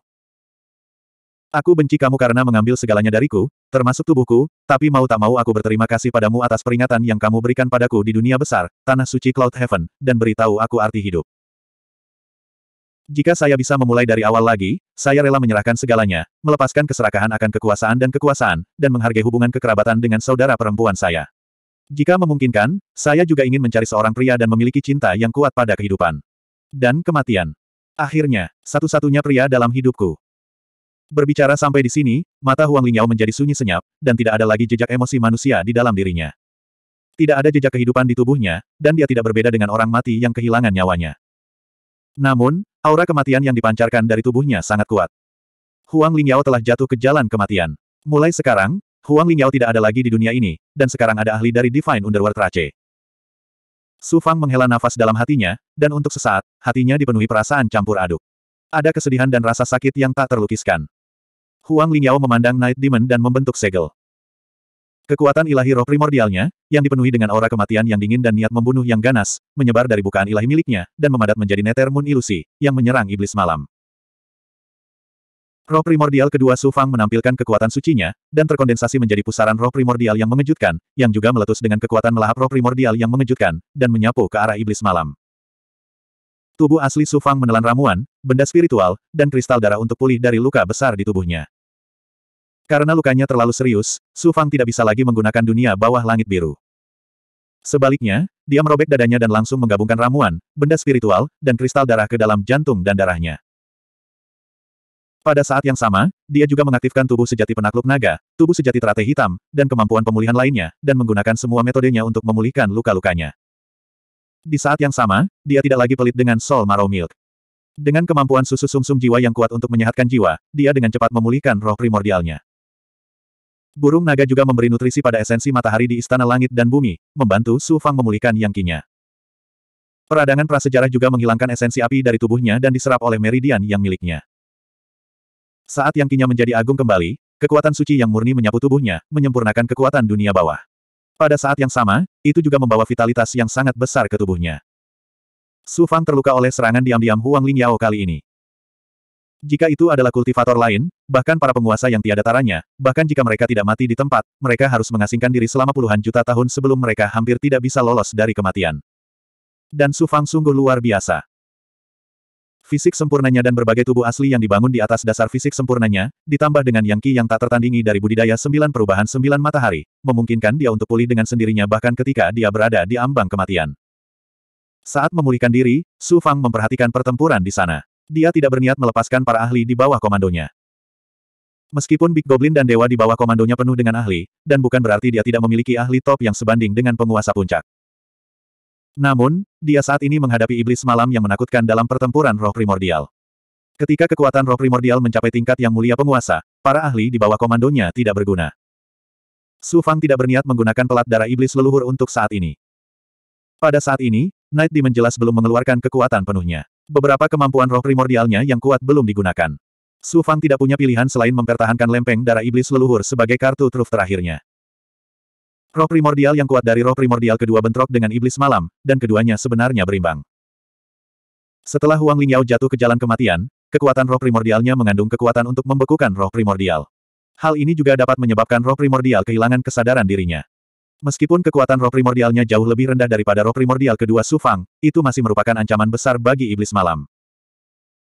Aku benci kamu karena mengambil segalanya dariku, termasuk tubuhku, tapi mau tak mau aku berterima kasih padamu atas peringatan yang kamu berikan padaku di dunia besar, tanah suci Cloud Heaven, dan beritahu aku arti hidup. Jika saya bisa memulai dari awal lagi, saya rela menyerahkan segalanya, melepaskan keserakahan akan kekuasaan dan kekuasaan, dan menghargai hubungan kekerabatan dengan saudara perempuan saya. Jika memungkinkan, saya juga ingin mencari seorang pria dan memiliki cinta yang kuat pada kehidupan. Dan kematian. Akhirnya, satu-satunya pria dalam hidupku. Berbicara sampai di sini, mata Huang Lingyao menjadi sunyi senyap, dan tidak ada lagi jejak emosi manusia di dalam dirinya. Tidak ada jejak kehidupan di tubuhnya, dan dia tidak berbeda dengan orang mati yang kehilangan nyawanya. Namun, aura kematian yang dipancarkan dari tubuhnya sangat kuat. Huang Lingyao telah jatuh ke jalan kematian. Mulai sekarang, Huang Lingyao tidak ada lagi di dunia ini, dan sekarang ada ahli dari Divine Underworld Rache. Su Fang menghela nafas dalam hatinya, dan untuk sesaat, hatinya dipenuhi perasaan campur aduk. Ada kesedihan dan rasa sakit yang tak terlukiskan. Huang Lingyao memandang Night Demon dan membentuk segel. Kekuatan ilahi roh primordialnya, yang dipenuhi dengan aura kematian yang dingin dan niat membunuh yang ganas, menyebar dari bukaan ilahi miliknya, dan memadat menjadi Nether Moon ilusi, yang menyerang iblis malam. Roh primordial kedua Su Fang menampilkan kekuatan sucinya, dan terkondensasi menjadi pusaran roh primordial yang mengejutkan, yang juga meletus dengan kekuatan melahap roh primordial yang mengejutkan, dan menyapu ke arah iblis malam. Tubuh asli Sufang menelan ramuan, benda spiritual, dan kristal darah untuk pulih dari luka besar di tubuhnya. Karena lukanya terlalu serius, Sufang tidak bisa lagi menggunakan dunia bawah langit biru. Sebaliknya, dia merobek dadanya dan langsung menggabungkan ramuan, benda spiritual, dan kristal darah ke dalam jantung dan darahnya. Pada saat yang sama, dia juga mengaktifkan tubuh sejati penakluk naga, tubuh sejati teratai hitam, dan kemampuan pemulihan lainnya, dan menggunakan semua metodenya untuk memulihkan luka-lukanya. Di saat yang sama, dia tidak lagi pelit dengan Sol Marrow Milk. Dengan kemampuan susu sumsum -sum jiwa yang kuat untuk menyehatkan jiwa, dia dengan cepat memulihkan roh primordialnya. Burung naga juga memberi nutrisi pada esensi matahari di istana langit dan bumi, membantu Su Fang memulihkan yang kinya. Peradangan prasejarah juga menghilangkan esensi api dari tubuhnya dan diserap oleh meridian yang miliknya. Saat yang kinya menjadi agung kembali, kekuatan suci yang murni menyapu tubuhnya, menyempurnakan kekuatan dunia bawah. Pada saat yang sama, itu juga membawa vitalitas yang sangat besar ke tubuhnya. Su Fang terluka oleh serangan diam-diam Huang Lingyao kali ini. Jika itu adalah kultivator lain, bahkan para penguasa yang tiada taranya, bahkan jika mereka tidak mati di tempat, mereka harus mengasingkan diri selama puluhan juta tahun sebelum mereka hampir tidak bisa lolos dari kematian. Dan Su Fang sungguh luar biasa. Fisik sempurnanya dan berbagai tubuh asli yang dibangun di atas dasar fisik sempurnanya, ditambah dengan yang Qi yang tak tertandingi dari budidaya sembilan perubahan sembilan matahari, memungkinkan dia untuk pulih dengan sendirinya bahkan ketika dia berada di ambang kematian. Saat memulihkan diri, Su Fang memperhatikan pertempuran di sana. Dia tidak berniat melepaskan para ahli di bawah komandonya. Meskipun Big Goblin dan Dewa di bawah komandonya penuh dengan ahli, dan bukan berarti dia tidak memiliki ahli top yang sebanding dengan penguasa puncak. Namun, dia saat ini menghadapi iblis malam yang menakutkan dalam pertempuran roh primordial. Ketika kekuatan roh primordial mencapai tingkat yang mulia penguasa, para ahli di bawah komandonya tidak berguna. Su Fang tidak berniat menggunakan pelat darah iblis leluhur untuk saat ini. Pada saat ini, Knight Demon jelas belum mengeluarkan kekuatan penuhnya. Beberapa kemampuan roh primordialnya yang kuat belum digunakan. Su Fang tidak punya pilihan selain mempertahankan lempeng darah iblis leluhur sebagai kartu truf terakhirnya. Roh primordial yang kuat dari roh primordial kedua bentrok dengan iblis malam, dan keduanya sebenarnya berimbang. Setelah Huang Lingyao jatuh ke jalan kematian, kekuatan roh primordialnya mengandung kekuatan untuk membekukan roh primordial. Hal ini juga dapat menyebabkan roh primordial kehilangan kesadaran dirinya. Meskipun kekuatan roh primordialnya jauh lebih rendah daripada roh primordial kedua Sufang, itu masih merupakan ancaman besar bagi iblis malam.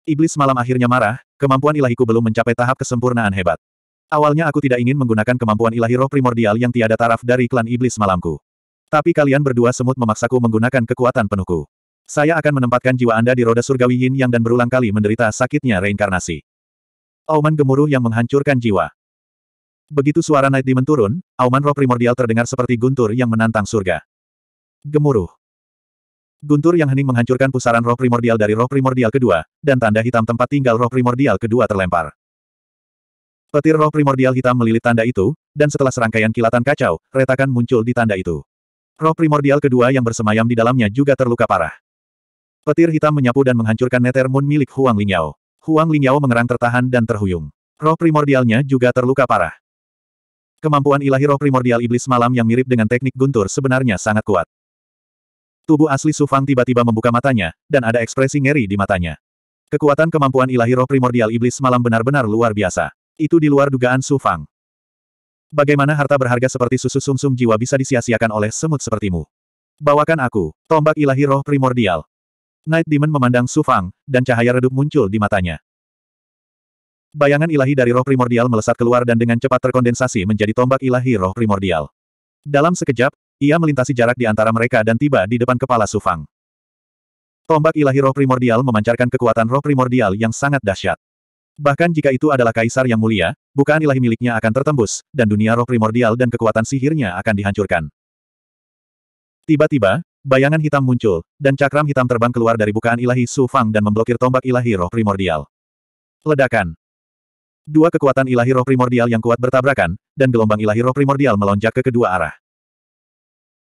Iblis malam akhirnya marah, kemampuan ilahiku belum mencapai tahap kesempurnaan hebat. Awalnya aku tidak ingin menggunakan kemampuan ilahi roh primordial yang tiada taraf dari klan iblis malamku. Tapi kalian berdua semut memaksaku menggunakan kekuatan penuhku. Saya akan menempatkan jiwa Anda di roda surgawi yin yang dan berulang kali menderita sakitnya reinkarnasi. Auman gemuruh yang menghancurkan jiwa. Begitu suara Night Demon turun, auman roh primordial terdengar seperti guntur yang menantang surga. Gemuruh. Guntur yang hening menghancurkan pusaran roh primordial dari roh primordial kedua, dan tanda hitam tempat tinggal roh primordial kedua terlempar. Petir roh primordial hitam melilit tanda itu, dan setelah serangkaian kilatan kacau, retakan muncul di tanda itu. Roh primordial kedua yang bersemayam di dalamnya juga terluka parah. Petir hitam menyapu dan menghancurkan neter moon milik Huang Lingyao. Huang Lingyao mengerang tertahan dan terhuyung. Roh primordialnya juga terluka parah. Kemampuan ilahi roh primordial iblis malam yang mirip dengan teknik guntur sebenarnya sangat kuat. Tubuh asli Sufang tiba-tiba membuka matanya, dan ada ekspresi ngeri di matanya. Kekuatan kemampuan ilahi roh primordial iblis malam benar-benar luar biasa. Itu di luar dugaan Su Fang. Bagaimana harta berharga seperti susu sumsum -sum jiwa bisa disia-siakan oleh semut sepertimu? Bawakan aku, tombak ilahi roh primordial. Night Demon memandang Su Fang, dan cahaya redup muncul di matanya. Bayangan ilahi dari roh primordial melesat keluar dan dengan cepat terkondensasi menjadi tombak ilahi roh primordial. Dalam sekejap, ia melintasi jarak di antara mereka dan tiba di depan kepala Su Fang. Tombak ilahi roh primordial memancarkan kekuatan roh primordial yang sangat dahsyat. Bahkan jika itu adalah kaisar yang mulia, bukaan ilahi miliknya akan tertembus, dan dunia roh primordial dan kekuatan sihirnya akan dihancurkan. Tiba-tiba, bayangan hitam muncul, dan cakram hitam terbang keluar dari bukaan ilahi Su Fang dan memblokir tombak ilahi roh primordial. Ledakan. Dua kekuatan ilahi roh primordial yang kuat bertabrakan, dan gelombang ilahi roh primordial melonjak ke kedua arah.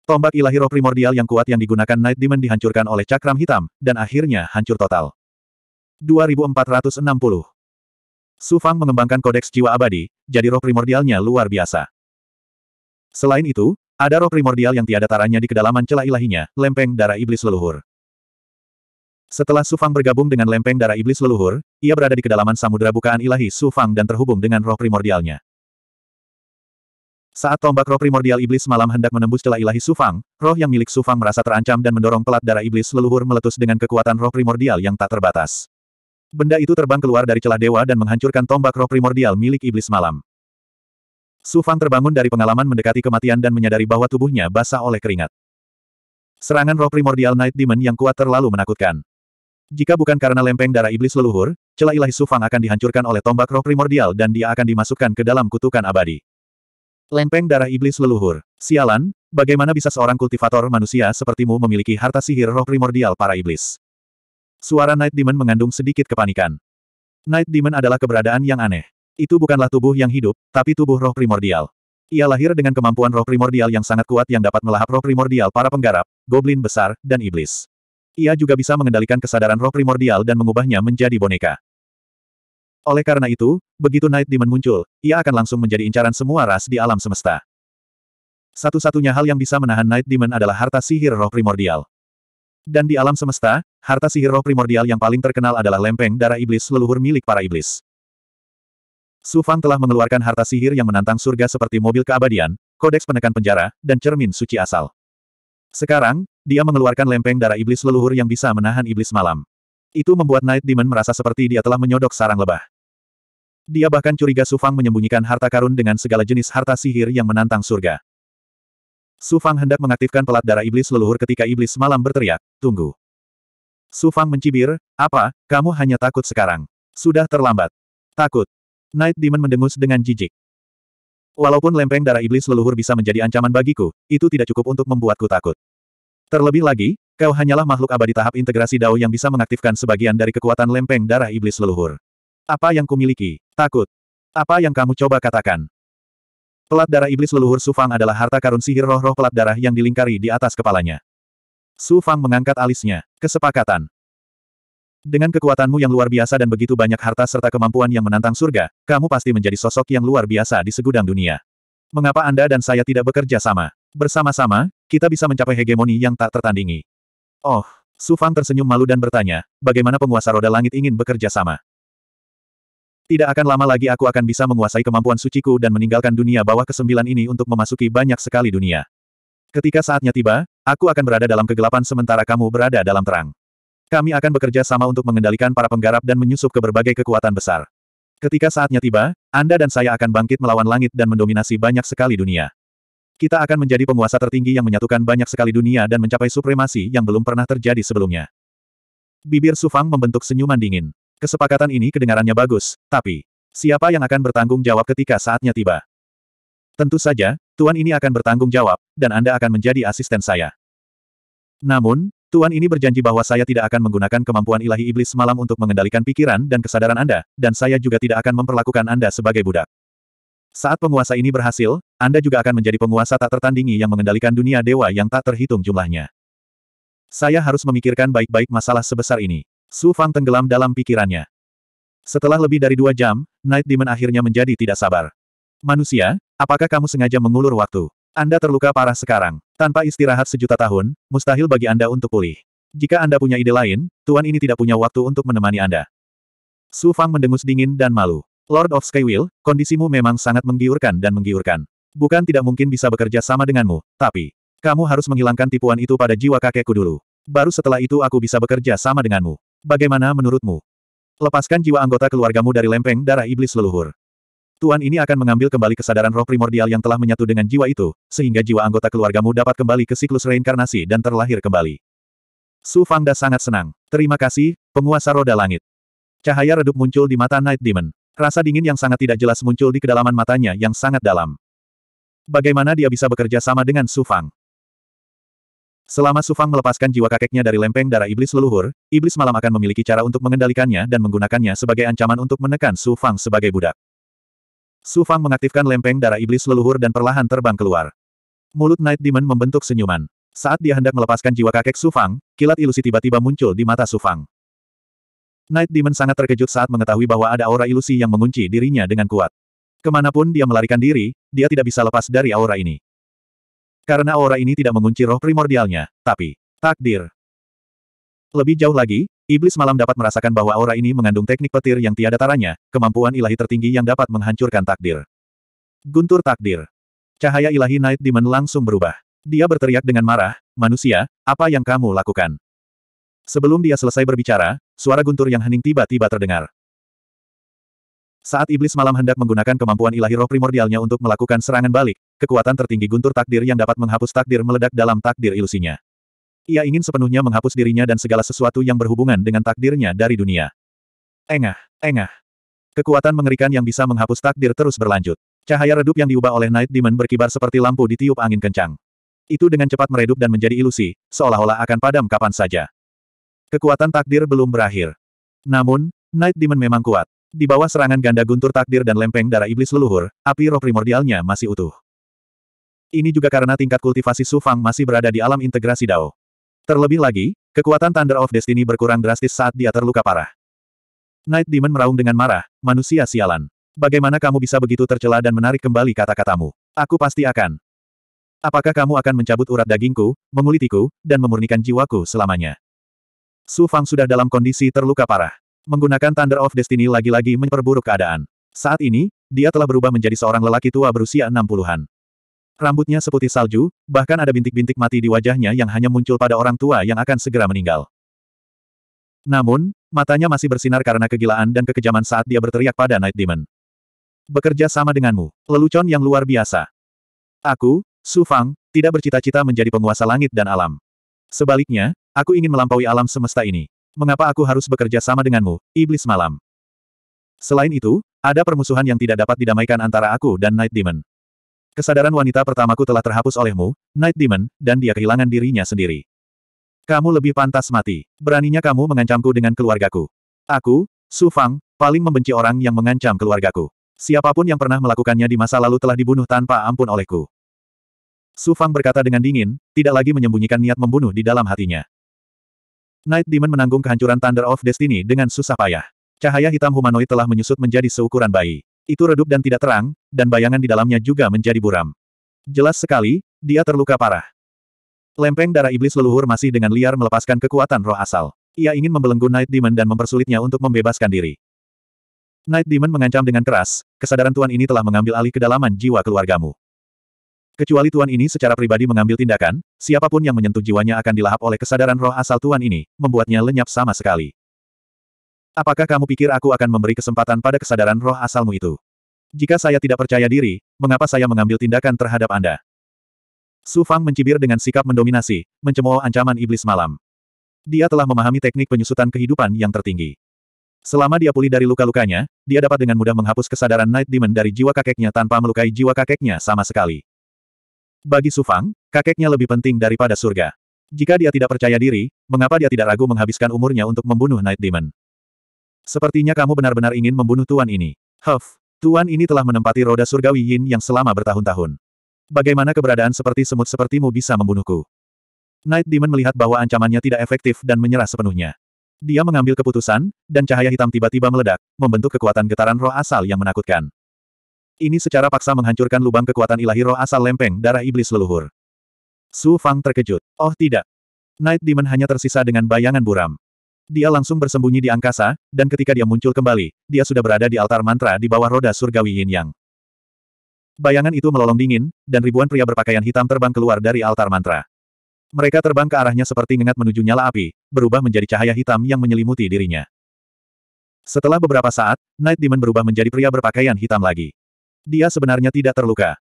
Tombak ilahi roh primordial yang kuat yang digunakan Night Demon dihancurkan oleh cakram hitam, dan akhirnya hancur total. 2460 Su Fang mengembangkan kodeks jiwa abadi, jadi roh primordialnya luar biasa. Selain itu, ada roh primordial yang tiada taranya di kedalaman celah ilahinya, lempeng darah iblis leluhur. Setelah Su Fang bergabung dengan lempeng darah iblis leluhur, ia berada di kedalaman samudera bukaan ilahi Su Fang dan terhubung dengan roh primordialnya. Saat tombak roh primordial iblis malam hendak menembus celah ilahi Su Fang, roh yang milik Su Fang merasa terancam dan mendorong pelat darah iblis leluhur meletus dengan kekuatan roh primordial yang tak terbatas. Benda itu terbang keluar dari celah dewa dan menghancurkan tombak roh primordial milik iblis malam. Su Fang terbangun dari pengalaman mendekati kematian dan menyadari bahwa tubuhnya basah oleh keringat. Serangan roh primordial Night Demon yang kuat terlalu menakutkan. Jika bukan karena lempeng darah iblis leluhur, celah ilahi Su Fang akan dihancurkan oleh tombak roh primordial dan dia akan dimasukkan ke dalam kutukan abadi. Lempeng darah iblis leluhur. Sialan, bagaimana bisa seorang kultivator manusia sepertimu memiliki harta sihir roh primordial para iblis? Suara Night Demon mengandung sedikit kepanikan. Night Demon adalah keberadaan yang aneh. Itu bukanlah tubuh yang hidup, tapi tubuh roh primordial. Ia lahir dengan kemampuan roh primordial yang sangat kuat yang dapat melahap roh primordial para penggarap, goblin besar, dan iblis. Ia juga bisa mengendalikan kesadaran roh primordial dan mengubahnya menjadi boneka. Oleh karena itu, begitu Night Demon muncul, ia akan langsung menjadi incaran semua ras di alam semesta. Satu-satunya hal yang bisa menahan Night Demon adalah harta sihir roh primordial. Dan di alam semesta, harta sihir roh primordial yang paling terkenal adalah lempeng darah iblis leluhur milik para iblis. Su Fang telah mengeluarkan harta sihir yang menantang surga seperti mobil keabadian, kodeks penekan penjara, dan cermin suci asal. Sekarang, dia mengeluarkan lempeng darah iblis leluhur yang bisa menahan iblis malam. Itu membuat Night Demon merasa seperti dia telah menyodok sarang lebah. Dia bahkan curiga Su Fang menyembunyikan harta karun dengan segala jenis harta sihir yang menantang surga. Su Fang hendak mengaktifkan pelat darah iblis leluhur ketika iblis malam berteriak, tunggu. Su Fang mencibir, apa, kamu hanya takut sekarang. Sudah terlambat. Takut. Night Demon mendengus dengan jijik. Walaupun lempeng darah iblis leluhur bisa menjadi ancaman bagiku, itu tidak cukup untuk membuatku takut. Terlebih lagi, kau hanyalah makhluk abadi tahap integrasi Dao yang bisa mengaktifkan sebagian dari kekuatan lempeng darah iblis leluhur. Apa yang kumiliki? Takut. Apa yang kamu coba katakan? Pelat darah iblis leluhur Su Fang adalah harta karun sihir roh-roh pelat darah yang dilingkari di atas kepalanya. Su Fang mengangkat alisnya. Kesepakatan. Dengan kekuatanmu yang luar biasa dan begitu banyak harta serta kemampuan yang menantang surga, kamu pasti menjadi sosok yang luar biasa di segudang dunia. Mengapa Anda dan saya tidak bekerja sama? Bersama-sama, kita bisa mencapai hegemoni yang tak tertandingi. Oh, Su Fang tersenyum malu dan bertanya, bagaimana penguasa roda langit ingin bekerja sama? Tidak akan lama lagi aku akan bisa menguasai kemampuan suciku dan meninggalkan dunia bawah kesembilan ini untuk memasuki banyak sekali dunia. Ketika saatnya tiba, aku akan berada dalam kegelapan sementara kamu berada dalam terang. Kami akan bekerja sama untuk mengendalikan para penggarap dan menyusup ke berbagai kekuatan besar. Ketika saatnya tiba, Anda dan saya akan bangkit melawan langit dan mendominasi banyak sekali dunia. Kita akan menjadi penguasa tertinggi yang menyatukan banyak sekali dunia dan mencapai supremasi yang belum pernah terjadi sebelumnya. Bibir Sufang membentuk senyuman dingin. Kesepakatan ini kedengarannya bagus, tapi siapa yang akan bertanggung jawab ketika saatnya tiba? Tentu saja, Tuan ini akan bertanggung jawab, dan Anda akan menjadi asisten saya. Namun, Tuan ini berjanji bahwa saya tidak akan menggunakan kemampuan ilahi iblis malam untuk mengendalikan pikiran dan kesadaran Anda, dan saya juga tidak akan memperlakukan Anda sebagai budak. Saat penguasa ini berhasil, Anda juga akan menjadi penguasa tak tertandingi yang mengendalikan dunia dewa yang tak terhitung jumlahnya. Saya harus memikirkan baik-baik masalah sebesar ini. Su Fang tenggelam dalam pikirannya. Setelah lebih dari dua jam, Night Demon akhirnya menjadi tidak sabar. Manusia, apakah kamu sengaja mengulur waktu? Anda terluka parah sekarang. Tanpa istirahat sejuta tahun, mustahil bagi Anda untuk pulih. Jika Anda punya ide lain, Tuan ini tidak punya waktu untuk menemani Anda. Su Fang mendengus dingin dan malu. Lord of Skywheel, kondisimu memang sangat menggiurkan dan menggiurkan. Bukan tidak mungkin bisa bekerja sama denganmu, tapi, kamu harus menghilangkan tipuan itu pada jiwa kakekku dulu. Baru setelah itu aku bisa bekerja sama denganmu. Bagaimana menurutmu? Lepaskan jiwa anggota keluargamu dari lempeng darah iblis leluhur. Tuan ini akan mengambil kembali kesadaran roh primordial yang telah menyatu dengan jiwa itu, sehingga jiwa anggota keluargamu dapat kembali ke siklus reinkarnasi dan terlahir kembali. Su Fangda sangat senang. Terima kasih, penguasa roda langit. Cahaya redup muncul di mata Night Demon. Rasa dingin yang sangat tidak jelas muncul di kedalaman matanya yang sangat dalam. Bagaimana dia bisa bekerja sama dengan Su Fang? Selama Sufang melepaskan jiwa kakeknya dari lempeng darah iblis leluhur, iblis malam akan memiliki cara untuk mengendalikannya dan menggunakannya sebagai ancaman untuk menekan Sufang sebagai budak. Sufang mengaktifkan lempeng darah iblis leluhur dan perlahan terbang keluar. Mulut Night Demon membentuk senyuman. Saat dia hendak melepaskan jiwa kakek Sufang, kilat ilusi tiba-tiba muncul di mata Sufang. Night Demon sangat terkejut saat mengetahui bahwa ada aura ilusi yang mengunci dirinya dengan kuat. Kemanapun dia melarikan diri, dia tidak bisa lepas dari aura ini. Karena aura ini tidak mengunci roh primordialnya, tapi takdir. Lebih jauh lagi, iblis malam dapat merasakan bahwa aura ini mengandung teknik petir yang tiada taranya, kemampuan ilahi tertinggi yang dapat menghancurkan takdir. Guntur takdir. Cahaya ilahi Night Demon langsung berubah. Dia berteriak dengan marah, manusia, apa yang kamu lakukan? Sebelum dia selesai berbicara, suara guntur yang hening tiba-tiba terdengar. Saat iblis malam hendak menggunakan kemampuan ilahi roh primordialnya untuk melakukan serangan balik, kekuatan tertinggi guntur takdir yang dapat menghapus takdir meledak dalam takdir ilusinya. Ia ingin sepenuhnya menghapus dirinya dan segala sesuatu yang berhubungan dengan takdirnya dari dunia. Engah, engah. Kekuatan mengerikan yang bisa menghapus takdir terus berlanjut. Cahaya redup yang diubah oleh Night Demon berkibar seperti lampu ditiup angin kencang. Itu dengan cepat meredup dan menjadi ilusi, seolah-olah akan padam kapan saja. Kekuatan takdir belum berakhir. Namun, Night Demon memang kuat. Di bawah serangan ganda guntur takdir dan lempeng darah iblis leluhur, api roh primordialnya masih utuh. Ini juga karena tingkat kultivasi Sufang masih berada di alam integrasi Dao. Terlebih lagi, kekuatan Thunder of Destiny berkurang drastis saat dia terluka parah. Night Demon meraung dengan marah, manusia sialan. Bagaimana kamu bisa begitu tercela dan menarik kembali kata-katamu? Aku pasti akan. Apakah kamu akan mencabut urat dagingku, mengulitiku, dan memurnikan jiwaku selamanya? Su Fang sudah dalam kondisi terluka parah. Menggunakan Thunder of Destiny lagi-lagi memperburuk keadaan. Saat ini, dia telah berubah menjadi seorang lelaki tua berusia 60-an. Rambutnya seputih salju, bahkan ada bintik-bintik mati di wajahnya yang hanya muncul pada orang tua yang akan segera meninggal. Namun, matanya masih bersinar karena kegilaan dan kekejaman saat dia berteriak pada Night Demon. Bekerja sama denganmu, lelucon yang luar biasa. Aku, Su Fang, tidak bercita-cita menjadi penguasa langit dan alam. Sebaliknya, aku ingin melampaui alam semesta ini. Mengapa aku harus bekerja sama denganmu, iblis malam? Selain itu, ada permusuhan yang tidak dapat didamaikan antara aku dan Night Demon. Kesadaran wanita pertamaku telah terhapus olehmu, Night Demon, dan dia kehilangan dirinya sendiri. Kamu lebih pantas mati. Beraninya kamu mengancamku dengan keluargaku. Aku, Su Fang, paling membenci orang yang mengancam keluargaku. Siapapun yang pernah melakukannya di masa lalu telah dibunuh tanpa ampun olehku. Su Fang berkata dengan dingin, tidak lagi menyembunyikan niat membunuh di dalam hatinya. Night Demon menanggung kehancuran Thunder of Destiny dengan susah payah. Cahaya hitam humanoid telah menyusut menjadi seukuran bayi. Itu redup dan tidak terang, dan bayangan di dalamnya juga menjadi buram. Jelas sekali, dia terluka parah. Lempeng darah iblis leluhur masih dengan liar melepaskan kekuatan roh asal. Ia ingin membelenggu Night Demon dan mempersulitnya untuk membebaskan diri. Night Demon mengancam dengan keras, kesadaran Tuan ini telah mengambil alih kedalaman jiwa keluargamu. Kecuali Tuan ini secara pribadi mengambil tindakan, siapapun yang menyentuh jiwanya akan dilahap oleh kesadaran roh asal Tuan ini, membuatnya lenyap sama sekali. Apakah kamu pikir aku akan memberi kesempatan pada kesadaran roh asalmu itu? Jika saya tidak percaya diri, mengapa saya mengambil tindakan terhadap Anda? Su Fang mencibir dengan sikap mendominasi, mencemooh ancaman iblis malam. Dia telah memahami teknik penyusutan kehidupan yang tertinggi. Selama dia pulih dari luka-lukanya, dia dapat dengan mudah menghapus kesadaran Night Demon dari jiwa kakeknya tanpa melukai jiwa kakeknya sama sekali. Bagi Su Fang, kakeknya lebih penting daripada surga. Jika dia tidak percaya diri, mengapa dia tidak ragu menghabiskan umurnya untuk membunuh Night Demon? Sepertinya kamu benar-benar ingin membunuh tuan ini. Huff, Tuan ini telah menempati roda surgawi Yin yang selama bertahun-tahun. Bagaimana keberadaan seperti semut sepertimu bisa membunuhku? Night Demon melihat bahwa ancamannya tidak efektif dan menyerah sepenuhnya. Dia mengambil keputusan, dan cahaya hitam tiba-tiba meledak, membentuk kekuatan getaran roh asal yang menakutkan. Ini secara paksa menghancurkan lubang kekuatan ilahi roh asal lempeng darah iblis leluhur. Su Fang terkejut. Oh tidak. Night Demon hanya tersisa dengan bayangan buram. Dia langsung bersembunyi di angkasa, dan ketika dia muncul kembali, dia sudah berada di altar mantra di bawah roda surgawi Yin Yang. Bayangan itu melolong dingin, dan ribuan pria berpakaian hitam terbang keluar dari altar mantra. Mereka terbang ke arahnya seperti ngengat menuju nyala api, berubah menjadi cahaya hitam yang menyelimuti dirinya. Setelah beberapa saat, Night Demon berubah menjadi pria berpakaian hitam lagi. Dia sebenarnya tidak terluka.